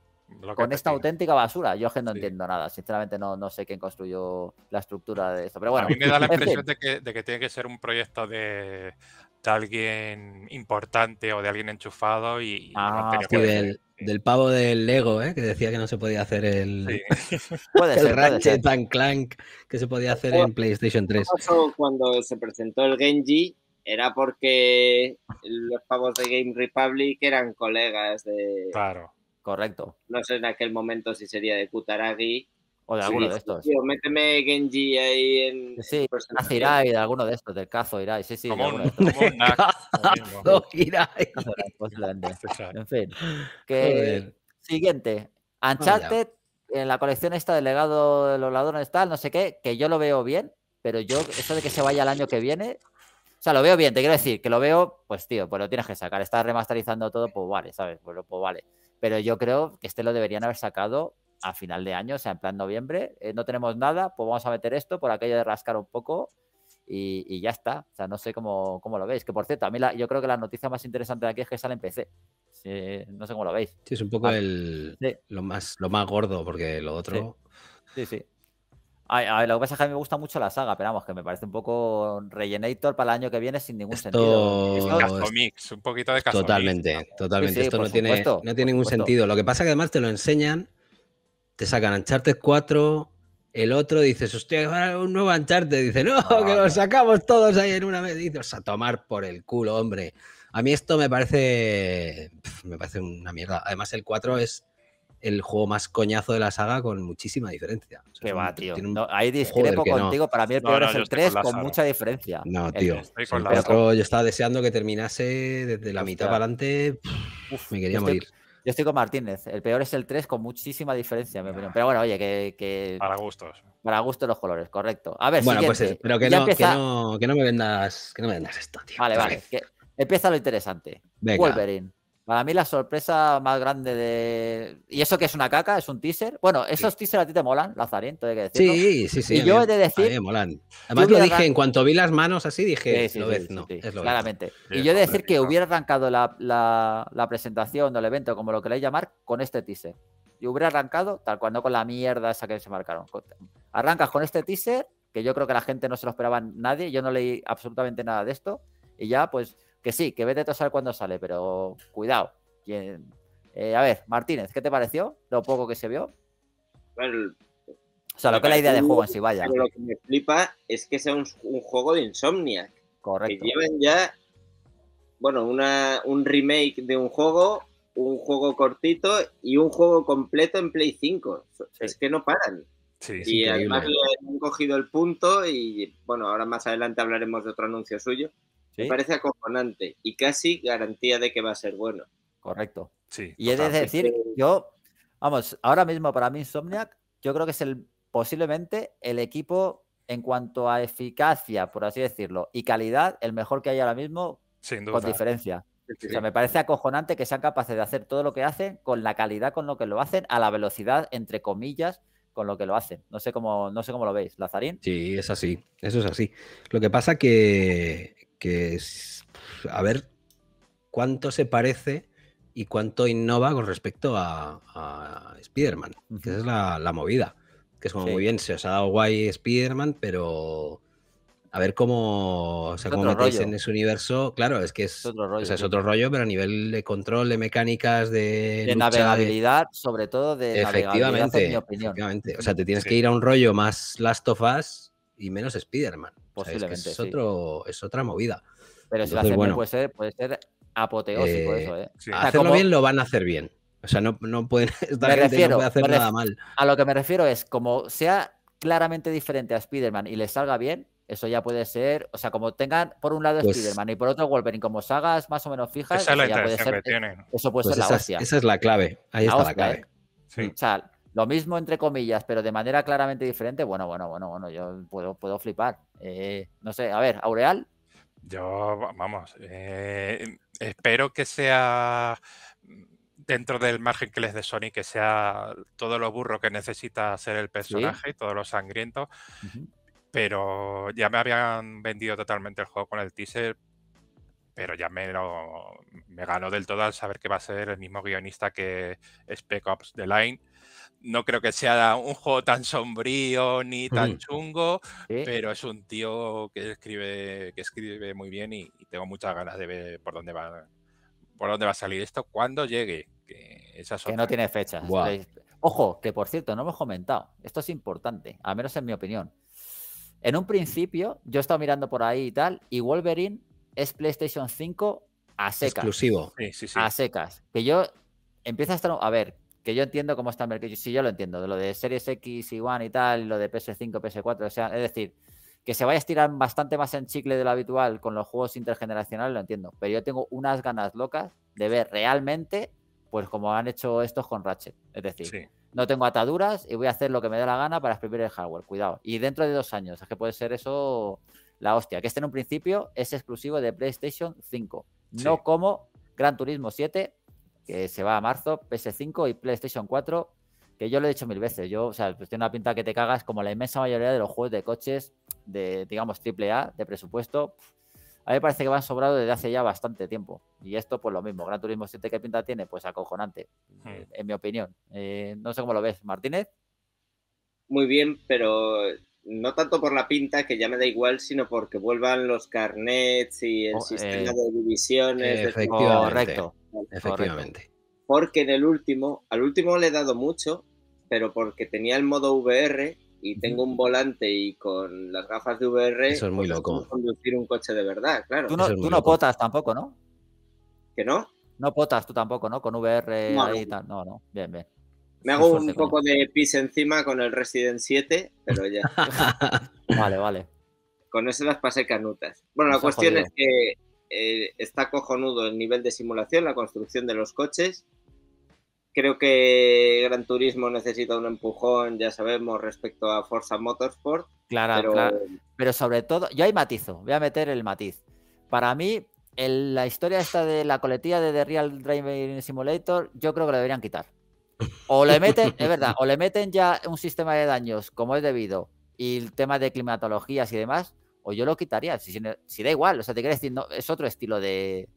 con esta auténtica basura. Yo que no entiendo nada. Sinceramente, no, no sé quién construyó la estructura de esto. Pero bueno, a mí me da la impresión de que tiene que ser un proyecto de de alguien importante o de alguien enchufado y... Ah, del, pavo del Lego, ¿eh? que decía que no se podía hacer el, puede Ratchet Clank que se podía hacer en PlayStation 3. Cuando se presentó el Genji era porque los pavos de Game Republic eran colegas de... Claro. Correcto. No sé en aquel momento si sería de Kutaragi o de alguno de estos. Tío, méteme Genji ahí en. Sí, Irai, de alguno de estos, del cazo Irai. Sí, sí. Como un, cazo en fin. Que... Siguiente. Uncharted, en la colección esta del legado de los ladrones, tal, no sé qué, que yo lo veo bien, pero yo, eso de que se vaya el año que viene. O sea, lo veo bien, te quiero decir, que lo veo, pues tío, pues lo tienes que sacar. Estás remasterizando todo, pues vale, ¿sabes? Pues, pues vale. Pero yo creo que este lo deberían haber sacado a final de año, o sea, en plan noviembre, eh, no tenemos nada, pues vamos a meter esto por aquello de rascar un poco y, ya está. O sea, no sé cómo, cómo, lo veis. Que por cierto, a mí yo creo que la noticia más interesante de aquí es que sale en PC. no sé cómo lo veis. Sí, es un poco ah, el, lo, más, lo más gordo, porque lo otro. Sí, sí. a ver, lo que pasa es que a mí me gusta mucho la saga, pero vamos, que me parece un poco rellenator para el año que viene sin ningún Esto... sentido. Es un poquito de Totalmente, totalmente. Esto no tiene, no tiene ningún sentido. Lo que pasa es que además te lo enseñan te sacan Uncharted 4, el otro dices, hostia, un nuevo ancharte dice, no, que lo sacamos todos ahí en una vez, dices, a tomar por el culo, hombre. A mí esto me parece, me parece una mierda. Además, el 4 es el juego más coñazo de la saga con muchísima diferencia. que va, tío. ahí discrepo contigo. Para mí el peor es el 3 con, mucha diferencia. No, tío. yo estaba deseando que terminase desde la mitad para adelante. me quería morir. Yo estoy con Martínez. El peor es el 3 con muchísima diferencia, Pero bueno, oye, que. Para gustos. Para gustos los colores, correcto. A ver, bueno, pues eh, pero que no, que no, que, no, me vendas, que no me vendas esto, tío. Vale, vale. empieza lo interesante. Wolverine. Para mí la sorpresa más grande de... Y eso que es una caca, es un teaser. Bueno, esos teaser teasers a ti te molan, Lazarín, hay que Sí, sí, sí. Y yo he de decir... me molan. Además lo dije, en cuanto vi las manos así, dije, sí, sí, lo no, es lo Claramente. y yo he de decir que hubiera arrancado la, la, la presentación del evento, como lo queréis llamar, con este teaser. Y hubiera arrancado tal cual, no con la mierda esa que se marcaron. Arrancas con este teaser, que yo creo que la gente no se lo esperaba nadie, yo no leí absolutamente nada de esto, y ya pues que sí, que vete a saber cuándo sale, pero cuidado. Eh, a ver, Martínez, ¿qué te pareció lo poco que se vio? solo o sea, lo que la idea de juego en sí, vaya. lo que me flipa es que sea un, juego de Insomniac. Correcto. Que lleven ya, bueno, un remake de un juego, un juego cortito y un juego completo en Play 5. Es que no paran. Sí, y además han cogido el punto y, bueno, ahora más adelante hablaremos de otro anuncio suyo. Me parece acojonante y casi garantía de que va a ser bueno. Correcto. Sí. Y es decir, yo, vamos, ahora mismo para mí Insomniac, yo creo que es el posiblemente el equipo en cuanto a eficacia, por así decirlo, y calidad, el mejor que hay ahora mismo, Sin con diferencia. O sea, me parece acojonante que sean capaces de hacer todo lo que hacen con la calidad con lo que lo hacen, a la velocidad, entre comillas, con lo que lo hacen. No sé cómo, no sé cómo lo veis, Lazarín. Sí, es así, eso es así. Lo que pasa que, que es, a ver cuánto se parece y cuánto innova con respecto a, Spider-Man, es la, movida, que es como muy bien, se os ha dado guay Spider-Man, pero a ver cómo, se metéis en ese universo, claro, es que es, otro, rollo, es otro pero a nivel de control, de mecánicas, de... navegabilidad, sobre todo de... Efectivamente, navegabilidad, o sea, te tienes que ir a un rollo más Last of Us y menos Spider-Man. Posiblemente. Es, otro, es otra movida. Pero si lo hacen puede ser, puede ser apoteósico eh, eso, ¿eh? hacerlo bien lo van a hacer bien. O sea, no, no pueden. estar me refiero, no puede hacer nada mal. A lo que me refiero es, como sea claramente diferente a Spider-Man y le salga bien, eso ya puede ser. O sea, como tengan por un lado Spiderman pues Spider-Man y por otro Wolverine, como sagas más o menos fijas, es ya Eso puede pues ser esa la hostia. esa es la clave. Ahí está la clave. ¿eh? Sí lo mismo entre comillas, pero de manera claramente diferente, bueno, bueno, bueno, bueno, yo puedo, puedo flipar. Eh, no sé, a ver, Aureal. Yo, vamos, eh, espero que sea dentro del margen que les de Sony, que sea todo lo burro que necesita ser el personaje, y todo lo sangriento. Pero ya me habían vendido totalmente el juego con el teaser, pero ya me lo me ganó del todo al saber que va a ser el mismo guionista que Spec Ops The Line no creo que sea un juego tan sombrío ni tan chungo, pero es un tío que escribe, que escribe muy bien y, tengo muchas ganas de ver por dónde va, por dónde va a salir esto cuando llegue. Que, no tiene fecha. Ojo, que por cierto, no me he comentado. Esto es importante, al menos en mi opinión. En un principio, yo estaba mirando por ahí y tal, y Wolverine es PlayStation 5 a secas. Exclusivo. sí, sí. A secas. Que yo empiezo a estar. A ver, que yo entiendo cómo está el mercado. Sí, yo lo entiendo, de lo de Series X y One y tal, lo de PS5, PS4, o sea, es decir, que se vaya a estirar bastante más en chicle de lo habitual con los juegos intergeneracionales, lo entiendo. Pero yo tengo unas ganas locas de ver realmente, pues como han hecho estos con Ratchet. Es decir, no tengo ataduras y voy a hacer lo que me dé la gana para exprimir el hardware. Cuidado. Y dentro de dos años, es que puede ser eso la hostia. Que este en un principio es exclusivo de PlayStation 5. No como Gran Turismo 7 que se va a marzo, PS5 y PlayStation 4, que yo lo he dicho mil veces. Yo, o sea, pues tiene una pinta que te cagas como la inmensa mayoría de los juegos de coches de, digamos, AAA, de presupuesto. A mí me parece que van sobrado desde hace ya bastante tiempo. Y esto, pues lo mismo. Gran Turismo 7, ¿qué pinta tiene? Pues acojonante, hmm. eh, en mi opinión. Eh, no sé cómo lo ves, Martínez. Muy bien, pero no tanto por la pinta, que ya me da igual, sino porque vuelvan los carnets y el oh, sistema eh, de divisiones. Efectivamente, Correcto. Efectivamente. Porque en el último, al último le he dado mucho, pero porque tenía el modo VR y tengo un volante y con las gafas de VR. Eso es pues muy loco. Conducir un coche de verdad, claro. Tú no, potas tampoco, ¿no? ¿Que no? No potas tú tampoco, ¿no? Con VR y tal. No, no. Bien, bien. Me hago un poco de pis encima con el Resident 7, pero ya. vale, vale. Con eso las pasé canutas. Bueno, la cuestión es que eh, está cojonudo el nivel de simulación, la construcción de los coches. Creo que Gran Turismo necesita un empujón, ya sabemos, respecto a Forza Motorsport. Claro, pero... claro. Pero sobre todo, yo hay matizo, voy a meter el matiz. Para mí, la historia esta de la coletilla de The Real Driving Simulator, yo creo que la deberían quitar. O le meten, es verdad, o le meten ya un sistema de daños como es debido y el tema de climatologías y demás, o yo lo quitaría. Si, da igual, o sea, te quieres decir, es otro estilo de,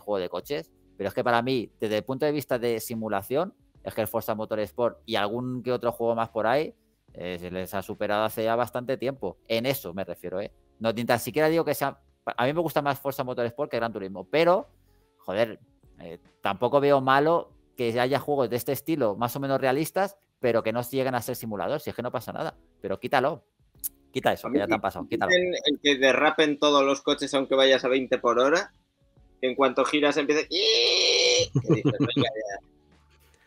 juego de coches, pero es que para mí, desde el punto de vista de simulación, es que el Forza Motorsport y algún que otro juego más por ahí eh, se les ha superado hace ya bastante tiempo. En eso me refiero, ¿eh? No, ni tan siquiera digo que sea. A mí me gusta más Forza Motorsport que Gran Turismo, pero, joder, eh, tampoco veo malo que haya juegos de este estilo más o menos realistas, pero que no lleguen a ser simulador, si es que no pasa nada. Pero quítalo, Quita eso, que ya te han pasado. El que derrapen todos los coches aunque vayas a 20 por hora. en cuanto giras empieza.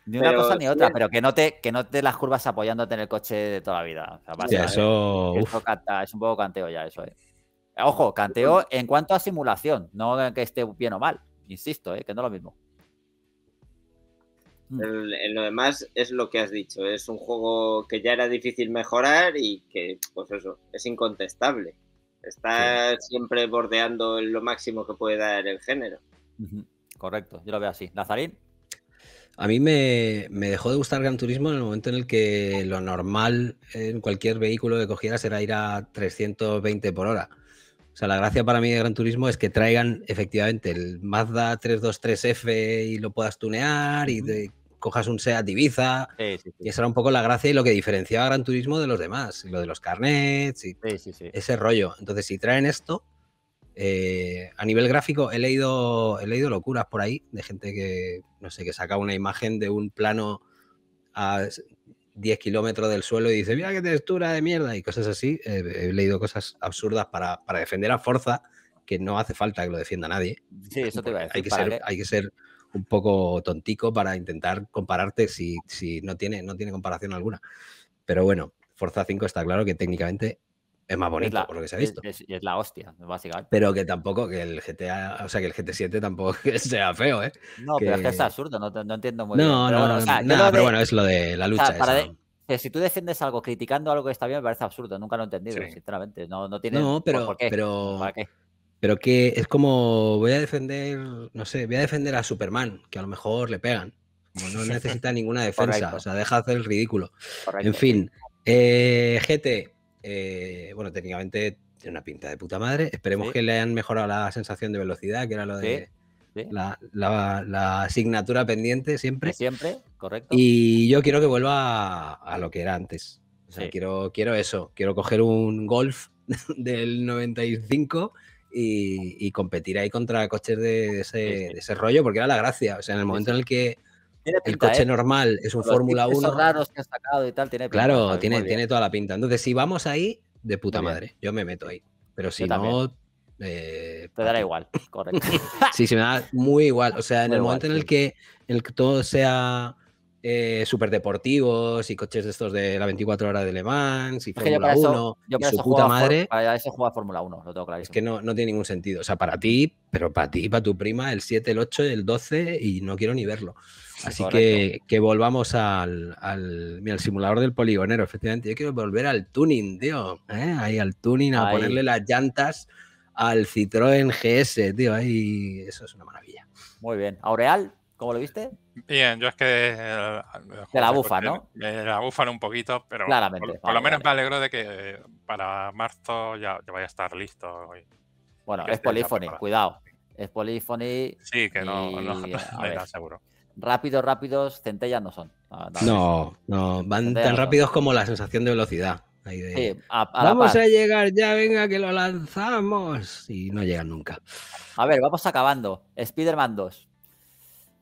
Ni una cosa ni otra, pero que no te, que no las curvas apoyándote en el coche de toda la vida. eso, es un poco canteo ya eso, eh. Ojo, canteo en cuanto a simulación, no que esté bien o mal. Insisto, eh, que no es lo mismo. Mm. En, lo demás es lo que has dicho, es un juego que ya era difícil mejorar y que, pues eso, es incontestable. Está siempre bordeando lo máximo que puede dar el género. Correcto, yo lo veo así. Nazarín. A mí me, me, dejó de gustar Gran Turismo en el momento en el que lo normal en cualquier vehículo que cogieras era ir a 320 por hora. O sea, la gracia para mí de Gran Turismo es que traigan efectivamente el Mazda 323F y lo puedas tunear y de, cojas un SEAT Ibiza. Y esa era un poco la gracia y lo que diferenciaba Gran Turismo de los demás. Lo de los carnets y ese rollo. Entonces, si traen esto, eh, a nivel gráfico he leído, he leído locuras por ahí de gente que, no sé, que saca una imagen de un plano a 10 kilómetros del suelo y dice, mira qué textura de mierda y cosas así. he leído cosas absurdas para, defender a fuerza que no hace falta que lo defienda nadie. Sí, eso te va a decir. hay que ser un poco tontico para intentar compararte si, si no, tiene, no tiene comparación alguna. Pero bueno, Forza 5 está claro que técnicamente es más bonito, por lo que se ha visto. Es, es, la hostia, básicamente. Pero que tampoco, que el GTA, o sea, que el GT7 tampoco sea feo, ¿eh? No, pero es que es absurdo, no, entiendo muy bien. Pero no, no, no, pero bueno, es lo de la lucha. Si tú defiendes algo criticando algo que está bien, me parece absurdo, nunca lo he entendido, sinceramente. No, no tiene no, pero, Pero... Pero que es como, voy a defender, no sé, voy a defender a Superman, que a lo mejor le pegan. no necesita ninguna defensa, o sea, deja de hacer el ridículo. En fin, eh, GT, eh, bueno, técnicamente tiene una pinta de puta madre. Esperemos que le hayan mejorado la sensación de velocidad, que era lo de... La, asignatura pendiente siempre. Siempre, correcto. Y yo quiero que vuelva a, lo que era antes. O sea, quiero, quiero eso. Quiero coger un golf del 95 y, competir ahí contra coches de ese, rollo, porque era la gracia. O sea, en el momento en el que el coche ¿eh? normal es un Fórmula 1. raros Claro, tiene, tiene toda la pinta. Entonces, si vamos ahí, de puta madre, yo me meto ahí. Pero si no. Eh, Te dará igual, correcto. sí, se me da muy igual. O sea, en el momento en el que en el que todo sea eh, super deportivos y coches de estos de la 24 horas de Le Mans y Fórmula 1 yo su puta madre. juega Fórmula 1, lo tengo Es que no, tiene ningún sentido. O sea, para ti, pero para ti, para tu prima, el 7, el 8, el 12 y no quiero ni verlo. Así que, que volvamos al, simulador del poligonero, efectivamente. Yo quiero volver al tuning, tío. ¿eh? Ahí al tuning, a ponerle las llantas al Citroën GS, tío. Ahí eso es una maravilla. Muy bien. ¿Aureal? ¿Cómo lo viste? Bien, yo es que. Se eh, la bufa, ¿no? Me la bufan un poquito, pero. Claramente. Por, lo menos me alegro de que para marzo ya, ya vaya a estar listo. bueno, es Polyphony, cuidado. Es Polyphony. Sí, que no, seguro. Rápidos, rápidos, centellas no son. No, no, van tan rápidos como la sensación de velocidad. vamos a llegar ya, venga, que lo lanzamos. Y no llegan nunca. A ver, vamos acabando. Spider-Man 2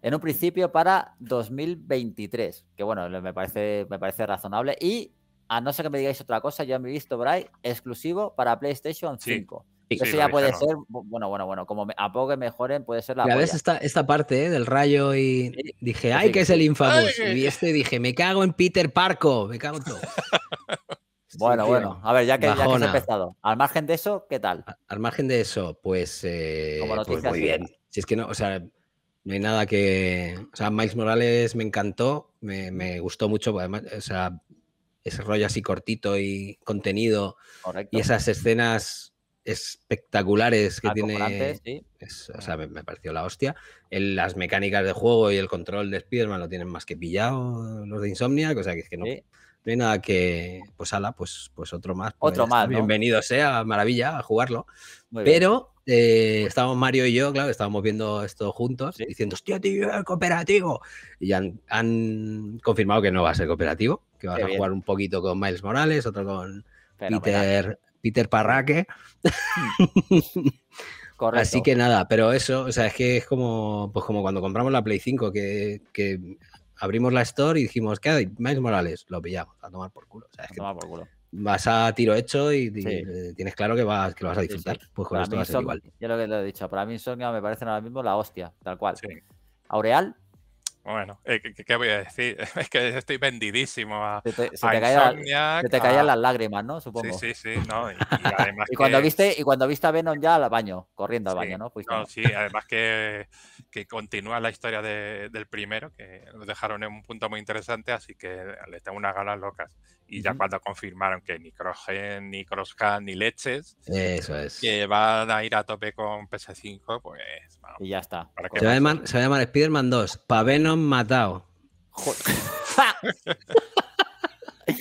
en un principio para 2023, que bueno, me parece, me parece razonable. Y a no ser que me digáis otra cosa, yo me he visto Brian exclusivo para PlayStation 5. Eso ya puede ser, bueno, bueno, bueno, como a poco que mejoren, puede ser la. Ya ves esta, esta parte eh, del rayo y dije, ay, que es el Infamous. Y este dije, me cago en Peter Parco, me cago en todo. Bueno, bueno, a ver, ya que, ya que empezado. Al margen de eso, ¿qué tal? Al margen de eso, pues, eh, pues muy bien. Si es que no, o sea, no hay nada que. O sea, Miles Morales me encantó, me, gustó mucho, además, o sea, ese rollo así cortito y contenido y esas escenas espectaculares que tiene. o sea, me, pareció la hostia. El, las mecánicas de juego y el control de Spider-Man lo tienen más que pillado los de Insomnia, o sea, que es que no nada que, pues ala, pues, pues otro más. otro pues más. Bienvenido sea, maravilla, a jugarlo. Pero eh, estábamos Mario y yo, claro, estábamos viendo esto juntos, diciendo, hostia, tío, el cooperativo. Y han, han, confirmado que no va a ser cooperativo, que va a jugar un poquito con Miles Morales, otro con Peter, Peter Parraque. Así que nada, pero eso, o sea, es que es como, pues como cuando compramos la Play 5, que, que abrimos la store y dijimos, ¿qué hay? Max Morales, lo pillamos, a tomar por culo. a tomar por culo. Vas a tiro hecho y, eh, tienes claro que, vas, que lo vas a disfrutar. pues con esto va a ser igual. Yo lo que te he dicho, para mí Sonya me parece ahora mismo la hostia, tal cual. Aureal, bueno, eh, ¿qué, voy a decir? Es que estoy vendidísimo a. te, las lágrimas, ¿no? Supongo. Sí, sí, sí. No, y, cuando viste, y cuando viste a Venom ya al baño, corriendo al baño, ¿no? sí, además que, continúa la historia de, del primero, que lo dejaron en un punto muy interesante, así que le tengo unas galas locas. Y ya cuando confirmaron que ni crogen ni Crosscan, ni Leches, Eso es. que van a ir a tope con PS5, pues. y ya está. se, va a llamar, Spider-Man 2, Pavenon Matado.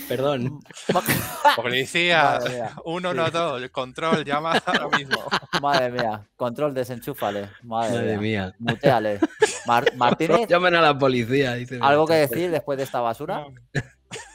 Perdón. Policía, 112, El control, llama ahora mismo. Madre mía, control, desenchúfale. Madre, mía. Muteale. Martínez. Llamen a la policía. Dice ¿Algo que pues decir después de esta basura?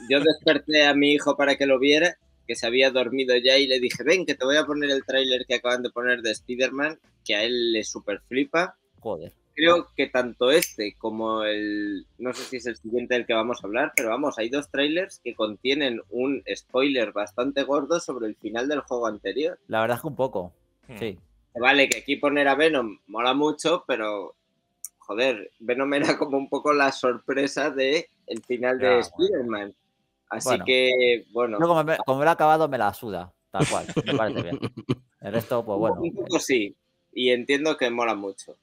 Yo desperté a mi hijo para que lo viera, que se había dormido ya, y le dije, ven, que te voy a poner el tráiler que acaban de poner de Spider-Man, que a él le super flipa. Joder. Creo que tanto este como el, no sé si es el siguiente del que vamos a hablar, pero vamos, hay dos trailers que contienen un spoiler bastante gordo sobre el final del juego anterior. La verdad es que un poco, hmm. sí. Vale, que aquí poner a Venom mola mucho, pero joder, Venom era como un poco la sorpresa de el final de Spider-Man. Así que, bueno. como, lo ha acabado, me la suda, tal cual, me parece bien. El resto, pues bueno. Un poco sí, y entiendo que mola mucho.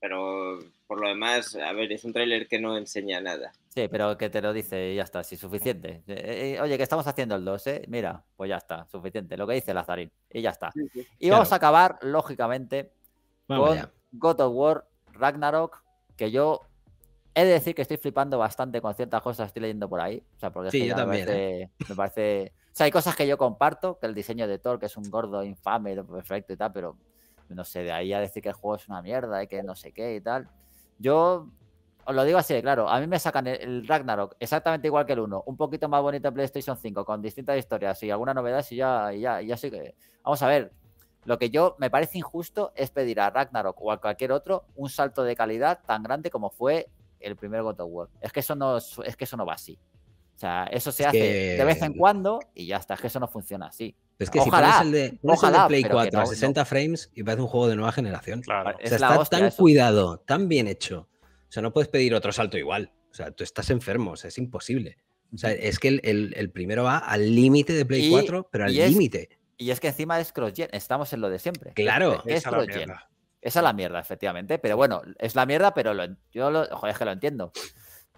Pero por lo demás, a ver, es un tráiler que no enseña nada. Sí, pero que te lo dice y ya está, sí, suficiente. Eh, eh, oye, que estamos haciendo el 2, ¿eh? Mira, pues ya está, suficiente. Lo que dice Lazarín, y ya está. Y vamos a acabar, lógicamente, con God of War Ragnarok, que yo he de decir que estoy flipando bastante con ciertas cosas estoy leyendo por ahí. O sea, porque sí, ¿eh? me, parece, O sea, hay cosas que yo comparto, que el diseño de Thor, que es un gordo infame, perfecto y tal, pero no sé, de ahí a decir que el juego es una mierda y que no sé qué y tal. Yo os lo digo así, claro, a mí me sacan el, Ragnarok exactamente igual que el 1, un poquito más bonito en PlayStation 5, con distintas historias y alguna novedad, y ya, y ya, y ya sí que. Vamos a ver, lo que yo me parece injusto es pedir a Ragnarok o a cualquier otro un salto de calidad tan grande como fue el primer God of War. Es que eso no, es que eso no va así. O sea, eso se hace de vez en cuando y ya está. Es que eso no funciona así. Es que si pones el de, Play 4 a 60 frames y parece un juego de nueva generación. O sea, está tan cuidado, tan bien hecho. O sea, no puedes pedir otro salto igual. O sea, tú estás enfermo, es imposible. O sea, es que el, primero va al límite de Play 4, pero al límite. Y es que encima es cross-gen, estamos en lo de siempre. Claro, es, crossgen. Esa es la mierda, efectivamente. Pero bueno, es la mierda, pero yo lo, que lo entiendo.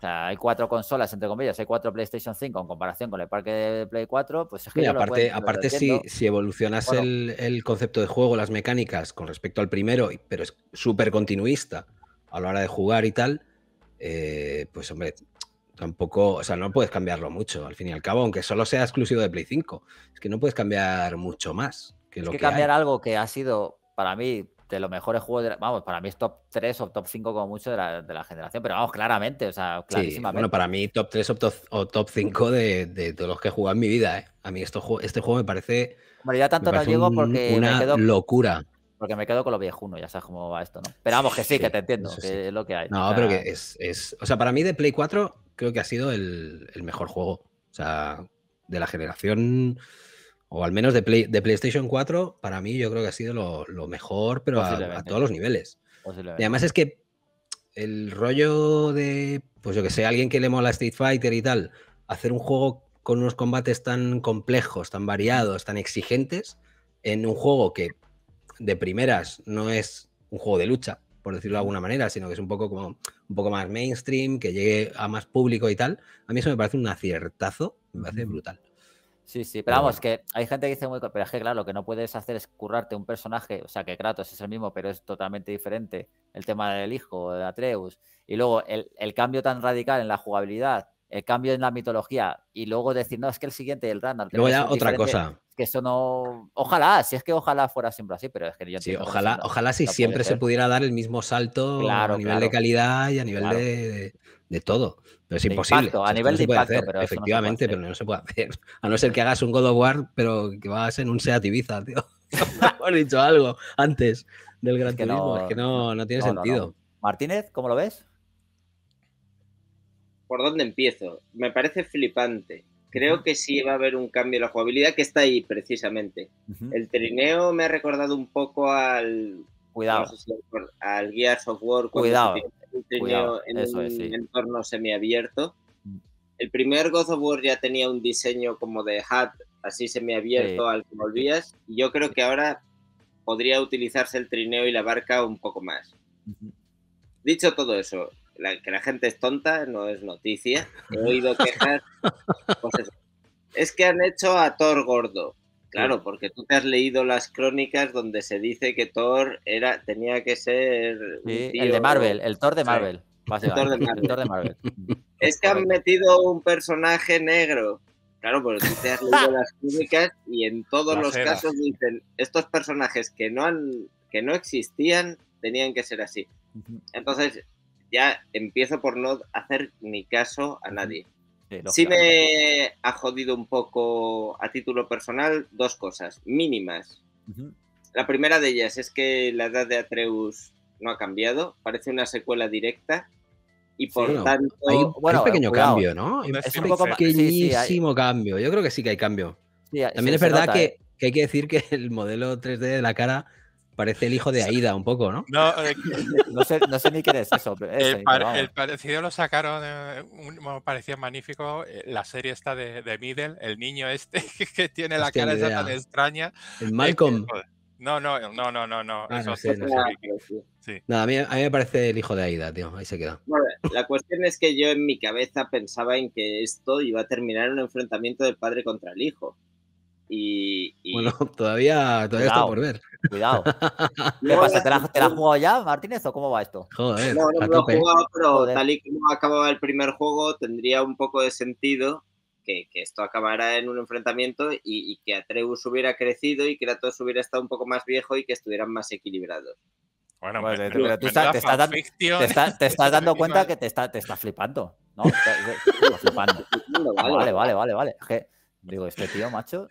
hay cuatro consolas, entre comillas, hay cuatro PlayStation 5 en comparación con el parque de Play 4, pues es que... aparte, lo aparte si, evolucionas el, concepto de juego, las mecánicas con respecto al primero, pero es súper continuista a la hora de jugar y tal, eh, pues hombre, tampoco, o sea, no puedes cambiarlo mucho, al fin y al cabo, aunque solo sea exclusivo de Play 5. Es que no puedes cambiar mucho más. Que es que, cambiar algo que ha sido, para mí, de los mejores juegos, de vamos, para mí es top 3 o top 5 como mucho de la, generación, pero vamos, claramente, o sea, clarísimamente. bueno, para mí top 3 o top, 5 de, de, los que he jugado en mi vida, ¿eh? A mí esto, este juego me parece... Bueno, ya tanto no porque una locura. Porque me quedo con los viejuno, ya sabes cómo va esto, ¿no? Pero vamos, que sí, que te entiendo, que es lo que hay. No, pero que es, es... O sea, para mí de Play 4 creo que ha sido el, mejor juego. O sea, de la generación, o al menos de, de PlayStation 4, para mí yo creo que ha sido lo, mejor, pero a, todos los niveles. Y además es que el rollo de, pues yo que sé, alguien que le mola Street Fighter y tal, hacer un juego con unos combates tan complejos, tan variados, tan exigentes, en un juego que de primeras no es un juego de lucha, por decirlo de alguna manera, sino que es un poco como un poco más mainstream, que llegue a más público y tal. A mí eso me parece un aciertazo, me parece brutal. Sí, sí, pero vamos, que hay gente que dice muy. Pero es que, claro, lo que no puedes hacer es currarte un personaje. O sea, que Kratos es el mismo, pero es totalmente diferente. El tema del hijo, de Atreus. Y luego el, cambio tan radical en la jugabilidad, el cambio en la mitología. Y luego decir, no, es que el siguiente, el Randall. Luego ya otra cosa que eso no. Ojalá, si es que ojalá fuera siempre así, pero es que yo Sí, ojalá, ojalá si siempre se pudiera dar el mismo salto a nivel de calidad y a nivel de, todo. Pero es imposible. a nivel de impacto, efectivamente, pero no se puede hacer. A no ser que hagas un God of War, pero que vas en un Seat Ibiza, tío. Hemos dicho algo antes del Gran que Turismo, es que no, tiene sentido. Martínez, ¿cómo lo ves? ¿Por dónde empiezo? Me parece flipante Creo que sí va a haber un cambio en la jugabilidad que está ahí precisamente. El trineo me ha recordado un poco al. Cuidado. al of Cuidado. Un trineo en un entorno semiabierto. Mm. El primer God of War ya tenía un diseño como de hat, así semiabierto abierto al que volvías. Y yo creo que ahora podría utilizarse el trineo y la barca un poco más. Dicho todo eso, que la gente es tonta no es noticia. He oído quejas. Pues es que han hecho a Thor gordo. Claro, porque tú te has leído las crónicas donde se dice que Thor era, tenía que ser. el de Marvel, el Thor de Marvel. el Thor de Marvel. Es que han metido un personaje negro. Claro, pero tú te has leído las crónicas y en todos los casos dicen estos personajes que no que no existían tenían que ser así. Entonces, ya empiezo por no hacer ni caso a nadie. Sí, me ha jodido un poco a título personal dos cosas mínimas. La primera de ellas es que la edad de Atreus no ha cambiado, parece una secuela directa y por tanto... Hay, un pequeño cambio, ¿no? Es, un pequeñísimo cambio, yo creo que sí que hay cambio. También es verdad eh. que hay que decir que el modelo 3D de la cara Parece el hijo de Aida un poco, ¿no? No, eh, sé, ni qué es eso. el, parecido lo sacaron, eh, parecía magnífico, eh, la serie esta de, Middle, el niño este que tiene la cara esa tan extraña. El Malcolm. no, no, no, no, no, no. a, mí, me parece el hijo de Aida, tío. Ahí se queda. la cuestión es que yo en mi cabeza pensaba en que esto iba a terminar en un enfrentamiento del padre contra el hijo. Y, Bueno, todavía, todavía está por ver. Cuidado. ¿Te la, ¿Te has jugado ya, Martínez, o cómo va esto? Joder, no, no lo he jugado, pero tal y como acababa el primer juego, tendría un poco de sentido que, que esto acabara en un enfrentamiento y, que Atreus hubiera crecido y que Kratos hubiera estado un poco más viejo y que estuvieran más equilibrados. Bueno, pero, tú estás, te, estás dando, te, estás, dando cuenta que te está, te está flipando, ¿no? Te, flipando. vale, vale, vale. vale. Digo, este tío, macho.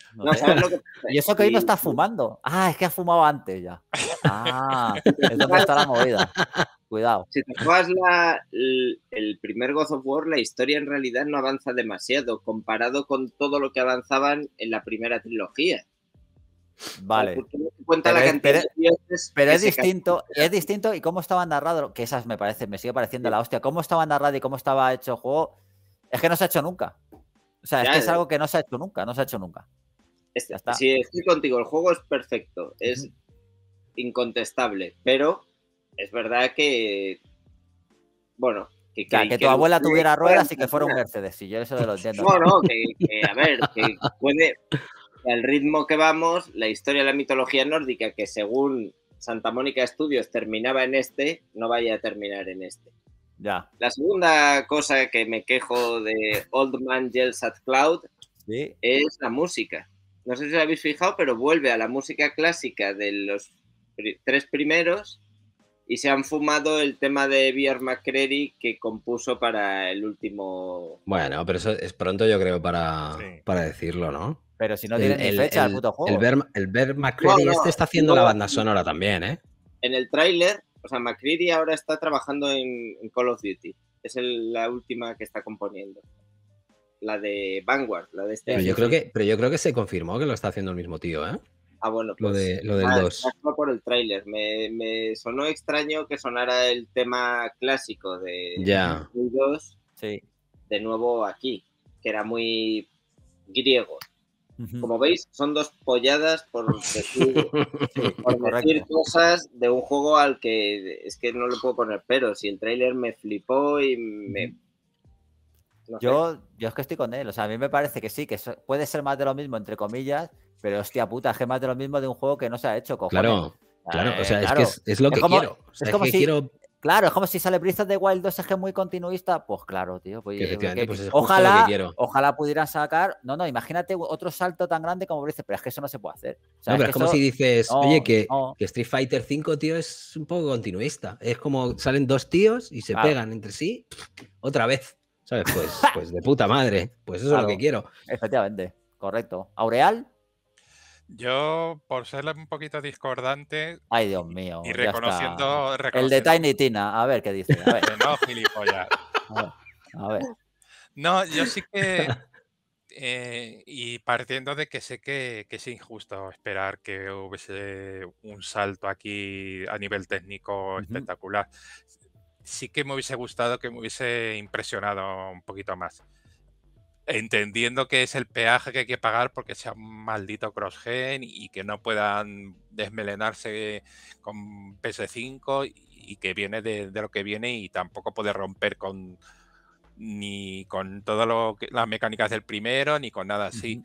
y eso que hoy no está fumando. Ah, es que ha fumado antes ya. Ah, es donde está la movida. Cuidado. Si te juegas el, primer God of War, la historia en realidad no avanza demasiado comparado con todo lo que avanzaban en la primera trilogía. Vale. pero, es, distinto, es distinto y cómo estaba narrado, que esas me parece, me sigue pareciendo la hostia, cómo estaba narrado y cómo estaba hecho el juego, es que no se ha hecho nunca. O sea, es, algo que no se ha hecho nunca, no se ha hecho nunca. Si estoy contigo, el juego es perfecto, es incontestable, pero es verdad que, bueno, que, que, tu abuela tuviera ruedas y que fuera un Mercedes, si yo eso lo entiendo. No, no, que, a ver, que al ritmo que vamos, la historia de la mitología nórdica, que según Santa Mónica Estudios terminaba en este, no vaya a terminar en este. La segunda cosa que me quejo de Old Man Yells at Cloud es la música. No sé si lo habéis fijado, pero vuelve a la música clásica de los tres primeros y se han fumado el tema de Bier McCready que compuso para el último. Bueno, pero eso es pronto, yo creo, para, para decirlo, ¿no? Pero si no tiene el, fecha el, puto juego. El Bear, este está haciendo la banda sonora también, ¿eh? En el tráiler o sea, McCreary ahora está trabajando en, Call of Duty. Es la última que está componiendo. La de Vanguard, la de este. Pero yo, creo que, pero yo creo que se confirmó que lo está haciendo el mismo tío, ¿eh? Ah, bueno, pues, lo, de, lo del 2. Ah, por el tráiler. Me, sonó extraño que sonara el tema clásico de ya. 2 de nuevo aquí, que era muy griego. Como veis, son dos polladas por decir, cosas de un juego al que es que no lo puedo poner pero. Si el tráiler me flipó y me... yo, yo es que estoy con él. O sea, a mí me parece que sí, que puede ser más de lo mismo, entre comillas, pero hostia puta, es que más de lo mismo de un juego que no se ha hecho, cojones. Claro. Claro, o eh, sea, es que es, lo que quiero. es, que quiero Claro, es como si sale Brisa de Wild 2 es muy continuista. Pues claro, tío. ojalá, ojalá pudieran sacar. No, no, imagínate otro salto tan grande como Brisa, pero es que eso no se puede hacer. es, como si dices, oye, que, Street Fighter 5, tío, es un poco continuista. Es como salen dos tíos y se pegan entre sí otra vez. ¿Sabes? Pues, pues de puta madre. Pues eso es lo que quiero. Efectivamente, correcto. ¿Aureal? Yo, por ser un poquito discordante. Ay, Dios mío. Y reconociendo, El de Tiny Tina, a ver qué dice. no, gilipollas. A No, yo sí que. Eh, y partiendo de que sé que, es injusto esperar que hubiese un salto aquí a nivel técnico espectacular, sí que me hubiese gustado que me hubiese impresionado un poquito más entendiendo que es el peaje que hay que pagar porque sea un maldito crossgen y que no puedan desmelenarse con PS5 y que viene de, lo que viene y tampoco puede romper con ni con todas las mecánicas del primero ni con nada así.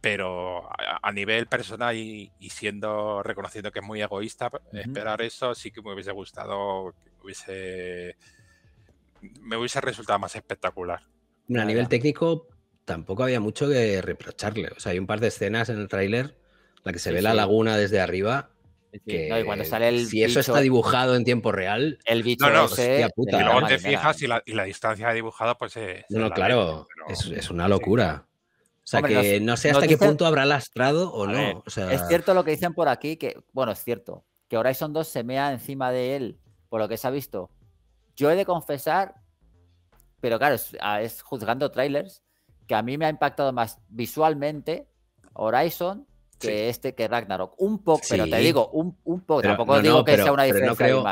Pero a, nivel personal y, siendo reconociendo que es muy egoísta, esperar eso sí que me hubiese gustado, hubiese me hubiese resultado más espectacular a nivel técnico tampoco había mucho que reprocharle. O sea, hay un par de escenas en el tráiler, la que se ve la laguna desde arriba. cuando sale el si eso está dibujado en tiempo real, el bicho no, no, Y luego te fijas ¿eh? y la, y la distancia dibujada, pues. Eh, no, claro, es, una locura. O sea, que no, sé hasta qué punto habrá lastrado o no. Es cierto lo que dicen por aquí, que, bueno, es cierto, que Horizon 2 se mea encima de él, por lo que se ha visto. Yo he de confesar pero claro, ah, es, juzgando trailers, que a mí me ha impactado más visualmente Horizon que este que Ragnarok. Un poco, pero te digo, un, un poco. Tampoco digo que sea una diferencia creo,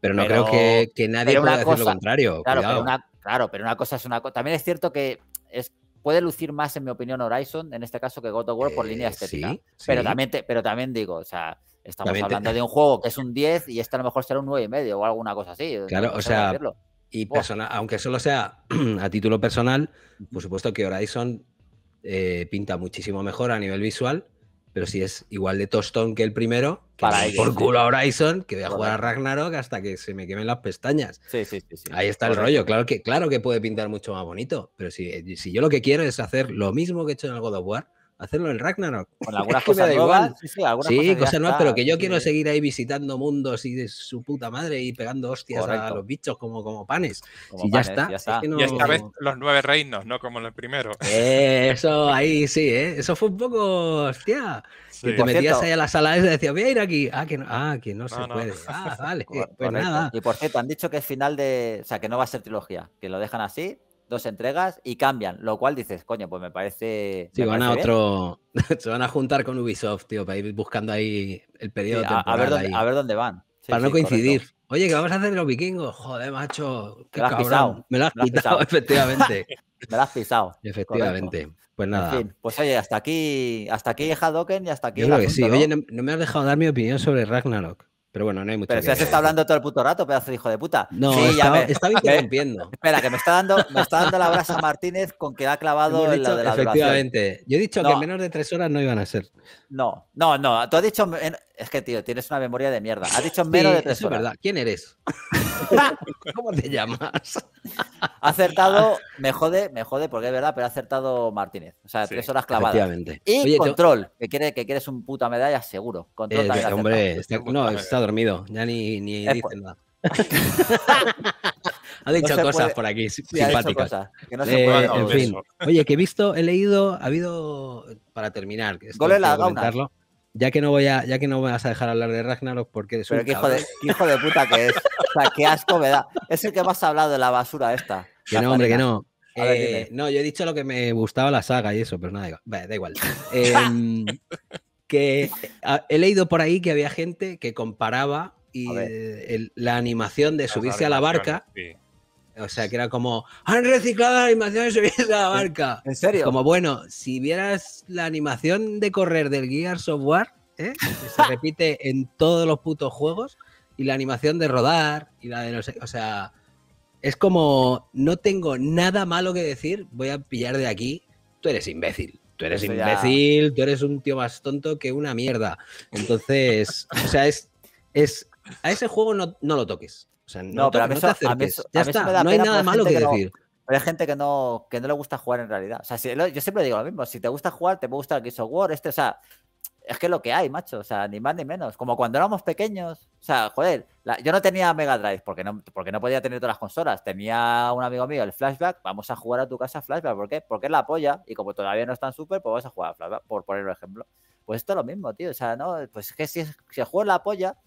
Pero no creo que, que nadie pueda decir lo contrario. Claro pero, una, claro pero, una, cosa es una cosa. También es cierto que es, puede lucir más, en mi opinión, Horizon, en este caso, que God of War por línea eh, estética. Sí, pero, También pero también digo, o sea. Estamos hablando de un juego que es un 10 y este a lo mejor será un 9,5 o alguna cosa así. Claro, o sea, y personal, aunque solo sea a título personal, por supuesto que Horizon eh, pinta muchísimo mejor a nivel visual, pero si es igual de tostón que el primero, por culo a Horizon, que voy a jugar a Ragnarok hasta que se me quemen las pestañas. Ahí está el rollo. Claro que, claro que puede pintar mucho más bonito, pero si, si yo lo que quiero es hacer lo mismo que he hecho en el God of War, hacerlo en Ragnarok. Con algunas cosas Sí, sí, cosas, nuevas, pero que yo quiero seguir ahí visitando mundos y de su puta madre y pegando hostias a los bichos como, como panes. ya está. Y esta vez los nueve reinos, no como en el primero. Eh, eso ahí sí, ¿eh? Eso fue un poco, hostia. Y te metías ahí a la sala esa y decías, voy a ir aquí. Ah, que no, ah, que no, se puede. Ah, vale. pues nada. Y por cierto, han dicho que es final de. O sea, que no va a ser trilogía, que lo dejan así dos entregas y cambian, lo cual dices, coño, pues me parece. Sí, van a otro. Se van a juntar con Ubisoft, tío, para ir buscando ahí el periodo. a, ver dónde, a, ver dónde, van. para no coincidir. Oye, que vamos a hacer los vikingos. Joder, macho. me lo has pisado. efectivamente. me lo has pisado. Efectivamente. Pues nada. pues oye, hasta aquí, hasta aquí Hadoken y hasta aquí. Yo que sí. Oye, no, me has dejado dar mi opinión sobre Ragnarok. Pero bueno, no hay mucho. Pero si has estado hablando todo el puto rato, pedazo de hijo de puta. No, está, ya me... interrumpiendo. Espera, que me está dando, me está dando la brasa Martínez con que ha clavado en la de la Efectivamente. Yo he dicho que menos de tres horas no iban a ser. No, no, no. Tú has dicho. Es que, tío, tienes una memoria de mierda. Ha dicho menos de tres horas. ¿Quién eres? ¿Cómo te llamas? ha acertado, me jode, me jode porque es verdad, pero ha acertado Martínez. O sea, tres horas clavadas. Y Oye, control, que, que quieres un puta medalla, seguro. Control eh, hombre, no, está dormido. Ya ni, ni dice nada. ha dicho cosas por aquí simpáticas. Cosas, que eh, en fin. Oye, que he visto, he leído, ha habido, para terminar, que Gol en la gauna ya que no voy a, ya que no me vas a dejar hablar de Ragnarok porque es Pero hijo, de, qué hijo de puta que es. O sea, qué asco me da. Es el que más ha hablado de la basura esta. Que no, hombre, que no. Eh, no, yo he dicho lo que me gustaba la saga y eso, pero nada, da igual. Em, que he leído por ahí que había gente que comparaba y la animación de subirse a la barca o sea, que era como, han reciclado la animación y se viene la barca. ¿En serio? Como, bueno, si vieras la animación de correr del Gear Software, ¿eh? que se repite en todos los putos juegos, y la animación de rodar, y la de no sé, o sea, es como, no tengo nada malo que decir, voy a pillar de aquí, tú eres imbécil. Tú eres imbécil, tú eres un tío más tonto que una mierda. Entonces, o sea, es, es, a ese juego no lo toques no, pero a mí, eso, a mí ya no hay nada malo que, decir. hay gente que no, que no le gusta jugar en realidad. O sea, yo siempre digo lo mismo, si te gusta jugar, te puede gustar Gears of War, este, o sea, es que lo que hay, macho, o sea, ni más ni menos. Como cuando éramos pequeños, o sea, joder, yo no tenía Mega Drive porque no, porque no podía tener todas las consolas. Tenía un amigo mío, el Flashback, vamos a jugar a tu casa Flashback, ¿por qué? Porque es la polla y como todavía no es tan súper, pues vas a jugar a Flashback, por poner un ejemplo. Pues esto es lo mismo, tío, o sea, no, pues es que si, si juego la polla,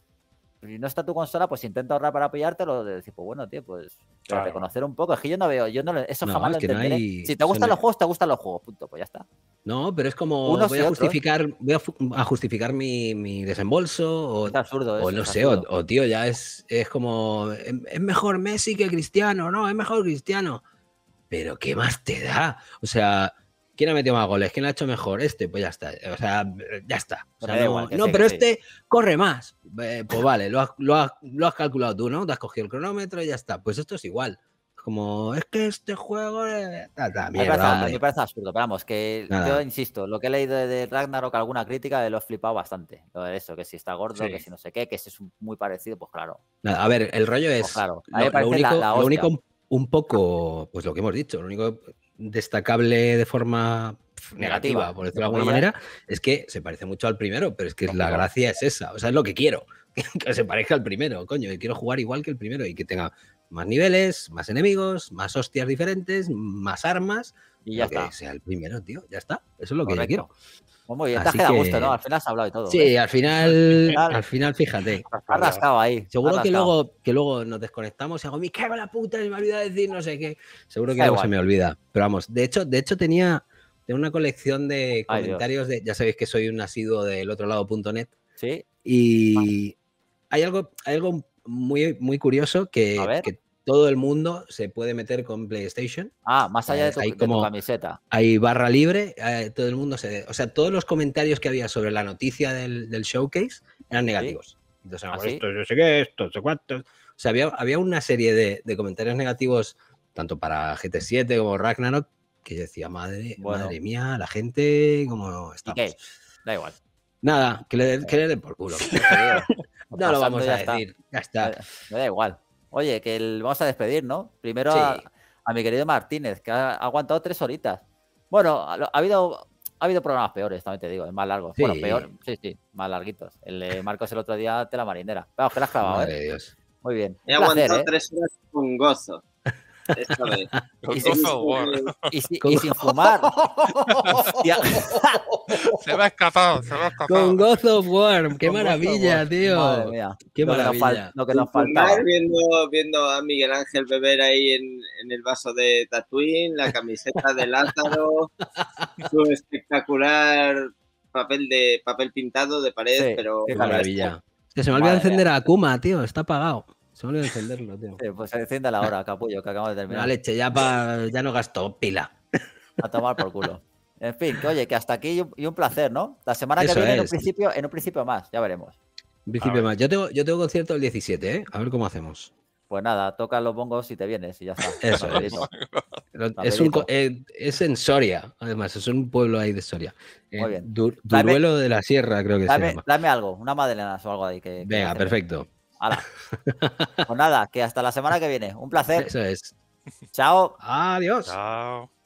si no está tu consola, pues intenta ahorrar para apoyártelo. De decir, pues bueno, tío, pues para reconocer un poco. Es que yo no veo, yo no eso jamás lo entenderé. Si te gustan los juegos, te gustan los juegos, punto, pues ya está. No, pero es como voy, a justificar, voy a, justificar mi, desembolso o, absurdo o no sé, o, o, tío, ya es, es como es mejor Messi que Cristiano, no, es mejor Cristiano. Pero ¿qué más te da? O sea, ¿Quién ha metido más goles? ¿Quién ha hecho mejor? Este, pues ya está. O sea, ya está. no, pero este corre más. Eh, pues vale, lo has, calculado tú, ¿no? Te has cogido el cronómetro y ya está. Pues esto es igual. Como, es que este juego. Eh, me, parece, absurdo, pero vamos, que yo insisto, lo que he leído de Ragnarok, alguna crítica, lo he flipado bastante. Lo de eso, que si está gordo, que si no sé qué, que si es muy parecido, pues claro. a ver, el rollo pues es. claro, lo, único, un poco, pues lo que hemos dicho, lo único destacable de forma negativa, por decirlo de alguna manera, es que se parece mucho al primero, pero es que la gracia es esa, o sea, es lo que quiero, que se parezca al primero, coño, y quiero jugar igual que el primero y que tenga más niveles, más enemigos, más hostias diferentes, más armas, y ya está. Que sea el primero, tío. Ya está. Eso es lo que yo quiero. Muy te ha quedado gusto, ¿no? Al final has hablado de todo. Sí, al final, al final, fíjate. Ha rascado ahí. Seguro que luego, que luego nos desconectamos y hago, mi cago la puta, y me olvida decir no sé qué. Seguro que luego se me olvida. Pero vamos, de hecho, de hecho tenía, una colección de comentarios de, ya sabéis que soy un nacido del otro lado.net. Sí. Y hay algo, hay algo muy, muy curioso que, todo el mundo se puede meter con PlayStation. Ah, más allá de eh, tu, hay como, camiseta. Hay barra libre, eh, todo el mundo se... O sea, todos los comentarios que había sobre la noticia del, showcase eran negativos. Entonces, ¿Ah, esto, yo sé qué, esto, sé cuánto. O sea, había, había una serie de, comentarios negativos, tanto para GT7 como Ragnarok, que decía, madre, madre mía, la gente, como está. Da igual. Nada, que le, eh. den por culo. no lo vamos a decir, ya está. Me da igual. Oye, que vamos a despedir, ¿no? Primero a, mi querido Martínez, que ha aguantado tres horitas. Bueno, ha, habido ha habido programas peores, también te digo, más largos. Sí. Bueno, peor, sí, sí, más larguitos. El de Marcos el otro día, de la marinera. Vamos, que la has Madre ¿eh? Dios. Muy bien. He aguantado ¿eh? tres horas con gozo. Y, sin, y, sin, fumar. se me ha escapado, Con gozo warm, qué maravilla, tío. Qué maravilla. lo que nos falta Viendo, viendo a Miguel Ángel beber ahí en, el vaso de Tatooine, la camiseta de Lázaro, su espectacular papel de papel pintado de pared, pero. Qué maravilla. Que se me olvida encender a Akuma, tío, está apagado. Solo encenderlo, tío. pues a la hora, capullo, que acabamos de terminar. La leche, ya, ya no gastó pila. A tomar por culo. En fin, que oye, que hasta aquí y un placer, ¿no? La semana que viene, en, un principio, en un principio más, ya veremos. principio más. Yo tengo, yo tengo concierto el 17, ¿eh? A ver cómo hacemos. Pues nada, toca los bongos y te vienes y ya está. Eso es. Eh, es en Soria, además, es un pueblo ahí de Soria. Eh, Muy bien. Duruelo de la Sierra, creo que dame, Dame algo, una madelena o algo ahí. Que, Venga, perfecto o pues nada, que hasta la semana que viene. Un placer. Eso es. Chao. Adiós. Chao.